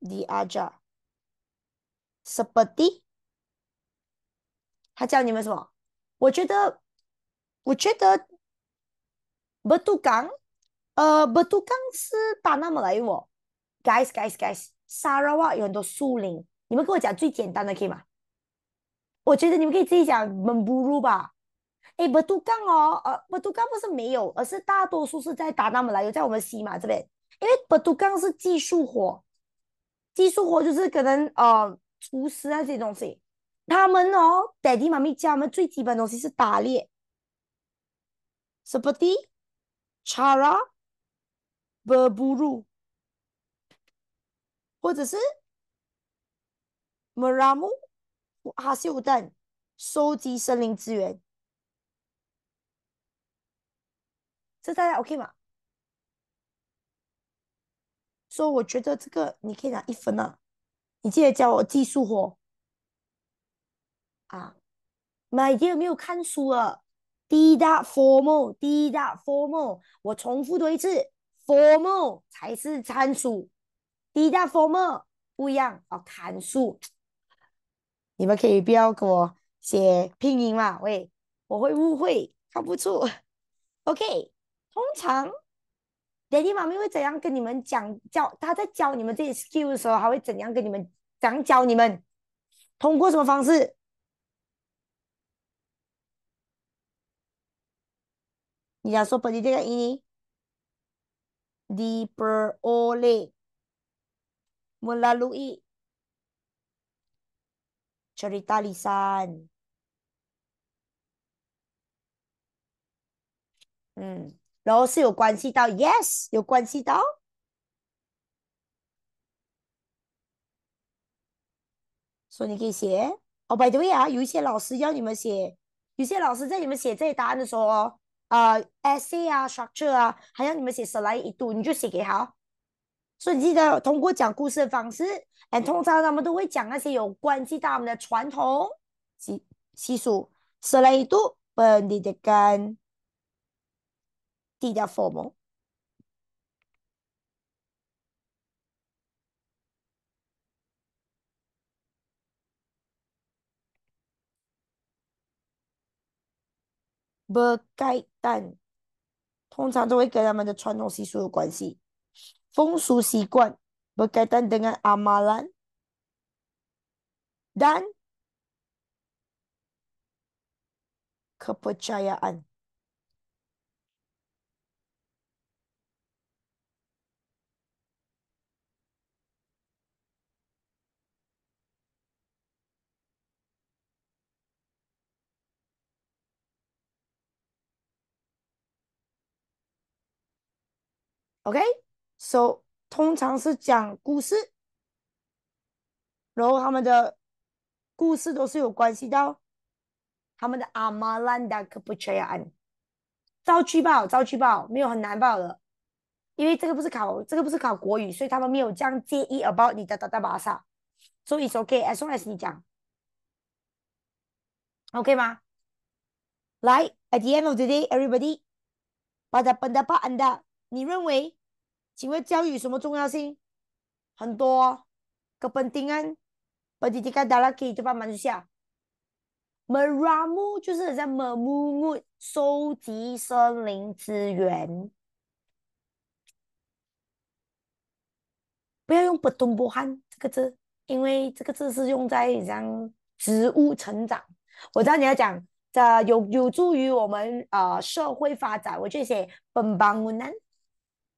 ，di aja，seperti，他教你们什么？我觉得，我觉得，b u t a n g 呃，b u t a n g 是打那么来，我，guys，guys，guys，沙拉哇有很多树林，你们给我讲最简单的可以吗？我觉得你们可以自己讲 m e m b u r u 吧。哎，不都干哦，呃，不都干不是没有，而是大多数是在打他们来，又在我们西马这边，因为不都干是技术活，技术活就是可能呃，厨师那些东西，他们哦，爹地妈咪家们最基本东西是打猎，什么的，r b u r u 或者是，m r a m 还是秀蛋，收集森林资源。这大家 OK 吗？以我觉得这个你可以拿一分啊，你记得教我技术活啊，My 姐有没有看书了？滴答 formal，滴答 formal，我重复多一次，formal 才是参数。滴答 formal 不一样哦，函数。你们可以不要给我写拼音嘛？喂，我会误会，看不出。OK。通常，d d a d y 妈咪会怎样跟你们讲教？他在教你们这些 skill 的时候，还会怎样跟你们怎样教你们？通过什么方式？你想说本地这个印尼 d e peroleh melalui cerita lisan。嗯。然后是有关系到，yes，有关系到，所以你可以写。哦，by the way 啊，有一些老师要你们写，有些老师在你们写这些答案的时候，啊，essay 啊 s r u r t e r 啊，还要你们写 slide 一度，你就写给他。所以记得通过讲故事的方式，a n d 通常他们都会讲那些有关系到我们的传统、习习俗。Slide 一度，per d a d e g a n tidak formal. Berkaitan. Tongsang tu ikan dengan cuan nong sisu kuan si. Feng su si kuan. Berkaitan dengan amalan. Dan. Kepercayaan. O.K. s o 通常是讲故事，然后他们的故事都是有关系到他们的阿玛兰达克布切亚安。造句报，造句报，没有很难报的，因为这个不是考，这个不是考国语，所以他们没有这样介意。About 你的达达巴萨，所以 s O.K.，as long as 你讲，O.K. 吗？来，At the end of the day, everybody，pada pendapa anda。你认为，请问教育什么重要性？很多。个本丁安，本地的卡拉可以都帮忙一下。me ramu 就是在 me mungut 收集森林资源。不要用不东不汉这个字，因为这个字是用在让植物成长。我知道你要讲，这有有助于我们呃社会发展。我就写 ben bangunan。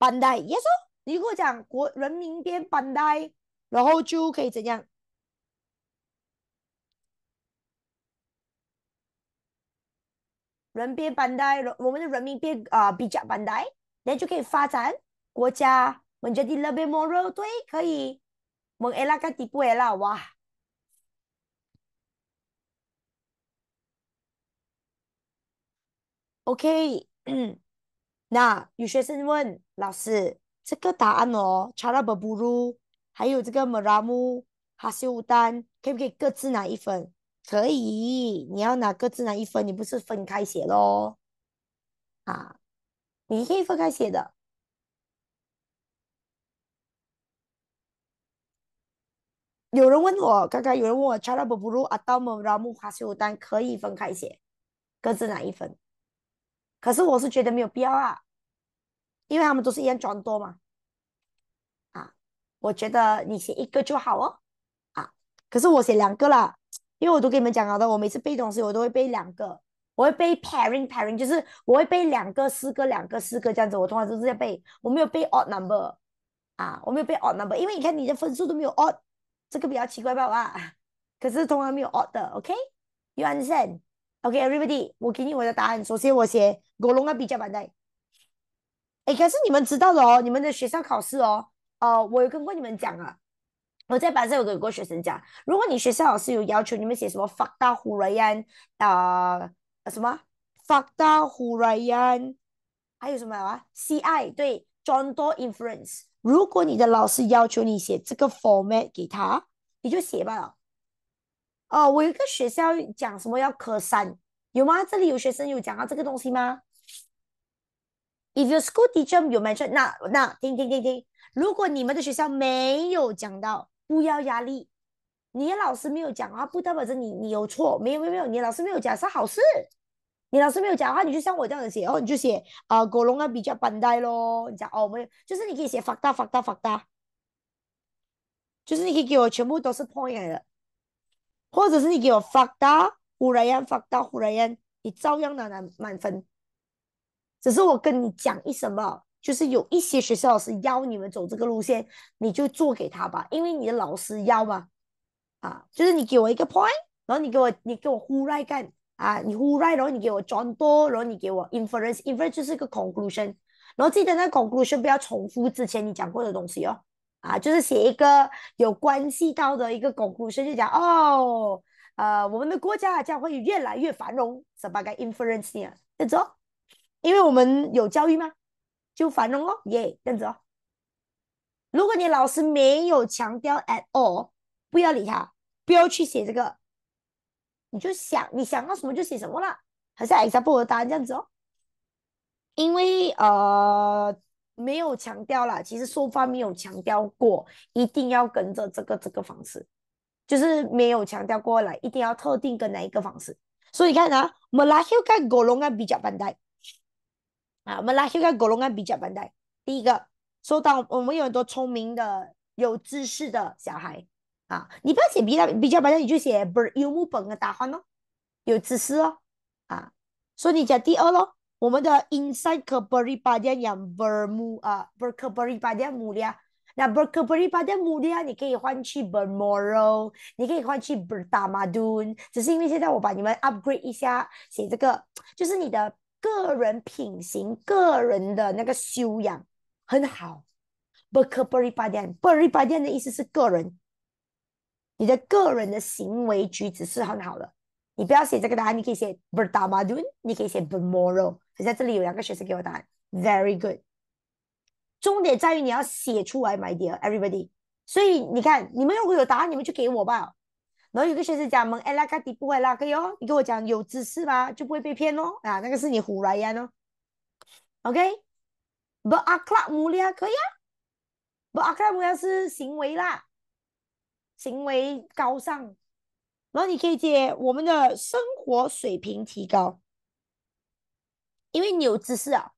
班代耶稣，你给我讲国人民变班代，然后就可以怎样？人民变班代，我们的人民变啊比较班代，然后就可以发展国家，我们 more r 民 a 德对，可以，我们的国家进步啦哇！OK。那有学生问老师，这个答案哦，查拉伯布鲁还有这个梅拉木哈修丹，可不可以各自拿一分？可以，你要拿各自拿一分，你不是分开写喽？啊，你可以分开写的。有人问我，刚刚有人问我，查拉伯布鲁阿道梅拉木哈修丹可以分开写，各自拿一分。可是我是觉得没有必要啊，因为他们都是一样转多嘛，啊，我觉得你写一个就好哦，啊，可是我写两个啦，因为我都跟你们讲好的，我每次背东西我都会背两个，我会背 parent parent，就是我会背两个四个两个四个这样子，我通常都是在背，我没有背 odd number，啊，我没有背 odd number，因为你看你的分数都没有 odd，这个比较奇怪吧，可是通常没有 odd 的，OK，you understand？OK，everybody，我给你我的答案。首先，我写《果龙阿比较版》的。哎，可是你们知道的哦，你们的学校考试哦，哦，我有跟过你们讲啊，我在班上有跟过学生讲，如果你学校老师有要求你们写什么发大胡瑞安啊什么发大胡瑞安，还有什么啊？C I 对，众多 influence。如果你的老师要求你写这个 format 给他，你就写吧了。哦，我一个学校讲什么要科三有吗？这里有学生有讲到这个东西吗？If your school teacher you mention，那那听听听听，如果你们的学校没有讲到，不要压力。你老师没有讲啊，不代表着你你有错，没有没有没有，你老师没有讲是好事。你老师没有讲的话，你就像我这样子写，哦，你就写啊，狗笼啊，比较笨带咯，你讲哦，没有，就是你可以写发大发大发大，就是你可以给我全部都是 point 的。或者是你给我发到 Who right？发到 Who 你照样拿拿满分。只是我跟你讲一声吧，就是有一些学校是邀你们走这个路线，你就做给他吧，因为你的老师邀嘛。啊，就是你给我一个 point，然后你给我你给我忽然干啊，你忽然，然后你给我转多，然后你给我 inference，inference 就是个 conclusion。然后记得那 conclusion 不要重复之前你讲过的东西哦。啊，就是写一个有关系到的一个巩固，甚就讲哦，呃，我们的国家将会越来越繁荣，什么个 influencing 啊？这样子哦，因为我们有教育吗？就繁荣哦，耶，这样子哦。如果你老师没有强调 at all，不要理他，不要去写这个，你就想你想到什么就写什么啦，好像 e x p t r 的答案这样子哦，因为呃。没有强调啦，其实双发没有强调过，一定要跟着这个这个方式，就是没有强调过来，一定要特定跟哪一个方式。所以你看啊马 a l a 狗 h i 比较 a golongan 啊，Malahhiu ka 第一个，说到我们有很多聪明的、有知识的小孩啊，你不要写比大比较班带，你就写 b e r 本的 u m b 哦，有知识哦，啊，所以你讲第二咯。我们的 inside beriberi padian 愛 a 啊，不 beriberi b a d i a n 慕咧。那 beriberi b a d i a n 慕咧，你可以换去 bermoreau，你可以换去 berdamadun。只是因为现在我把你们 upgrade 一下，写这个就是你的个人品行、个人的那个修养很好。beriberi b a d i a n beriberi padian 的意思是个人，你的个人的行为举止是很好的。你不要写这个答案，你可以写 bertamadun，你可以写 bemoor r。现在这里有两个学生给我答案，very good。重点在于你要写出来，my dear everybody。所以你看，你们如果有答案，你们就给我吧。然后有个学生讲蒙 o n e l e g a n t 会拉客哟，你跟我讲有知识嘛，就不会被骗哦。啊，那个是你胡来呀呢？OK，berakat m u 可以啊，berakat mulya 是行为啦，行为高尚。然后你可以接我们的生活水平提高，因为你有知识啊，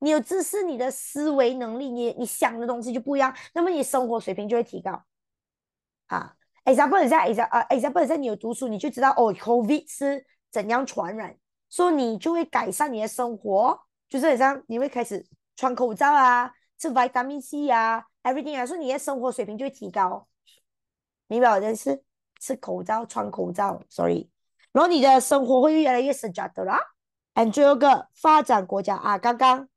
你有知识，你的思维能力，你你想的东西就不一样，那么你生活水平就会提高啊。example example 啊 example 在你有读书，你就知道哦，COVID 是怎样传染，所以你就会改善你的生活，就是这样，你会开始穿口罩啊，吃 vitamin C 啊，everything 啊，所以你的生活水平就会提高，明白我的意思？吃口罩，穿口罩，s o r r y 然后你的生活会越来越是 a d s t 啦。And 最后个发展国家啊，刚刚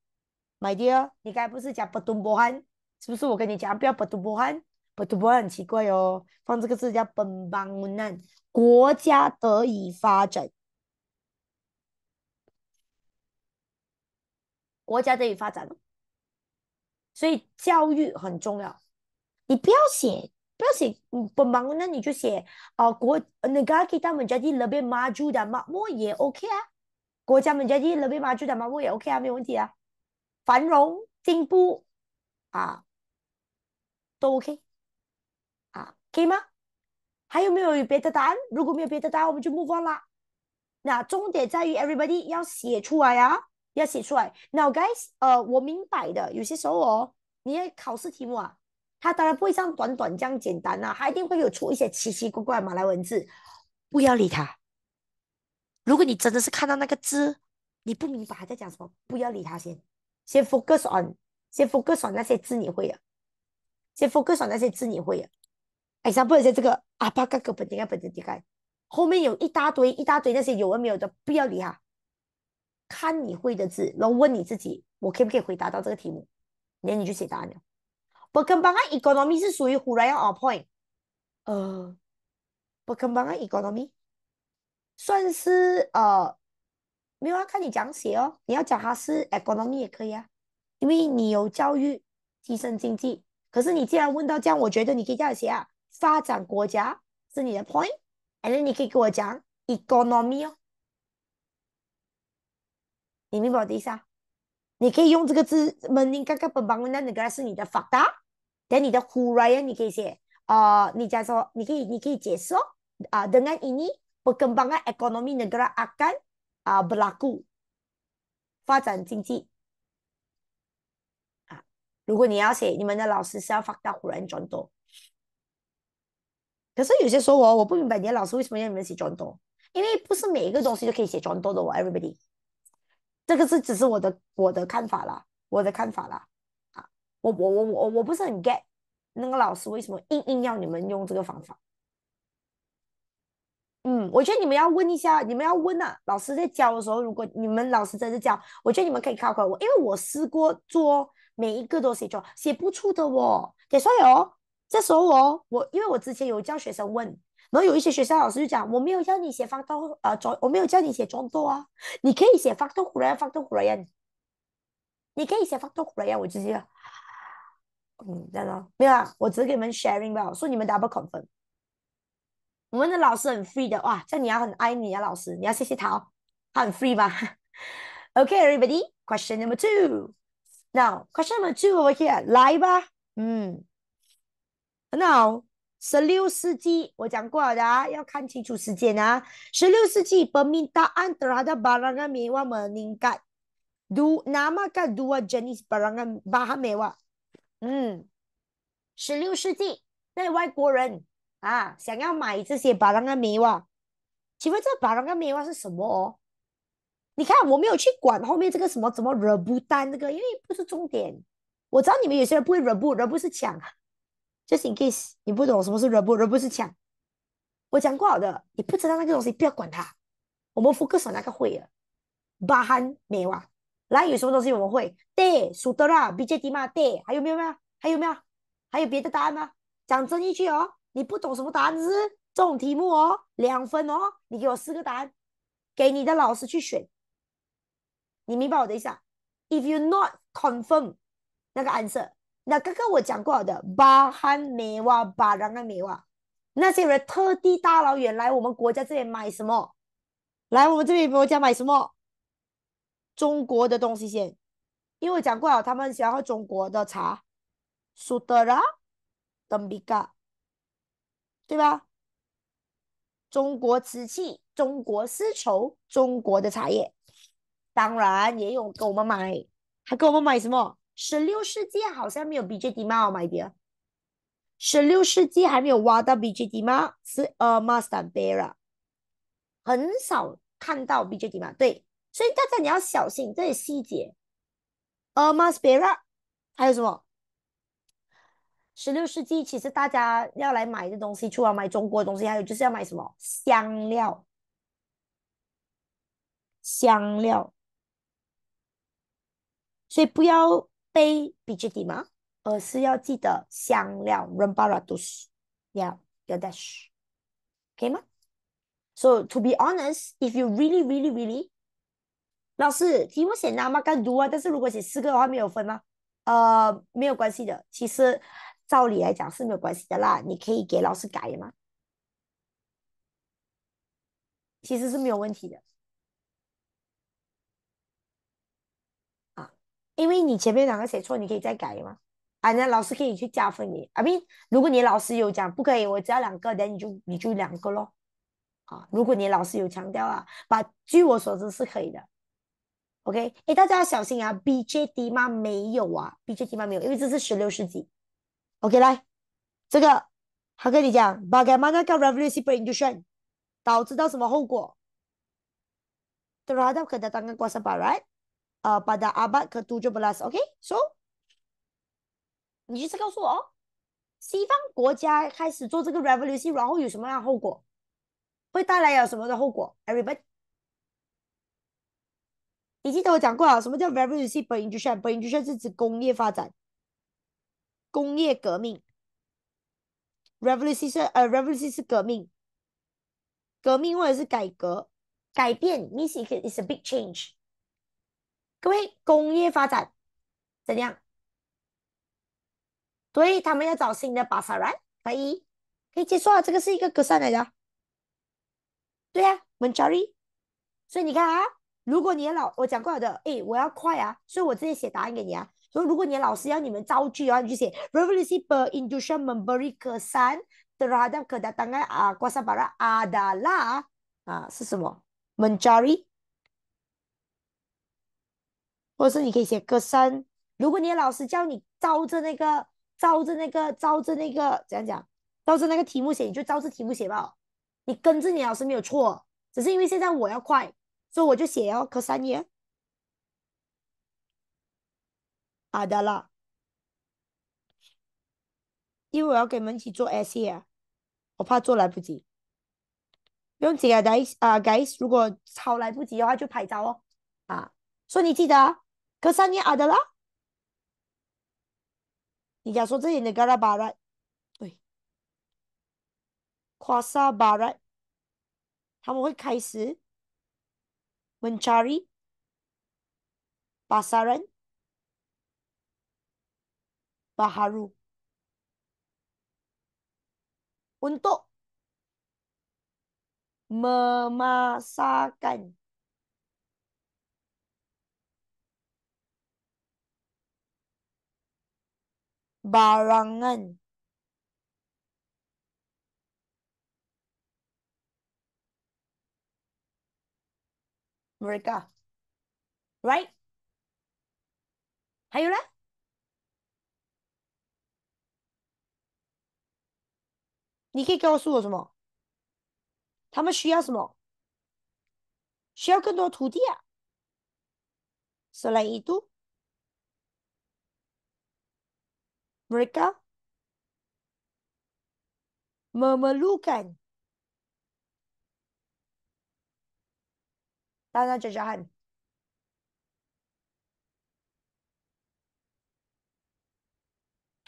，my dear，你刚才不是讲不 e 波 h a n 是不是？我跟你讲，不要不 e 波 h a n h a n 很奇怪哦。放这个字叫本邦 m b 国家得以发展，国家得以发展，所以教育很重要，你不要写。要写，嗯，不忙那你就写啊国，国那个给 t 们家的 n 边 a d 的 l e 也 OK 啊，国家，们家的那边 d 住的 e b 也 OK 啊，没有问题啊，繁荣进步啊，都 OK 啊，可以吗？还有没有别的答案？如果没有别的答案，我们就 move on 那重点在于 everybody 要写出来啊，要写出来。Now guys，呃，我明白的，有些时候哦，你要考试题目啊。它当然不会像短短这样简单呐，它一定会有出一些奇奇怪怪马来文字，不要理他。如果你真的是看到那个字，你不明白他在讲什么，不要理他先，先 focus on，先 focus on 那些字你会的，先 focus on 那些字你会的。哎，像不能说这个阿巴嘎格本点格本点点盖，后面有一大堆一大堆那些有文没有的，不要理他。看你会的字，然后问你自己，我可以不可以回答到这个题目？然后你就写答案。发展经济是属于湖南哦，point，呃，发展经济，算是呃，没有要看你讲解哦，你要讲它是，哎，经济也可以啊，因为你有教育，提升经济，可是你既然问到这样，我觉得你可以叫谁啊？发展国家是你的 point，而且你可以给我讲 economy 哦，你明白我的意思啊？你可以用这个字门林刚刚不帮我讲哪个是你的发达？然你的湖南，你可以写啊，你这说，你可以你可以解说啊。，dengan perkembangan ekonomi 当然，印尼，发展经济啊。如果你要写，你们的老师是要发到湖南转多。可是有些时候，哦，我不明白，你的老师为什么要你们写转多？因为不是每一个东西都可以写转多的，我 everybody。这个是只是我的我的看法啦，我的看法啦。我我我我我不是很 get 那个老师为什么硬硬要你们用这个方法？嗯，我觉得你们要问一下，你们要问啊。老师在教的时候，如果你们老师在这教，我觉得你们可以考考我，因为我试过做，每一个都写错，写不出的哦。对，所哦，这时候哦，我因为我之前有叫学生问，然后有一些学校老师就讲，我没有叫你写方高呃，我我没有叫你写中度啊，你可以写方度回来，方度胡来呀，你可以写方度胡来呀，我直接。嗯，真的没有啊！我只是给你们 sharing 吧，以你们达不到 confirm。我们的老师很 free 的，哇，这你要很爱你啊，老师，你要谢谢他哦，他很 free 吧。o k everybody, question number two. Now, question number two over here, l i 嗯，Now 十六世纪我讲过了啊，要看清楚时间啊。十六世纪，伯明达安德哈的巴拉干梅哇们宁卡，Du nama ka dua jenis barangan bahasa 梅哇。嗯，十六世纪那外国人啊，想要买这些巴兰加米瓦。请问这巴兰加米瓦是什么哦？你看我没有去管后面这个什么怎么 r 不 b u 那个，因为不是重点。我知道你们有些人不会 r 不，b 不是 r e b u t 是抢啊，n c a s e 你不懂什么是 r 不，b 不 r b 是抢。我讲过好的，你不知道那个东西不要管它。我们 focus 那个会，巴汉米瓦。来，有什么东西我们会？d s 对，数 r 啦，B、J、D ma 嘛，对。还有没有？没有？还有没有？还有别的答案吗？讲真一句哦，你不懂什么答案是这种题目哦，两分哦。你给我四个答案，给你的老师去选。你明白我的意思？If 啊 you not confirm 那个 answer，那刚刚我讲过的，巴汉梅瓦巴朗啊梅瓦，那些人特地大老远来我们国家这边买什么？来我们这边国家买什么？中国的东西先，因为讲过了，他们喜欢喝中国的茶，Sudra，Dambiga，对吧？中国瓷器、中国丝绸、中国的茶叶，当然也有给我们买，还给我们买什么？十六世纪好像没有 BJD 吗 m a d e 十六世纪还没有挖到 BJD 吗？是呃，Master Ber，很少看到 BJD 嘛，对。所以大家你要小心这些细节。Ama s p e r a 还有什么？十六世纪，其实大家要来买的东西，除了买中国的东西，还有就是要买什么香料？香料。所以不要背 b g d 吗？而是要记得香料 rembaratus，要要 Dash，可以吗？So to be honest, if you really, really, really 老师，题目写那么干读啊？但是如果写四个的话，没有分吗？呃，没有关系的。其实照理来讲是没有关系的啦。你可以给老师改吗？其实是没有问题的。啊，因为你前面两个写错，你可以再改吗？啊，那老师可以去加分你啊？不，如果你老师有讲不可以，我只要两个，那你就你就两个咯。啊，如果你老师有强调啊，把据我所知是可以的。OK，哎，大家要小心啊！B J D 吗？没有啊，B J D 吗？没有，因为这是十六世纪。OK，来，这个，浩跟你讲，bagaimana ke revolusi perindustrian? 导致到什么后果？terhadap kedatangan kuasa b a r a t 呃，pada abad ke tujuh belas。OK，so，你就是告诉我哦，西方国家开始做这个 revolution，然后有什么样的后果？会带来有什么的后果？Everybody。你记得我讲过啊，什么叫 revolution？Revolution 是指工业发展、工业革命。Revolution，呃，revolution 是革命，革命或者是改革、改变。Miss，is i a big change。各位，工业发展怎样？对，他们要找新的巴 o s s a r 可以，可以结束了。这个是一个歌单来着。对啊，Manchery。所以你看啊。如果你老我讲过的，哎，我要快啊，所以我直接写答案给你啊。说如果你老师要你们造句啊，你就写 r e v o l u s i b i l i t y induction memory kesan terhadap kedatangan a kuasa para adalah 啊是什么？mencari，或是你可以写 ke san。如果你老师叫你照着那个，照着那个，照着那个，怎样讲？照着那个题目写，你就照着题目写吧。你跟着你老师没有错，只是因为现在我要快。所以我就写要科三年，好的了，因为我要跟你们一起做 s s 我怕做来不及。用几个 s 啊？改，如果超来不及的话，就拍照哦。啊，所以你记得科三年，好的了。你假说这里你搞到 b a 对 q u a s 他们会开始。mencari pasaran baharu untuk memasakkan barangan mereka, right, 还有呢？你可以告诉我什么？他们需要什么？需要更多土地啊！所以来印度。mereka, 我们来看看。tanah jajahan.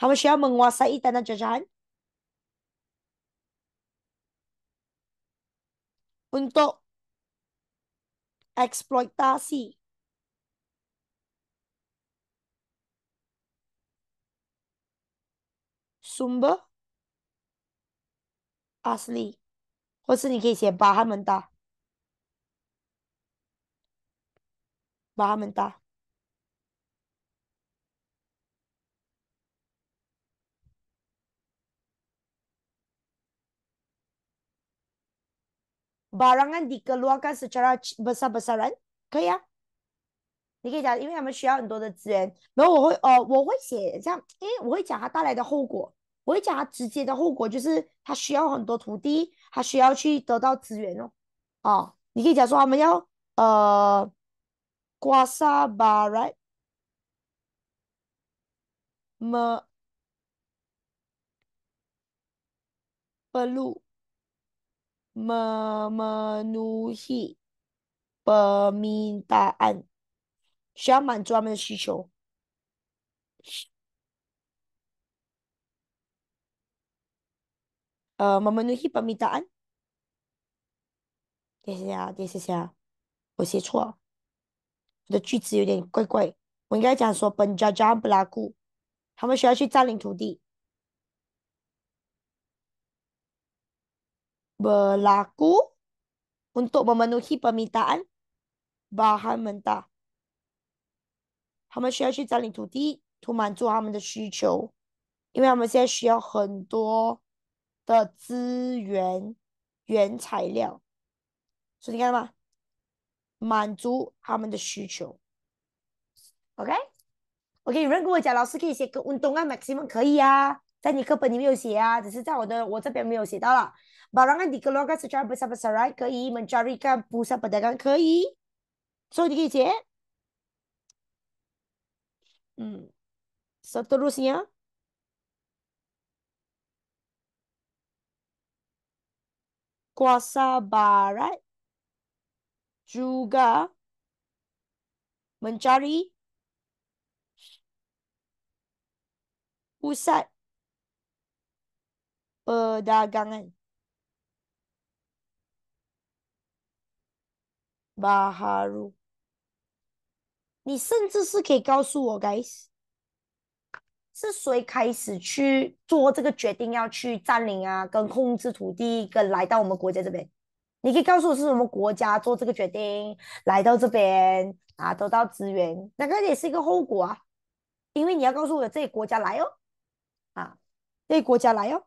Hamasyah menguasai tanah jajahan. Untuk eksploitasi sumber asli，或是你可以写巴哈门达。巴门大，barangan dikeluarkan secara besar besaran，可以啊？你可以讲，因为他们需要很多的资源，然后我会，呃，我会写，像，哎，我会讲它带来的后果，我会讲它直接的后果就是他需要很多土地，他需要去得到资源哦，哦，你可以讲说他们要，呃。kuasa barat, perlu memenuhi permintaan. siapa m a n c i u m silau? ah memenuhi permintaan? 谢谢啊，谢谢啊，我写错。我的句子有点怪怪，我应该讲说 b e n j a a 拉库，他们需要去占领土地，Belaku untuk memenuhi permintaan bahan mentah。他们需要去占领土地，图满足他们的需求，因为他们现在需要很多的资源、原材料。所以你看到吗？满足他们的需求，OK，OK。有人跟我讲，老师可以写个运动啊，maximum 可以啊，在你课本里面有写啊，只是在我的我这边没有写到了。barangan di kalangan sejarah bersaraya 可以，menjari kan b u s a n b e r d a g a n i 可以，所以这些，嗯，sebutlah, kuasa barat。juga mencari pusat perdagangan baru。你甚至是可以告诉我，guys，是谁开始去做这个决定，要去占领啊，跟控制土地，跟来到我们国家这边？你可以告诉我，是什么国家做这个决定来到这边啊，得到资源，那个也是一个后果啊，因为你要告诉我这个国家来哦，啊，这个国家来哦，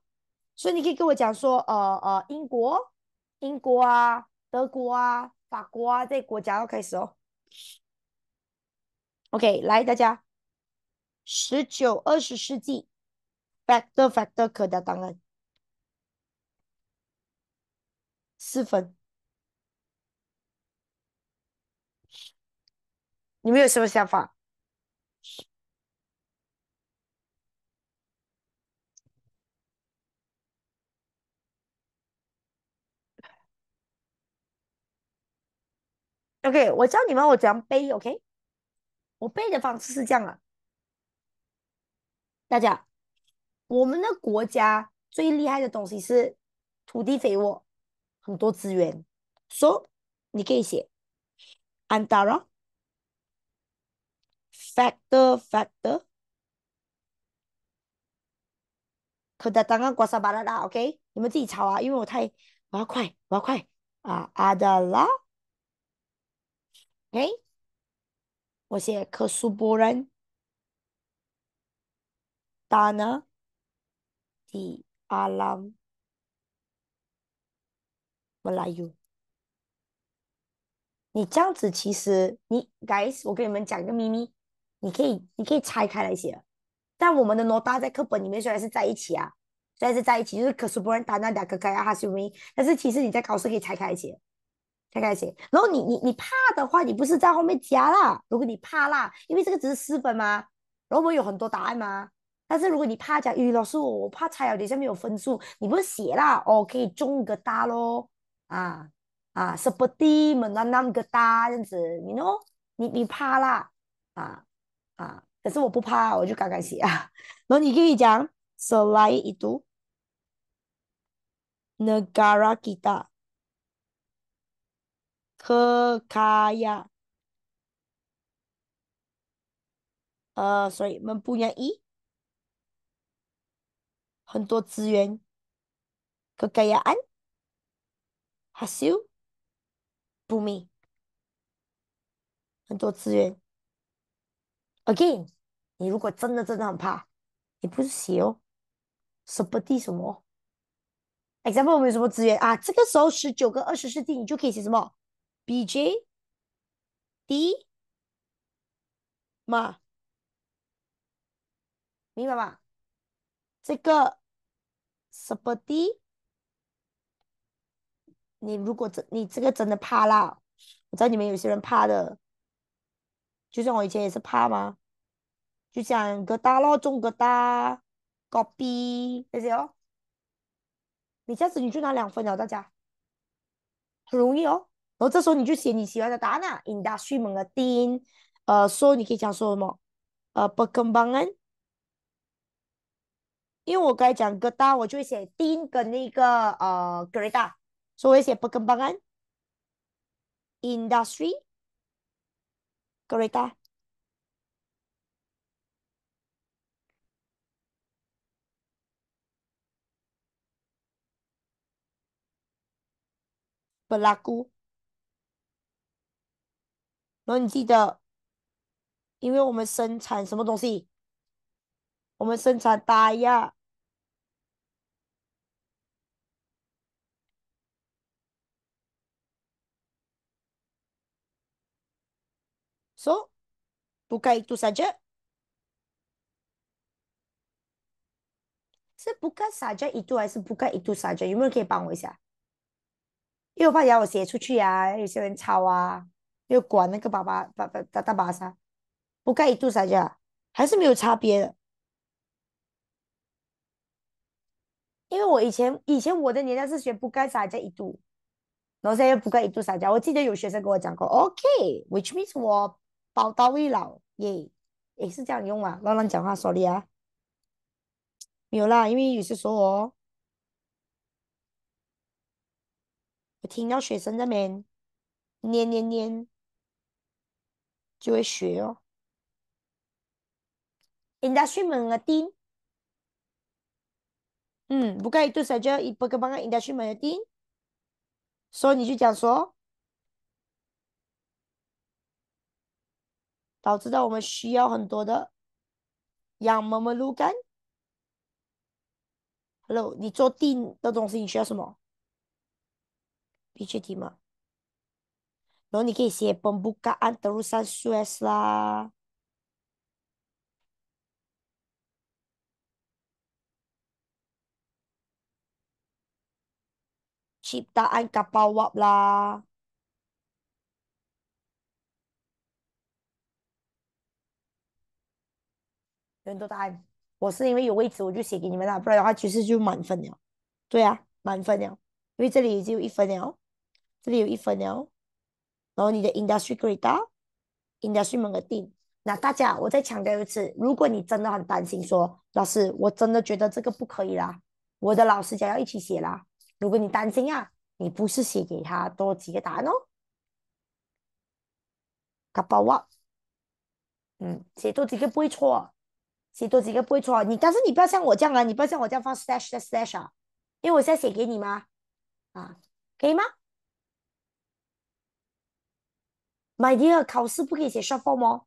所以你可以跟我讲说，呃呃，英国、英国啊，德国啊，法国啊，这个国家要开始哦。OK，来大家，十九、二十世纪，factor factor 可的当然。四分，你们有什么想法？OK，我教你们我怎样背。OK，我背的方式是这样啊。大家，我们的国家最厉害的东西是土地肥沃。很多资源，so 你可以写 antara factor factor，可得刚刚国三巴拉啦，OK，你们自己抄啊，因为我太我要快我要快啊，adalah，OK，我写 kesuburan tanah di alam。l i k y u 你这样子其实你，guys，我给你们讲一个秘密，你可以你可以拆开来写，但我们的 nota 在课本里面虽然是在一起啊，虽然是在一起，就是可是不然打那两个个啊哈 s o e 但是其实你在考试可以拆开写，拆开写，然后你你你怕的话，你不是在后面加啦？如果你怕啦，因为这个只是私分嘛，然后我有很多答案吗？但是如果你怕讲，英语老师我我怕拆了，等下面有分数，你不是写啦哦，可以中个大咯。啊啊，s e 是不地，门难难 a 大，这样子，你喏，你你怕啦，啊啊，可是我不怕，我就刚敢写啊。那 你可以讲，所以，伊土，a 家，kita，kekaya，呃，sorry，mempunyai，很多资源，kekayaan。b u 不 i 很多资源。Again，你如果真的真的很怕，你不是写哦。s e r t i 什么？Example，我们有什么资源啊？这个时候十九个二十世纪，你就可以写什么？B J，D，嘛，明白吗？这个 s e r t l y 你如果真你这个真的怕辣，我知道你们有些人怕的，就像我以前也是怕嘛，就像疙瘩咯中疙瘩、c o p y 哦。你下次你就拿两分哦，大家很容易哦。然后这时候你就写你喜欢的答案 i n d u s t r i mengatim，呃，说你可以讲说什么，呃，perkembangan，因为我该讲疙瘩，我就会写丁跟那个呃个 a 所以是啊，发展，industry，车，布拉古，然后你记得，因为我们生产什么东西，我们生产大亚。So，开一度 saja，sebuka saja itu 啊，sebuka itu saja，有没有人可以帮我一下？又怕人家我写出去呀，有些人抄啊，又管那个爸爸、爸爸、大爸爸噻。不开一度 saja，还是没有差别的。因为我以前以前我的年代是学不开 saja 一度，然后再不开一度 saja。我记得有学生跟我讲过，OK，which means 我。宝刀未老，耶，也是这样用啊，老人讲话说的啊，没有啦，因为有些时候，哦，我听到学生那边念念念，就会学哦。industry marketing，嗯，不光是这，一是，发展个 industry m a r 所以你就讲说。导致到我们需要很多的羊毛毛撸竿。Hello，你做定的东西你需要什么？P C T 嘛？那你可以写 Pembukaan Terusan Swiss 啦，其他安卡包哇啦。很多答案，我是因为有位置，我就写给你们啦，不然的话，其实就满分了。对啊，满分了，因为这里已经有一分了，这里有一分了。然后你的 industry g r a d e industry 门的定。那大家，我再强调一次，如果你真的很担心，说老师，我真的觉得这个不可以啦，我的老师家要一起写啦。如果你担心啊，你不是写给他多几个答案哦，他帮我，嗯，写多几个不会错。写多几个不会错，你但是你不要像我这样啊！你不要像我这样放 slash 的 slash，因为我现在写给你吗？啊，可以吗？My dear，考试不可以写 short form 吗？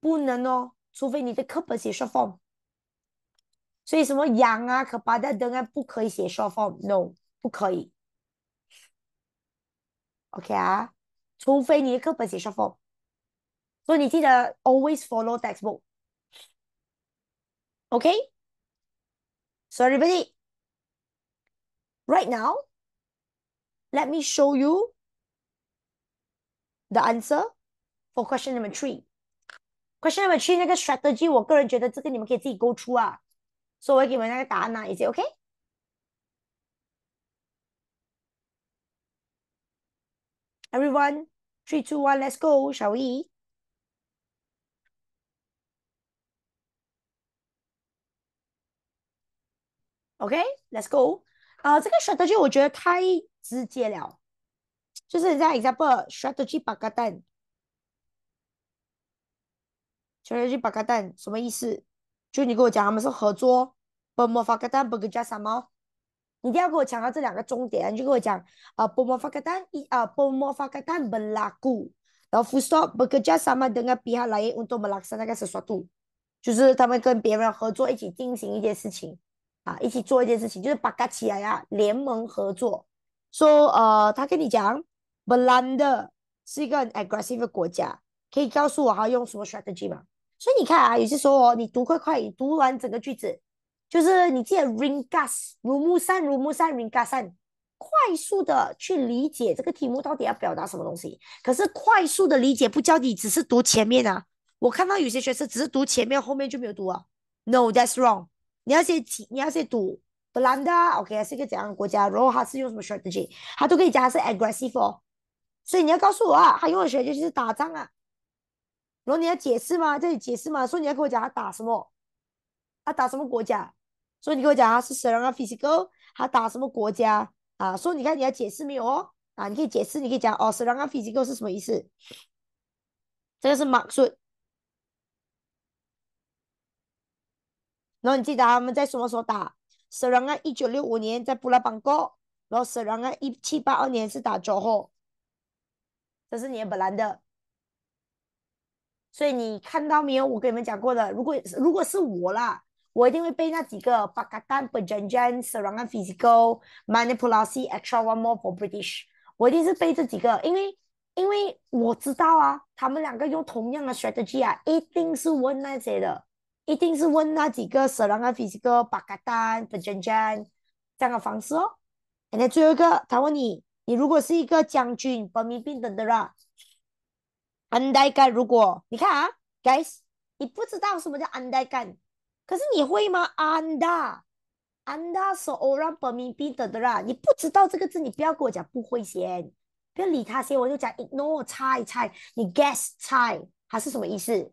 不能哦，除非你的课本写 short form。所以什么羊啊、可巴大灯啊，不可以写 short form，no，不可以。OK 啊，除非你的课本写 short form，所以你记得 always follow textbook。Okay? So everybody, right now, let me show you the answer for question number three. Question number three 那个 Is it okay? Everyone, three, two, one, let's go, shall we? Okay, let's go. 啊，这个 strategy 我觉得太直接了。就是家 example strategy 巴嘎蛋，strategy 巴嘎蛋什么意思？就你跟我讲，他们是合作。不莫发嘎蛋不个加三毛，一定要给我讲到这两个重点。你就跟我讲啊，不莫发嘎蛋一啊，不莫巴嘎蛋不拉 u 然后 first o p 不个加三毛，等下比下来 undo 不拉三，再开始刷赌。就是他们跟别人合作，一起进行一件事情。一起做一件事情，就是把嘎起来呀，联盟合作。说呃，他跟你讲，Belanda 是一个很 aggressive 的国家，可以告诉我还要用什么 strategy 吗？所以你看啊，有些时候哦，你读快快，读完整个句子，就是你记得 r i n g g a s 如木山，如木山 r i n g g a s 快速的去理解这个题目到底要表达什么东西。可是快速的理解不教你，只是读前面啊。我看到有些学生只是读前面，后面就没有读啊。No，that's wrong。你要先起，你要先读，荷兰啊，OK，是一个怎样的国家？然后他是用什么 strategy？他都可以讲，他是 aggressive 哦。所以你要告诉我啊，他用的 s t r a g 略就是打仗啊。然后你要解释吗？这里解释吗？说你要跟我讲他打什么？它打什么国家？所以你跟我讲他是 s u r u n g physical，他打什么国家啊？所以你看你要解释没有哦？啊，你可以解释，你可以讲哦 s u r u n g physical 是什么意思？这个是 mark 说。然后你记得他们在什么时候打？塞尔冈一九六五年在布拉邦哥，然后塞尔冈一七八二年是打交火，这是你本来的。所以你看到没有？我跟你们讲过的，如果如果是我啦，我一定会背那几个 p a k 本 s t a n p s t a n s e n g Physical, Manipulation, Extra One More for British。我一定是背这几个，因为因为我知道啊，他们两个用同样的 strategy 啊，一定是问那些的。一定是问那几个色狼啊、physical、八卦单、不正这样的方式哦。And 然后最后一个，他问你：你如果是一个将军、平民兵等的啦，anda 如果你看啊，guys，你不知道什么叫 anda，可是你会吗？anda，anda 是 orang 平民兵等的啦。你不知道这个字，你不要跟我讲不会先，不要理他先，我就讲 ignore，猜猜，你 guess 猜它是什么意思？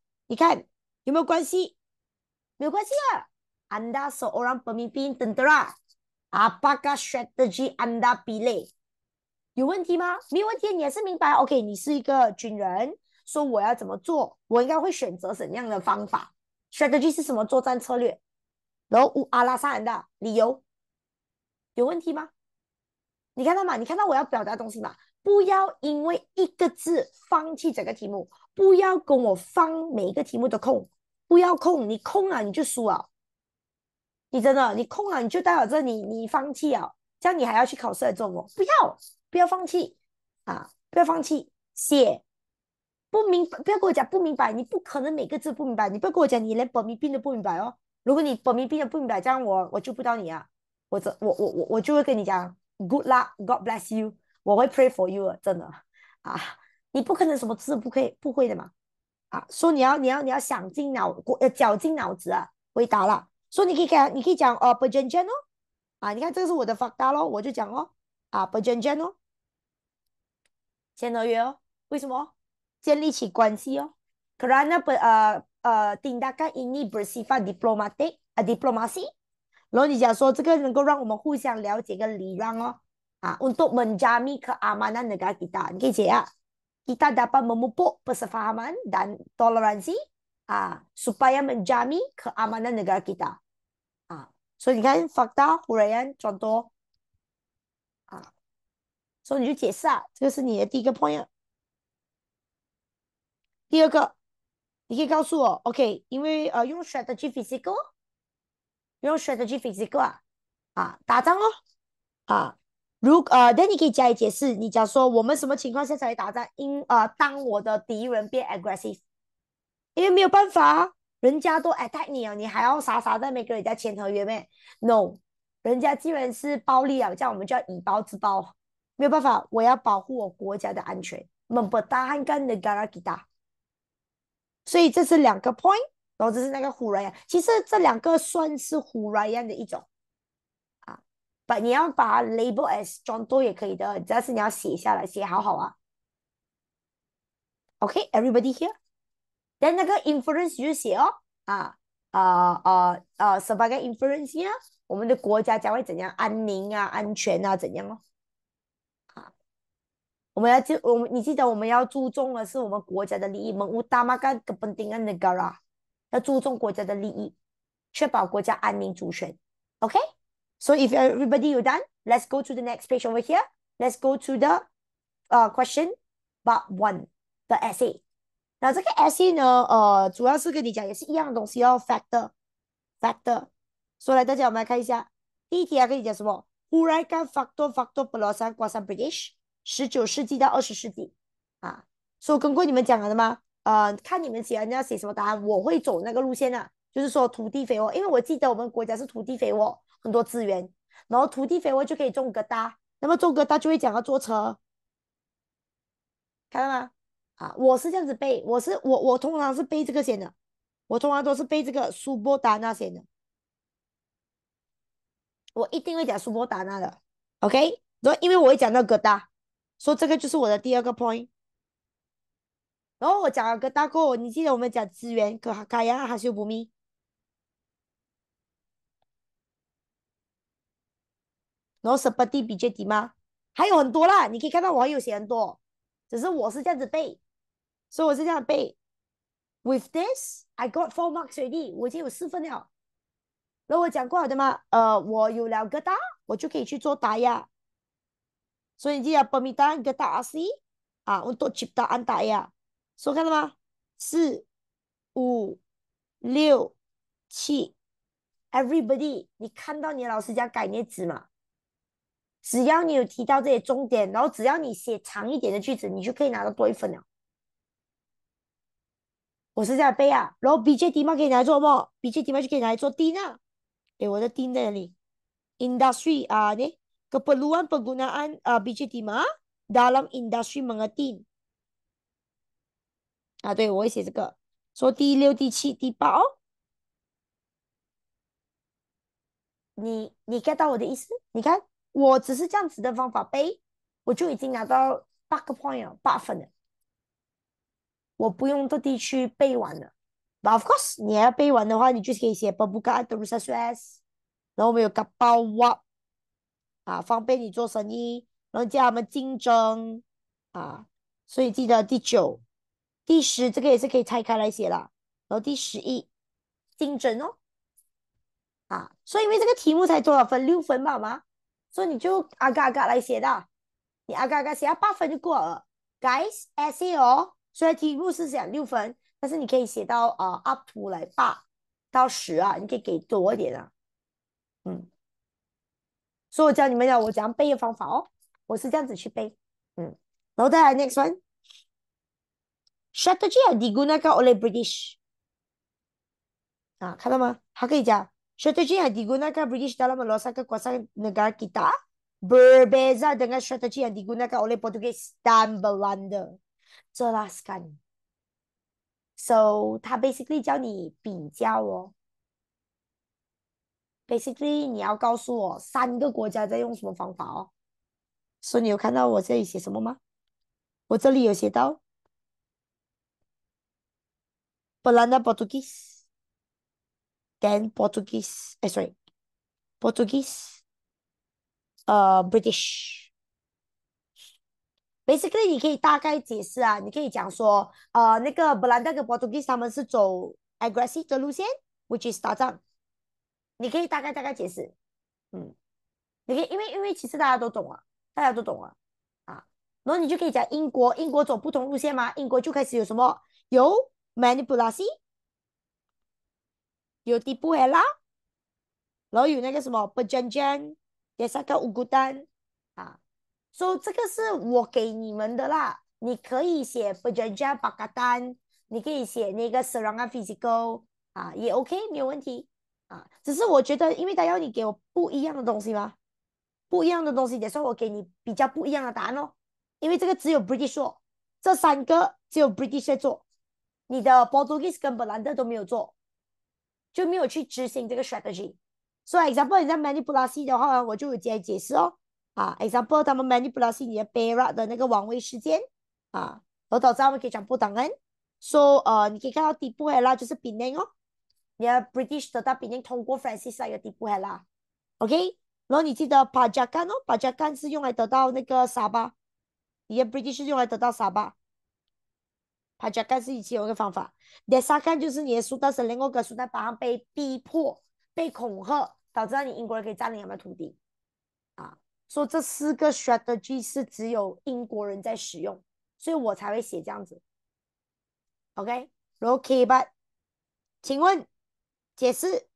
你看有没有关系？没有关系啊。anda seorang pemimpin tentara. Apakah strategi anda play? 有问题吗？没有问题，你也是明白。OK，你是一个军人，说我要怎么做，我应该会选择怎样的方法？Strategy 是什么作战策略？然后乌阿拉萨人的理由有问题吗？你看到吗？你看到我要表达东西吗？不要因为一个字放弃整个题目。不要跟我放每一个题目都空，不要空，你空了你就输了。你真的，你空了你就代表着你你放弃啊！这样你还要去考试来做么？不要不要放弃啊！不要放弃写。不明白，不要跟我讲不明白。你不可能每个字不明白，你不要跟我讲，你连本命病都不明白哦。如果你本命病都不明白，这样我我救不到你啊！我这我我我我就会跟你讲，Good luck, God bless you, 我会 pray for you。真的啊。你不可能什么字不会不会的嘛？啊，说你要你要你要想尽脑呃绞尽脑汁啊回答了。说你可以讲，你可以讲哦，g general，e n t 啊，你看这个是我的发达咯，我就讲哦，啊，g general，e n t 签合约哦，为什么建立起关系哦？Karena 不呃呃，tinggal 印尼 b e r s i f d i p l o m a t i c 啊 d i p l o m a c y 然后你讲说这个能够让我们互相了解跟礼让哦。啊，untuk menjami keamanan negara kita，你可以解啊。kita dapat memupuk persefahaman dan toleransi uh, supaya menjamin keamanan negara kita. Uh, so, ni kan fakta, huraian, contoh. Uh, so, ni jelaskan. Ini adalah poin pertama. Poin kedua. Anda boleh beritahu saya. Okey, kerana uh, guna strategi fizikal. Guna strategi fizikal. Uh, ah? 打仗哦，啊、uh,，如呃，那你可以加以解释。你讲说我们什么情况下才会打仗？因呃，当我的敌人变 aggressive，因为没有办法，人家都 attack 你啊，你还要傻傻在没跟人家签合约咩？No，人家既然是暴力啊，这样我们就要以暴制暴。没有办法，我要保护我国家的安全。所以这是两个 point，然后这是那个胡瑞样。其实这两个算是胡瑞样的一种。你要把 label as 装多也可以的，只是你要写下来，写好好啊。OK，everybody here。Then 那个 inference 就写哦，啊啊啊啊，十八个 inference here。我们的国家将会怎样？安宁啊，安全啊，怎样哦？啊，我们要注，我们你记得我们要注重的是我们国家的利益。要注重国家的利益，确保国家安宁主权。OK。So if everybody you done, let's go to the next page over here. Let's go to the, uh, question, part one, the essay. 那这个 essay 呢，呃，主要是跟你讲，也是一样的东西哦。Factor, factor. 所以大家我们来看一下，第一题还可以讲什么？Hurricane Factor Factor Blows Across British. 十九世纪到二十世纪，啊，说跟过你们讲了吗？呃，看你们写人家写什么答案，我会走那个路线的，就是说土地肥沃，因为我记得我们国家是土地肥沃。很多资源，然后土地肥沃就可以种疙瘩，那么种疙瘩就会讲要坐车，看到吗？啊，我是这样子背，我是我我通常是背这个险的，我通常都是背这个苏波达那险的，我一定会讲苏波达那的。OK，然后因为我会讲到疙瘩，说这个就是我的第二个 point，然后我讲疙瘩过，你记得我们讲资源，可卡亚还是不咪？然后 s 十八题比较低吗？还有很多啦，你可以看到我还有写很多。只是我是这样子背，所以我是这样背。With this, I got four marks already。我已经有四分了。那我讲过好的吗？呃，我有两个答，我就可以去做答呀。所以你只要把每单个答而已啊，啊，为了创造安答呀。数看到吗？四、五、六、七。Everybody，你看到你老师讲改那纸嘛？只要你有提到这些重点，然后只要你写长一点的句子，你就可以拿到多一分了。我是样飞啊。然后 B C 可 M 给来做不 b J D M 就拿来做？D 啊！哎，我在哪里。Industry 啊，呢，keperluan penggunaan 啊，B J D M dalam industry m e n g a t i n 啊，对，我会写这个。说第六、第七、第八哦。你你 get 到我的意思？你看。我只是这样子的方法背，我就已经拿到八个 point 了，八分了。我不用特地去背完了。But of course，你还要背完的话，你就可以写 b e b u k a t rusa s 然后我们有 “kapau”，哇，啊，方便你做生意，然后叫我们竞争，啊，所以记得第九、第十这个也是可以拆开来写啦，然后第十一，竞争哦，啊，所以因为这个题目才多少分？六分吧，好吗？所以你就啊嘎阿嘎来写的，你啊嘎嘎写到八分就过了 g u y s i s e a y 哦，虽然题目是讲六分，但是你可以写到啊 to 来八到十啊，你可以给多一点啊，嗯。所以我教你们要我怎样背的方法哦，我是这样子去背，嗯。然后再来 Next one，Strategy h d i e e n used b l the British 啊，看到吗？还可以加。strategi yang digunakan British dalam meluaskan kekuasaan negara kita berbeza dengan strategi yang digunakan oleh Portugis dan Belanda. Jelaskan. So, dia basically basically Belanda Portugis。Then Portuguese, ah sorry, Portuguese, ah British. Basically，你可以大概解释啊，你可以讲说，呃，那个荷兰登跟 Portuguese，他们是走 aggressive 的路线，which is 打仗。你可以大概大概解释，嗯，你可以，因为因为其实大家都懂啊，大家都懂啊，啊，然后你就可以讲英国，英国走不同路线吗？英国就开始有什么有 m a n i p u l a t i o n 有地布的啦，然后有那个什么不捐捐，第三个乌骨丹，啊，所以这个是我给你们的啦，你可以写 a k 捐巴嘎丹，你可以写那个 serangan physical，啊，也 OK 没有问题，啊，只是我觉得因为他要你给我不一样的东西嘛，不一样的东西得说我给你比较不一样的答案哦，因为这个只有 British 做，这三个只有 British 在做，你的 Portuguese 跟 Belanda 都没有做。就没有去执行这个 strategy。So example 你在 Mani Pulasi 的话，我就有加解释哦。啊，example 他们 Mani Pulasi 你的 Berar 的那个王位时间啊，我到时候可以讲破档案。So 呃，你可以看到底部步啦，就是兵刃哦。你的 British 得到兵刃，通过 Francis 去第底部系啦。OK，然后你记得 pajakan 哦，pajakan 是用来得到那个沙巴。你的 British 是用来得到沙巴。他觉开始是一起用的方法，第三干就是你的书，但是能够跟诉，他好像被逼迫、被恐吓，导致让你英国人可以占领他们土地，啊，说这四个 strategy 是只有英国人在使用，所以我才会写这样子。OK，然后 K 八，请问解释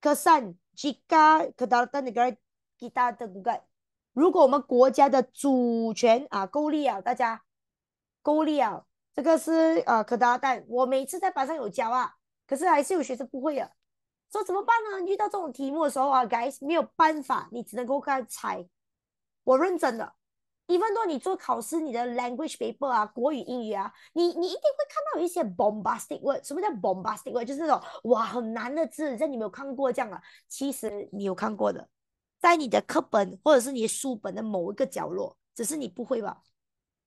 科三 a n Jika K d t 的个其他的国家，如果我们国家的主权啊，勾勒啊，大家勾勒。这个是呃可答，蛋，我每次在班上有教啊，可是还是有学生不会啊，说怎么办呢？遇到这种题目的时候啊，Guys 没有办法，你只能够看猜。我认真的，一分钟你做考试，你的 language paper 啊，国语、英语啊，你你一定会看到一些 bombastic word。什么叫 bombastic word？就是那种哇很难的字，这你没有看过这样啊？其实你有看过的，在你的课本或者是你的书本的某一个角落，只是你不会吧？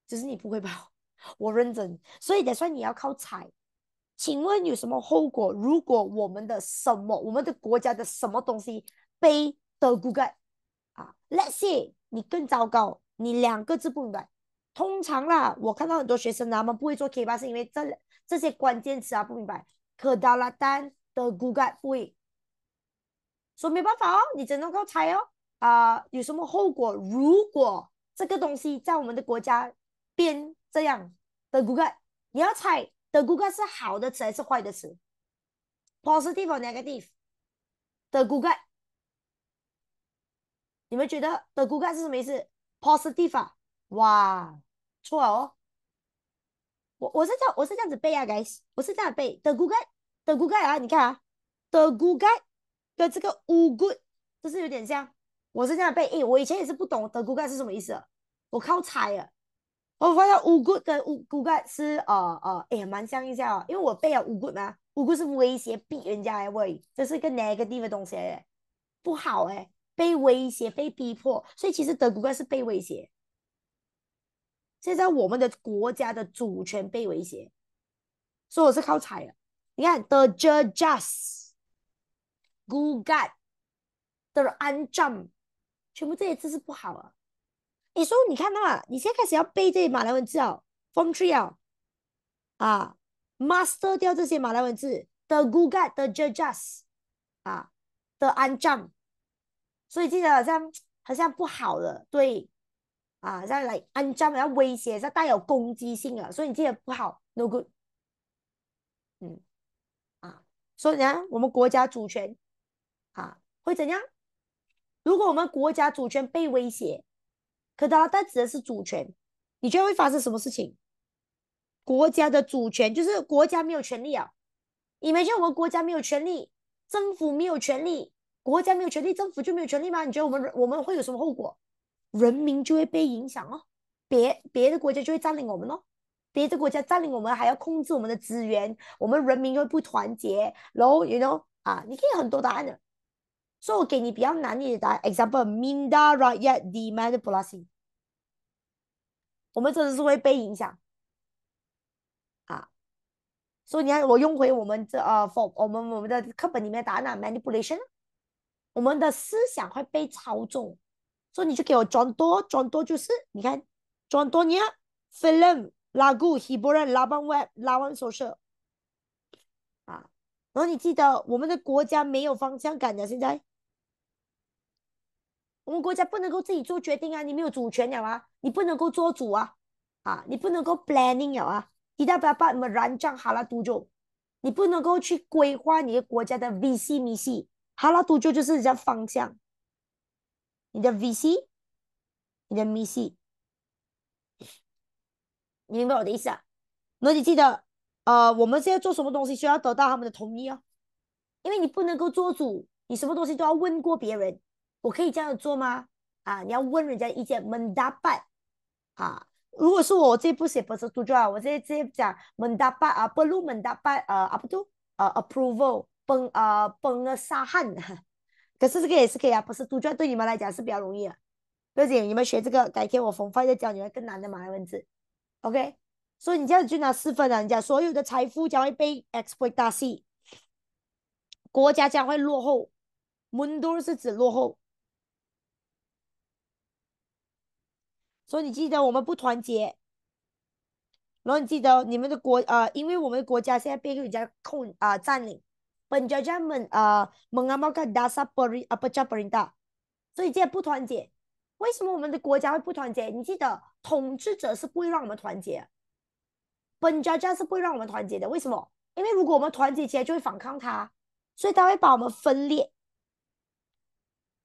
只是你不会吧？我认真，所以得算你要靠猜。请问有什么后果？如果我们的什么，我们的国家的什么东西被的 g o 啊，Let's see，你更糟糕，你两个字不明白。通常啦，我看到很多学生他们不会做 K 八，是因为这这些关键词啊不明白。可达拉丹的骨 o 不会，说没办法哦，你只能靠猜哦。啊，有什么后果？如果这个东西在我们的国家变这样的 g o 你要猜的 g o 是好的词还是坏的词？Positive o negative 的 g o 你们觉得的 g o 是什么意思？Positive 啊？哇，错哦！我我是这样我是这样子背啊 g u 我是这样背的 g o o g l 的 g o 啊，你看啊的 Google 跟这个 U Good 就是有点像，我是这样背。诶，我以前也是不懂的 g o 是什么意思，我靠猜啊。我发现五谷跟五谷盖是呃呃，哎，蛮像一下哦。因为我背了五谷嘛，五谷是威胁逼人家来喂，这是一个 negative 的东西不好哎，被威胁被逼迫，所以其实德古盖是被威胁。现在我们的国家的主权被威胁，所以我是靠猜了。你看，the judge，古盖，the unjust，全部这些字是不好啊。你说你看到了，你现在开始要背这些马来文字哦 f r m tree 哦，啊，master 掉这些马来文字，the gugat，the o j u d g e s 啊，the anjam，所以记得好像好像不好了，对，啊，像来 i k e anjam 要威胁，像带有攻击性啊，所以你这些不好，no good。嗯，啊，所以呢，我们国家主权，啊，会怎样？如果我们国家主权被威胁？可他，他指的是主权。你觉得会发生什么事情？国家的主权就是国家没有权利啊！你没觉得我们国家没有权利，政府没有权利，国家没有权利，政府就没有权利吗？你觉得我们我们会有什么后果？人民就会被影响哦，别别的国家就会占领我们哦，别的国家占领我们，还要控制我们的资源，我们人民又不团结，然后，know 啊，你可以很多答案的。所以我给你比较难一点的答案，example minda rayat t h m a n i p u l a t i 我们真的是会被影响啊！所以你看，我用回我们这呃，我们我们的课本里面答案，manipulation，我们的思想会被操纵。所以你就给我装多装多就是，你看装多呢，film 拉 a g u hiburan l a web l a sosok 啊，然后你记得我们的国家没有方向感的现在。我们国家不能够自己做决定啊！你没有主权了啊，你不能够做主啊！啊，你不能够 planning 了啊！你代表把你们人这哈拉都多你不能够去规划你的国家的 vc、米系，哈拉都久就是人家方向。你的 vc，你的米系，你明白我的意思？啊？那你记得，呃，我们现在做什么东西需要得到他们的同意哦，因为你不能够做主，你什么东西都要问过别人。我可以这样做吗？啊，你要问人家意见，men 啊，如果是我，我这不写不是杜撰，u a s 我这直接讲 men 啊不 e r l u men d a a 呃 a p a 呃，approval，peng，呃 p e n g 可是这个也是可以啊不是杜撰，对你们来讲是比较容易，不要紧，你们学这个，改天我很快再教你们更难的马来文字，OK？所以你这样子去拿四分，了，人家所有的财富将会被 export 大戏，国家将会落后，menur 是指落后。所以你记得我们不团结，然后你记得你们的国呃，因为我们的国家现在被人家控啊占领，本教教们啊蒙阿毛卡达萨布里啊不 n 布里达，所以现在不团结。为什么我们的国家会不团结？你记得统治者是不会让我们团结，本教教是不会让我们团结的。为什么？因为如果我们团结起来就会反抗他，所以他会把我们分裂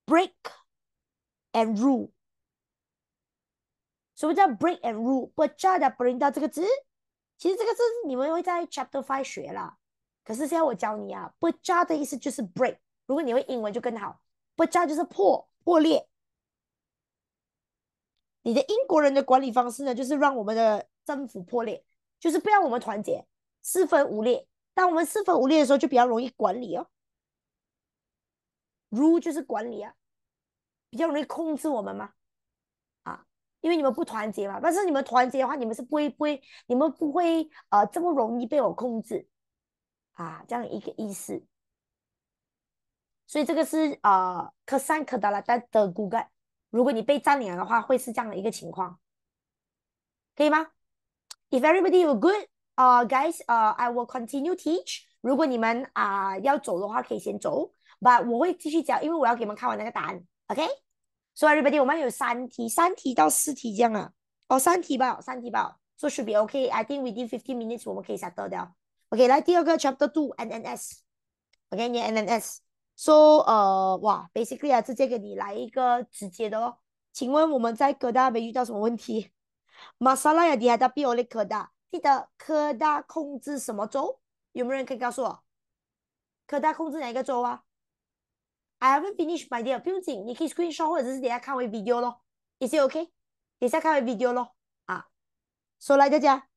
，break and rule。什么叫 break and rule？b 加 e 的 break 到这个字，其实这个字你们会在 chapter five 学啦。可是现在我教你啊？b 加 e 的意思就是 break。如果你会英文就更好。b 加 e 就是破，破裂。你的英国人的管理方式呢，就是让我们的政府破裂，就是不要我们团结，四分五裂。当我们四分五裂的时候，就比较容易管理哦。rule 就是管理啊，比较容易控制我们吗？因为你们不团结嘛，但是你们团结的话，你们是不会、不会、你们不会呃这么容易被我控制啊，这样一个意思。所以这个是啊可善可达拉的的骨干。如果你被占领的话，会是这样的一个情况，可以吗？If everybody is good, uh, guys, uh, I will continue teach. 如果你们啊要走的话，可以先走，but 我会继续教，因为我要给你们看完那个答案。OK。So everybody，我们有三题，三题到四题这样啊？哦，三题吧，三题吧。做 o s h OK。I think within fifteen minutes，我们可以下得掉。OK，来第二个 chapter two NNS。OK，你 NNS。So 呃，哇，Basically 啊，直接给你来一个直接的哦。请问我们在科大没遇到什么问题？Masala 雅 d a p i O 的科大。记得科大控制什么州？有没有人可以告诉我？科大控制哪个州啊？I haven't finished my dear，不用紧，你可以 Screenshot 或者是等下看回 video 咯，Is it OK？等下看回 video 咯啊。So 来，大家，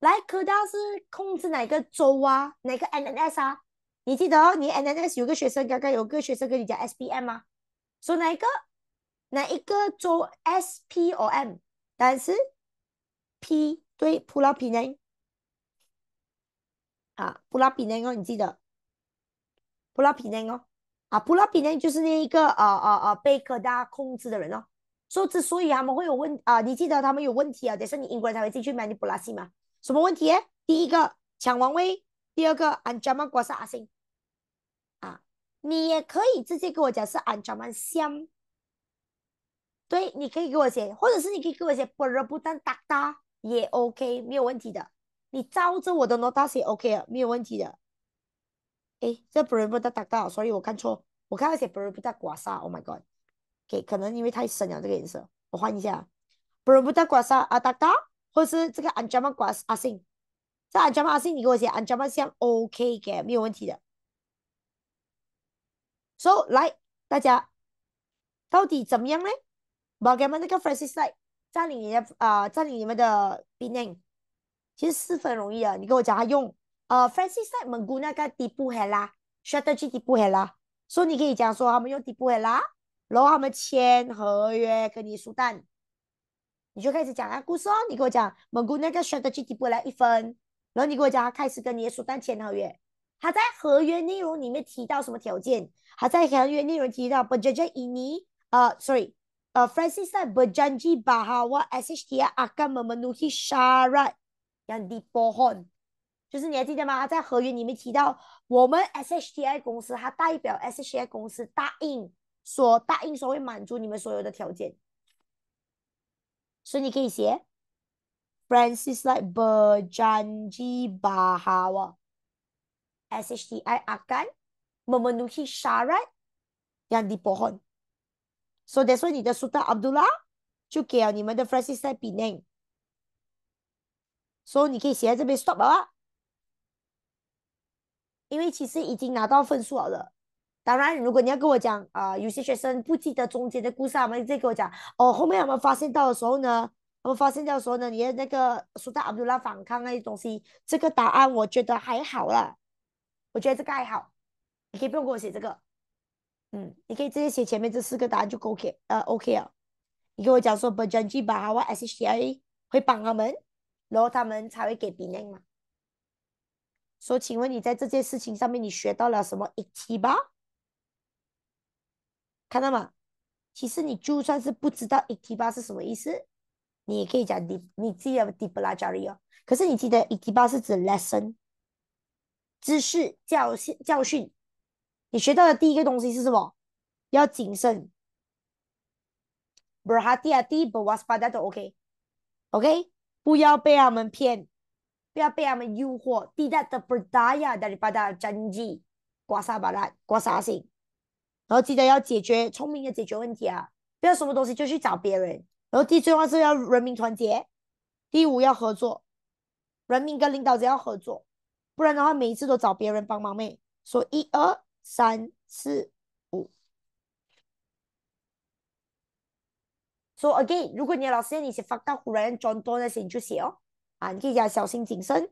来科大是控制哪个州啊？哪个 NNS 啊？你记得哦，你 NNS 有个学生刚刚有个学生跟你讲 S P M 吗？说哪一个？哪一个州 S P O M？答案是 P 对，普拉皮宁。啊，普拉皮宁哦，你记得，普拉皮宁哦。啊，普拉比呢，就是那一个啊啊啊被科大控制的人哦。说之所以他们会有问啊，你记得他们有问题啊，得是你英国人才会自己去买你普拉西吗？什么问题？第一个抢王位，第二个安扎曼瓜萨阿星。啊，你也可以直接给我讲是安扎曼香。对，你可以给我写，或者是你可以给我写 Perubutan t a 也 OK，没有问题的。你照着我的 No t 大写 OK 啊，没有问题的。诶，这 b e r u b a t a a o 所以我看错，我看到写 b e r u b a g u a s a Oh my god，OK，可能因为太深了这个颜色，我换一下 b e r u b a g u a s a 或是这个 a n j a m a guasa 阿信，这 anjaman 阿你给我写 a n j a m a 像 OK 的，没有问题的。So 来，大家到底怎么样呢？把你们那个粉丝赛占领你的啊，占领你们的 binang。其实四分容易啊，你给我讲下用。uh, Francis Fed menggunakan tipu helah, strategi tipu helah. So, ni kaya jangan so, hama yung tipu helah, lho hama cian heye ke ni sultan. Ni jo kaisi jangan kuso, ni kaya jangan menggunakan strategi tipu helah ifen, lho ni kaya jangan kaisi ke ni sultan cian heye. 他在合约内容里面提到什么条件？他在合约内容提到 b e r j a n j i n i 呃，sorry，呃，Francis b e r j a n j i bahawa SHTA akan memenuhi syarat yang dipohon。就是你还记得吗？在合约里面提到，我们 SHTI 公司，它代表 SHTI 公司答应说，答应说会满足你们所有的条件，所以你可以写，Francis l a e berjanji bahawa SHTI akan memenuhi syarat yang di pohon，so that's why 你的 Sultan Abdullah 就给了你们的 Francis lah pinang，所以你可以写在这边 stop 啊。因为其实已经拿到分数好了，当然如果你要跟我讲啊，有些学生不记得中间的故事，他们再跟我讲哦，后面阿们发现到的时候呢，阿们发现到的时候呢，你的那个苏丹阿布拉反抗那些东西，这个答案我觉得还好了，我觉得这个还好，你可以不用给我写这个，嗯，你可以直接写前面这四个答案就 OK，呃 OK 啊，你跟我讲说 Benjamin 把阿 S H T 会帮他们，然后他们才会给 b i n a 嘛。说，请问你在这件事情上面，你学到了什么？一题吧，看到吗？其实你就算是不知道一题吧是什么意思，你也可以讲你，你记得不拉 jarie 哦。可是你记得一题吧是指 lesson，知识教训教训。你学到的第一个东西是什么？要谨慎。布拉哈蒂啊，第一波瓦斯 d a 都 OK，OK，不要被他们骗。不要被他们诱惑，地震的不打呀，大力把它震起，刮痧把它刮痧醒。然后记得要解决，聪明的解决问题啊！不要什么东西就去找别人。然后最重要是要人民团结，第五要合作，人民跟领导者要合作，不然的话每一次都找别人帮忙咩？说一二三四五。So again，如果你的老师讲的是发到忽然传统那些你就写哦。啊，你可以讲小心谨慎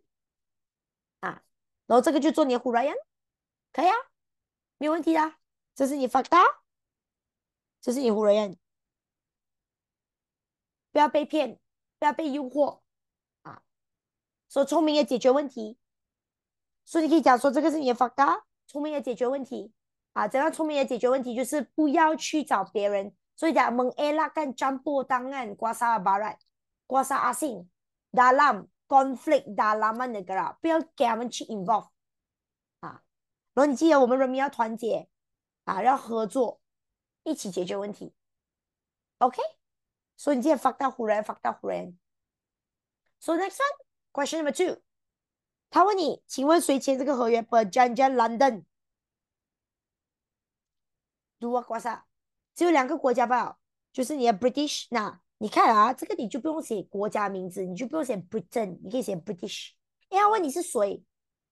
啊，然后这个就做你年户人员，可以啊，没有问题的，这是你法的，这是年户人员，不要被骗，不要被诱惑啊。说聪明也解决问题，所以你可以讲说这个是你的法大，聪明也解决问题啊。怎样聪明也解决问题，就是不要去找别人，所以讲门爱啦，跟长辈档案刮沙巴拉，刮痧阿信。dalam conflict dalaman e g a r a 不要 get h 给他们去 involve，啊，然后你记得我们人民要团结，啊，要合作，一起解决问题，OK？所以你记得发到 friend，发到 friend。So next one question number two，他问你，请问谁签这个合约 p e r j a n j a n London。Do what? a 啥？只有两个国家吧？就是你的 British 啊。你看啊，这个你就不用写国家名字，你就不用写 Britain，你可以写 British。哎，要问你是谁，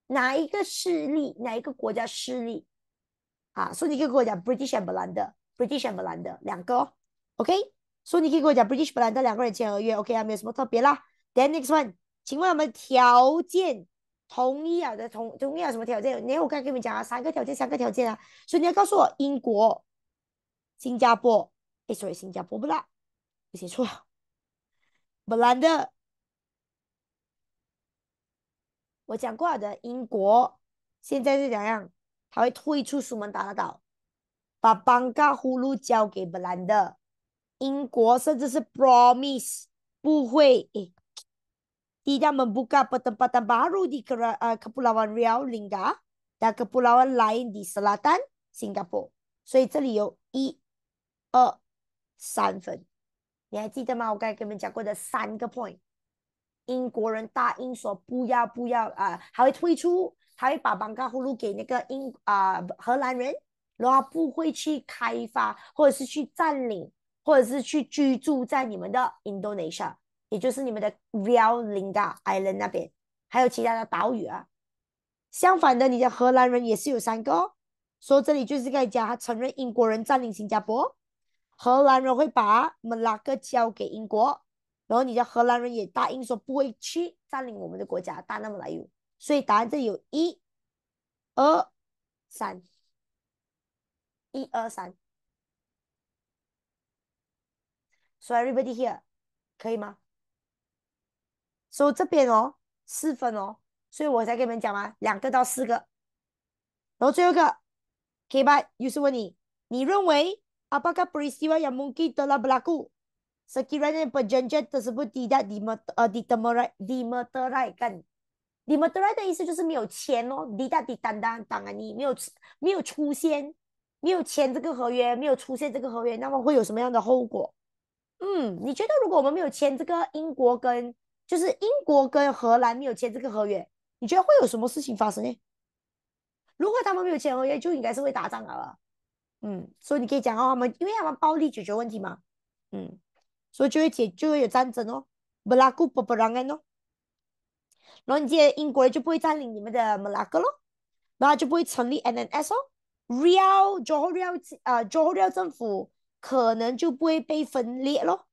哪一个势力，哪一个国家势力啊？所以你可以跟我讲 British and b a n d a b r i t i s h and b a n d 的两个。OK，所以你可以跟我讲 British Belanda 两个人签合约。OK 啊，没有什么特别啦。Then next one，请问我们条件同意啊的同同意啊什么条件？你看我刚刚跟你们讲啊，三个条件，三个条件啊。所以你要告诉我英国、新加坡。哎，所以新加坡不啦。写错了。b l a 我讲过的英国现在是怎样？他会退出苏门答腊岛，把班嘎呼噜交给 b l a 英国甚至是 promise 不会诶。第一，们不干不登不登，把入的克拉呃克布拉湾 real 领噶，布拉湾来的斯拉丹新加坡，所以这里有一、二、三分。你还记得吗？我刚才跟你们讲过的三个 point，英国人答应说不要不要啊，还会退出，还会把 b a n g 给那个英啊荷兰人，然后不会去开发，或者是去占领，或者是去居住在你们的 Indonesia，也就是你们的 Velinga l Island 那边，还有其他的岛屿啊。相反的，你的荷兰人也是有三个，说这里就是讲他承认英国人占领新加坡。荷兰人会把莫拉克交给英国，然后你家荷兰人也答应说不会去占领我们的国家，大那么来有，所以答案里有一、二、三，一、二、三。So everybody here，可以吗？所以这边哦，四分哦，所以我才跟你们讲嘛，两个到四个，然后最后一个，K 班，又是问你，你认为？akah peristiwa yang mungkin telah berlaku sekiranya perjanjian tersebut tidak di mat ah ditemurai ditemurai kan ditemurai 的意思就是没有签哦，tidak di dandan dandan, 你没有没有出现没有签这个合约，没有出现这个合约，那么会有什么样的后果？嗯，你觉得如果我们没有签这个英国跟就是英国跟荷兰没有签这个合约，你觉得会有什么事情发生呢？如果他们没有签合约，就应该是会打仗啊。嗯，所以你可以讲哦，他们因为他们暴力解决问题嘛，嗯，所以就会解，就会有战争哦。布拉 l a 布 u p 哦，然后你这些英国人就不会占领你们的 m 拉 l a 咯，然后就不会成立 NNS 哦，Real Johor Real 呃 Johor Real 政府可能就不会被分裂咯，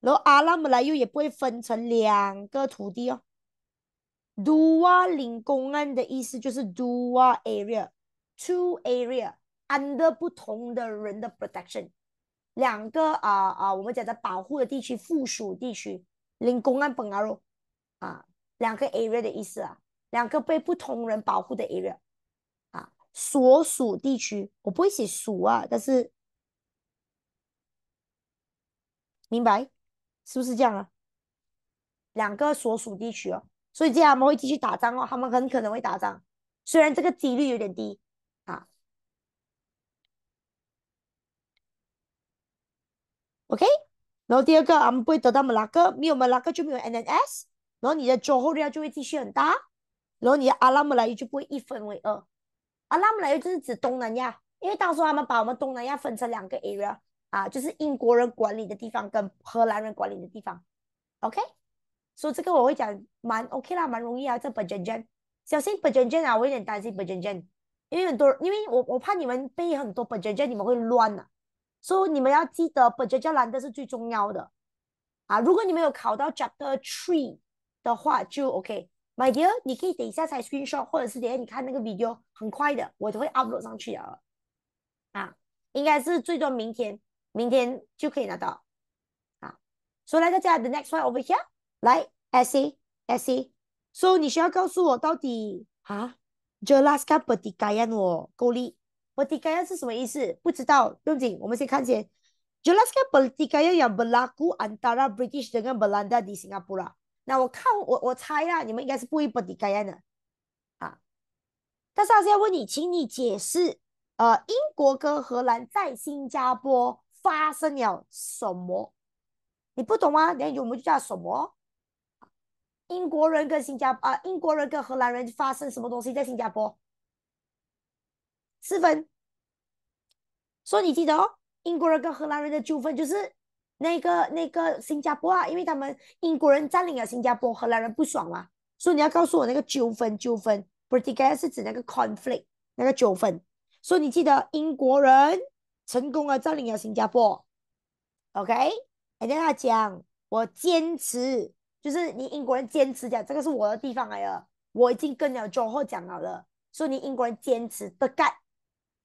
然后阿拉 m 来又也不会分成两个土地哦。Dua l i n 的意思就是 Dua Area，Two Area。Under 不同的人的 protection，两个啊啊，我们讲的保护的地区附属地区，领公安本阿罗啊，两个 area 的意思啊，两个被不同人保护的 area 啊，所属地区我不会写属啊，但是明白是不是这样啊？两个所属地区哦，所以这样他们会继续打仗哦，他们很可能会打仗，虽然这个几率有点低。OK，然后第二个，我们不会得到马拉克，没有马拉克就没有 NNS。然后你的 Johor 就会继续很大，然后你的阿拉姆莱就不会一分为二。阿拉姆莱就是指东南亚，因为当时他们把我们东南亚分成两个 area 啊，就是英国人管理的地方跟荷兰人管理的地方。OK，所以这个我会讲蛮 OK 啦，蛮容易啊。这 b u j a n g j e a 小心 b u j a n g e a 啊，我有点担心 b u j a g j e a 因为很多，因为我我怕你们背很多 b u j a g j e a 你们会乱啊。所以你们要记得本节教兰德是最重要的，啊，如果你们有考到 Chapter Three 的话就 OK，My dear，你可以等一下才 Screenshot，或者是等下你看那个 video，很快的，我都会 upload 上去了，啊，应该是最多明天，明天就可以拿到，啊，所以来再加 The next one over here，来 Essay，Essay，所以你需要告诉我到底啊 j e l a s k a 不 a 意我 k o l 力。politikaya 是什么意思？不知道，不用紧，我们先看先。Jelaskan politikaya yang berlaku antara British dengan Belanda di Singapura。那我看我我猜呀，你们应该是不会 politikaya 的啊。但是还是要问你，请你解释，呃，英国跟荷兰在新加坡发生了什么？你不懂吗？等于我们就叫什么？英国人跟新加啊，英国人跟荷兰人发生什么东西在新加坡？四分。所以你记得哦，英国人跟荷兰人的纠纷就是那个那个新加坡啊，因为他们英国人占领了新加坡，荷兰人不爽嘛。所以你要告诉我那个纠纷，纠纷 b r i t i a h 是指那个 conflict 那个纠纷。所以你记得英国人成功的占领了新加坡，OK？人家在讲，我坚持，就是你英国人坚持讲这个是我的地方来了，我已经跟了诸侯讲好了，说你英国人坚持，the g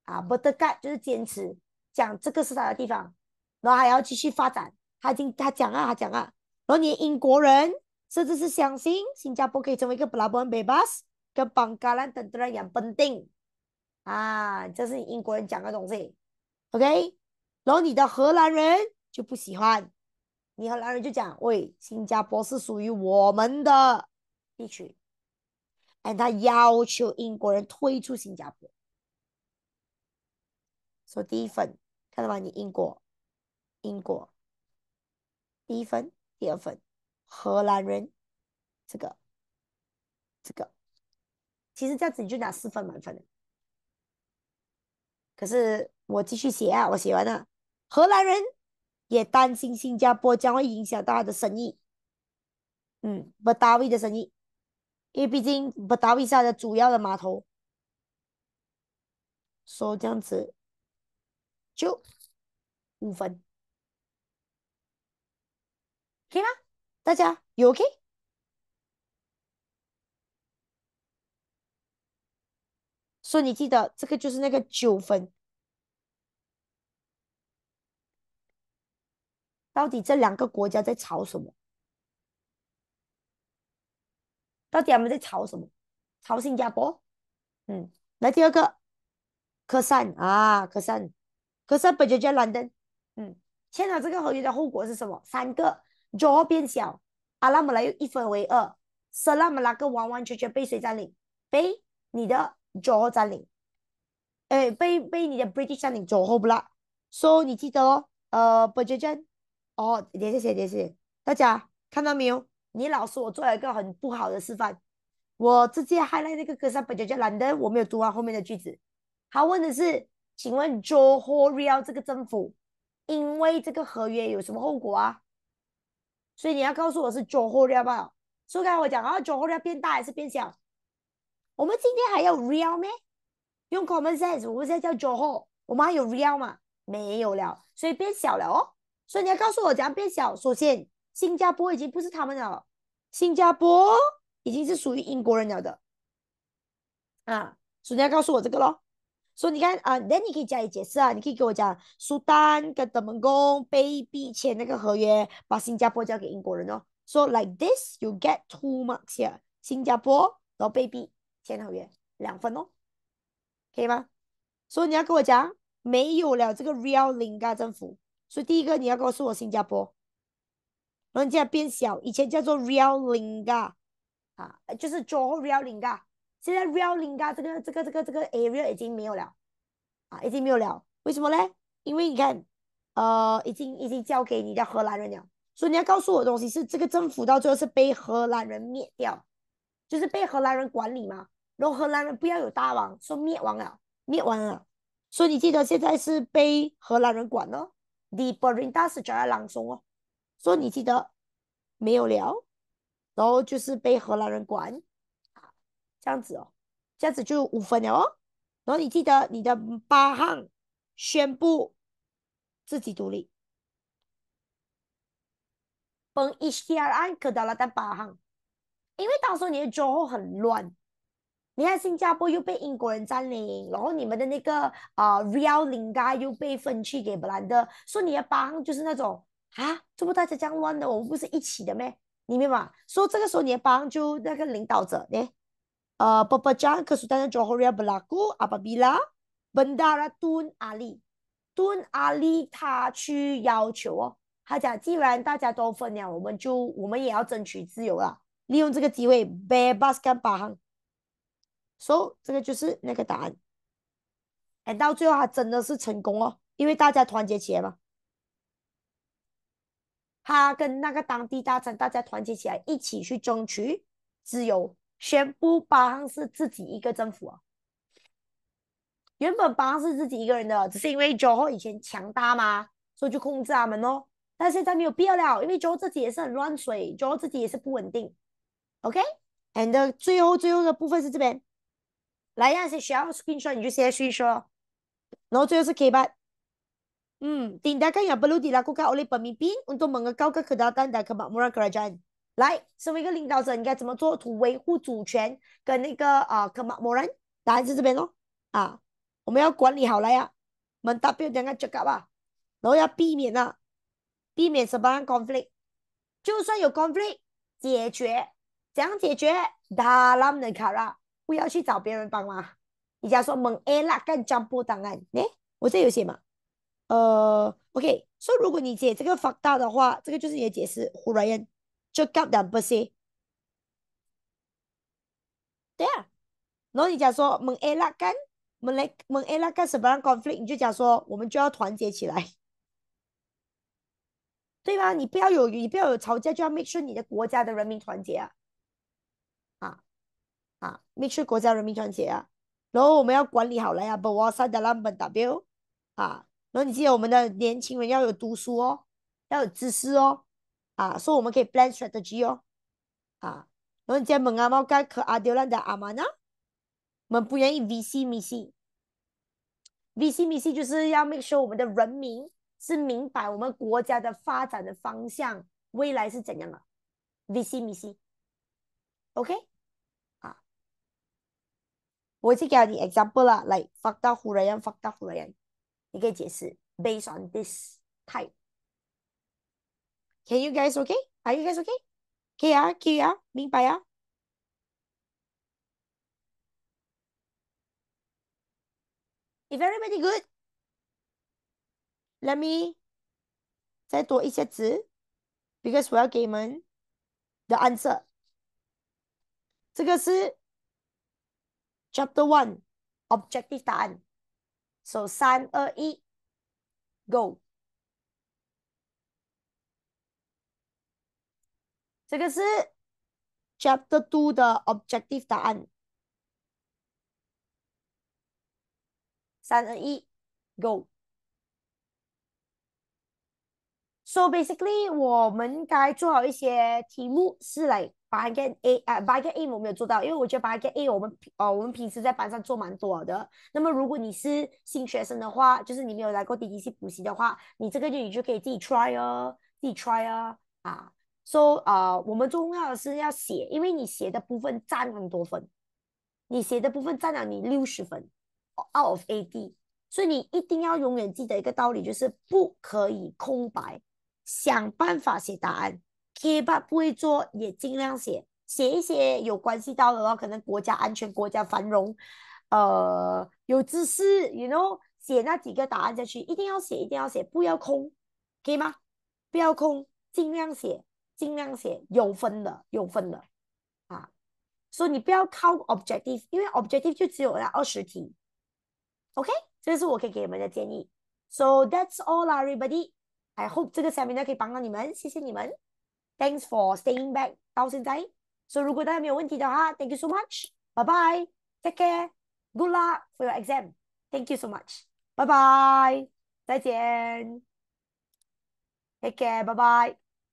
啊，不得盖，就是坚持讲这个是他的地方，然后还要继续发展。他已经他讲啊，他讲啊。然后你英国人甚至是相信新加坡可以成为一个不拉崩贝巴斯跟邦加兰等同一样稳定啊，这是英国人讲的东西。OK，然后你的荷兰人就不喜欢，你荷兰人就讲喂，新加坡是属于我们的地区，哎，他要求英国人退出新加坡。说第一分，看到吗？你英国，英国，第一分，第二分，荷兰人，这个，这个，其实这样子你就拿四分满分可是我继续写啊，我写完了，荷兰人也担心新加坡将会影响到他的生意，嗯，不达位的生意，因为毕竟不达维下的主要的码头，说这样子。就五分，可以吗？大家有 OK？所以你记得这个就是那个九分，到底这两个国家在吵什么？到底他们在吵什么？吵新加坡？嗯，来第二个，科三啊，科三。可是伯就叫兰登，嗯，签了这个合约的后果是什么？三个座变小，阿拉姆拉又一分为二，色拉姆拉克完完全全被谁占领？被你的座占领？哎，被被你的 British 占领座后不啦？所以你记得哦，呃，伯爵爵，哦，谢谢谢谢大家，看到没有？你老师我做了一个很不好的示范，我直接 highlight 那个格萨伯就叫兰登，我没有读完后面的句子，他问的是。请问 Johor Real 这个政府，因为这个合约有什么后果啊？所以你要告诉我是 Johor e a 不要？所以跟我讲啊，Johor 要变大还是变小？我们今天还要 Real 咩？用 Common Sense，我们现在叫 Johor，我们还有 Real 嘛？没有了，所以变小了哦。所以你要告诉我，样变小，首先新加坡已经不是他们了，新加坡已经是属于英国人了的。啊，所以你要告诉我这个喽。所以你看啊，then 你可以加以解释啊，你可以给我讲苏丹跟德蒙公 baby 签那个合约，把新加坡交给英国人哦。说 like this，you get two marks here，新加坡，然后 baby 签合约两分哦，可以吗？所以你要跟我讲没有了这个 real linga 政府。所以第一个你要告诉我新加坡，然后在变小，以前叫做 real linga，啊，就是 j h 和 real linga。现在 real linga 这个这个这个这个 area 已经没有了，啊，已经没有了。为什么呢？因为你看，呃，已经已经交给你家荷兰人了。所以你要告诉我东西是这个政府到最后是被荷兰人灭掉，就是被荷兰人管理嘛。然后荷兰人不要有大王，说灭亡了，灭亡了。所以你记得现在是被荷兰人管了。The Borin 大师在朗诵哦，以你记得没有了，然后就是被荷兰人管。这样子哦，这样子就五分了哦。然后你记得你的八汉宣布自己独立。彭一下尔安克达拉丹巴汉，因为到时候你的诸侯很乱，你看新加坡又被英国人占领，然后你们的那个啊，real 林家又被分去给布兰德，说你的八行就是那种啊，这不大家这样乱的，我们不是一起的咩？你明白？吗？说这个时候你的八行就那个领导者嘞。呃，被排长、Kesultanan j o h o r i a berlaku，apa bila b e n d a r Tun Ali，Tun Ali tak c u 要求，他讲既然大家都分了，我们就我们也要争取自由了，利用这个机会，bebaskan b a h a n so 这个就是那个答案。And 到最后他真的是成功哦，因为大家团结起来嘛，他跟那个当地大臣，大家团结起来一起去争取自由。宣布巴汉是自己一个政府哦。原本巴汉是自己一个人的，只是因为 Jo 或以前强大吗，所以去控制阿门哦。但现在没有必要了，因为 Jo 自己也是很乱水，Jo 自己也是不稳定。OK，and 最后最后的部分是这边，来啊，谁要 screenshot 就谁 screenshot。然后最后是 Kebat。嗯，tinggal kau yang belu dilakukan oleh pemimpin untuk mengakau ke kedatangan dan kebaktian kerajaan。来，身为一个领导者，你应该怎么做？图维护主权跟那个啊，可马某人答案是这边咯。啊，我们要管理好了呀。我们 W 点个指甲吧，然后要避免啊，避免什么 c o n f l i c t 就算有 conflict，解决怎样解决？达拉姆的卡啦，不要去找别人帮忙。你假如说蒙艾拉干张波档案，诶，我这有写吗？呃，OK，说如果你解这个方大的话，这个就是你的解释。胡瑞恩。就搞那不些，对啊，然后你讲说，门 A 拉干，门来门 A 拉干什么让 conflict，你就讲说，我们就要团结起来，对吧？你不要有，你不要有吵架，就要 make sure 你的国家的人民团结啊，啊啊，make sure 国家人民团结啊。然后我们要管理好了呀，不往上的那本 w，啊，然后你记得我们的年轻人要有读书哦，要有知识哦。啊，所以我们可以 plan strategy 哦，啊，然后问阿猫干，阿丢兰的阿玛呢？我们不愿意 V C m c V C m i 就是要 make sure 我们的人民是明白我们国家的发展的方向，未来是怎样的。V C m c o k 啊，我给了你 example 啦，like 发到湖人，发到湖人，你可以解释，based on this type。Can you guys okay? Are you guys okay? KR, QR, If everybody good, let me are 我要给你们 the answer. answer。这个是 Chapter One Objective 答案，so go. 这个是 Chapter Two 的 Objective 答案，三二一，Go。So basically，我们该做好一些题目是来 i k e By a i n A，呃，By a an A 我们没有做到，因为我觉得 By a an A 我们哦，我们平时在班上做蛮多的。那么如果你是新学生的话，就是你没有来过 D D C 补习的话，你这个就你就可以自己 try 哦，自己 try 哦，啊。说啊，我们重要的是要写，因为你写的部分占很多分，你写的部分占了你六十分，out of a d 所以你一定要永远记得一个道理，就是不可以空白，想办法写答案，K 吧不会做也尽量写，写一些有关系到的，可能国家安全、国家繁荣，呃，有知识，you know，写那几个答案下去，一定要写，一定要写，不要空，可以吗？不要空，尽量写。尽量写有分的，有分的，啊，所以你不要靠 objective，因为 objective 就只有那二十题，OK，这是我可以给你们的建议。So that's all 啦，everybody。I hope 这个 seminar 可以帮到你们，谢谢你们。Thanks for staying back，到现在。s o 如果大家有问题的话，Thank you so much。Bye bye，take care，good luck for your exam。Thank you so much。Bye bye，再见。Take care，bye bye。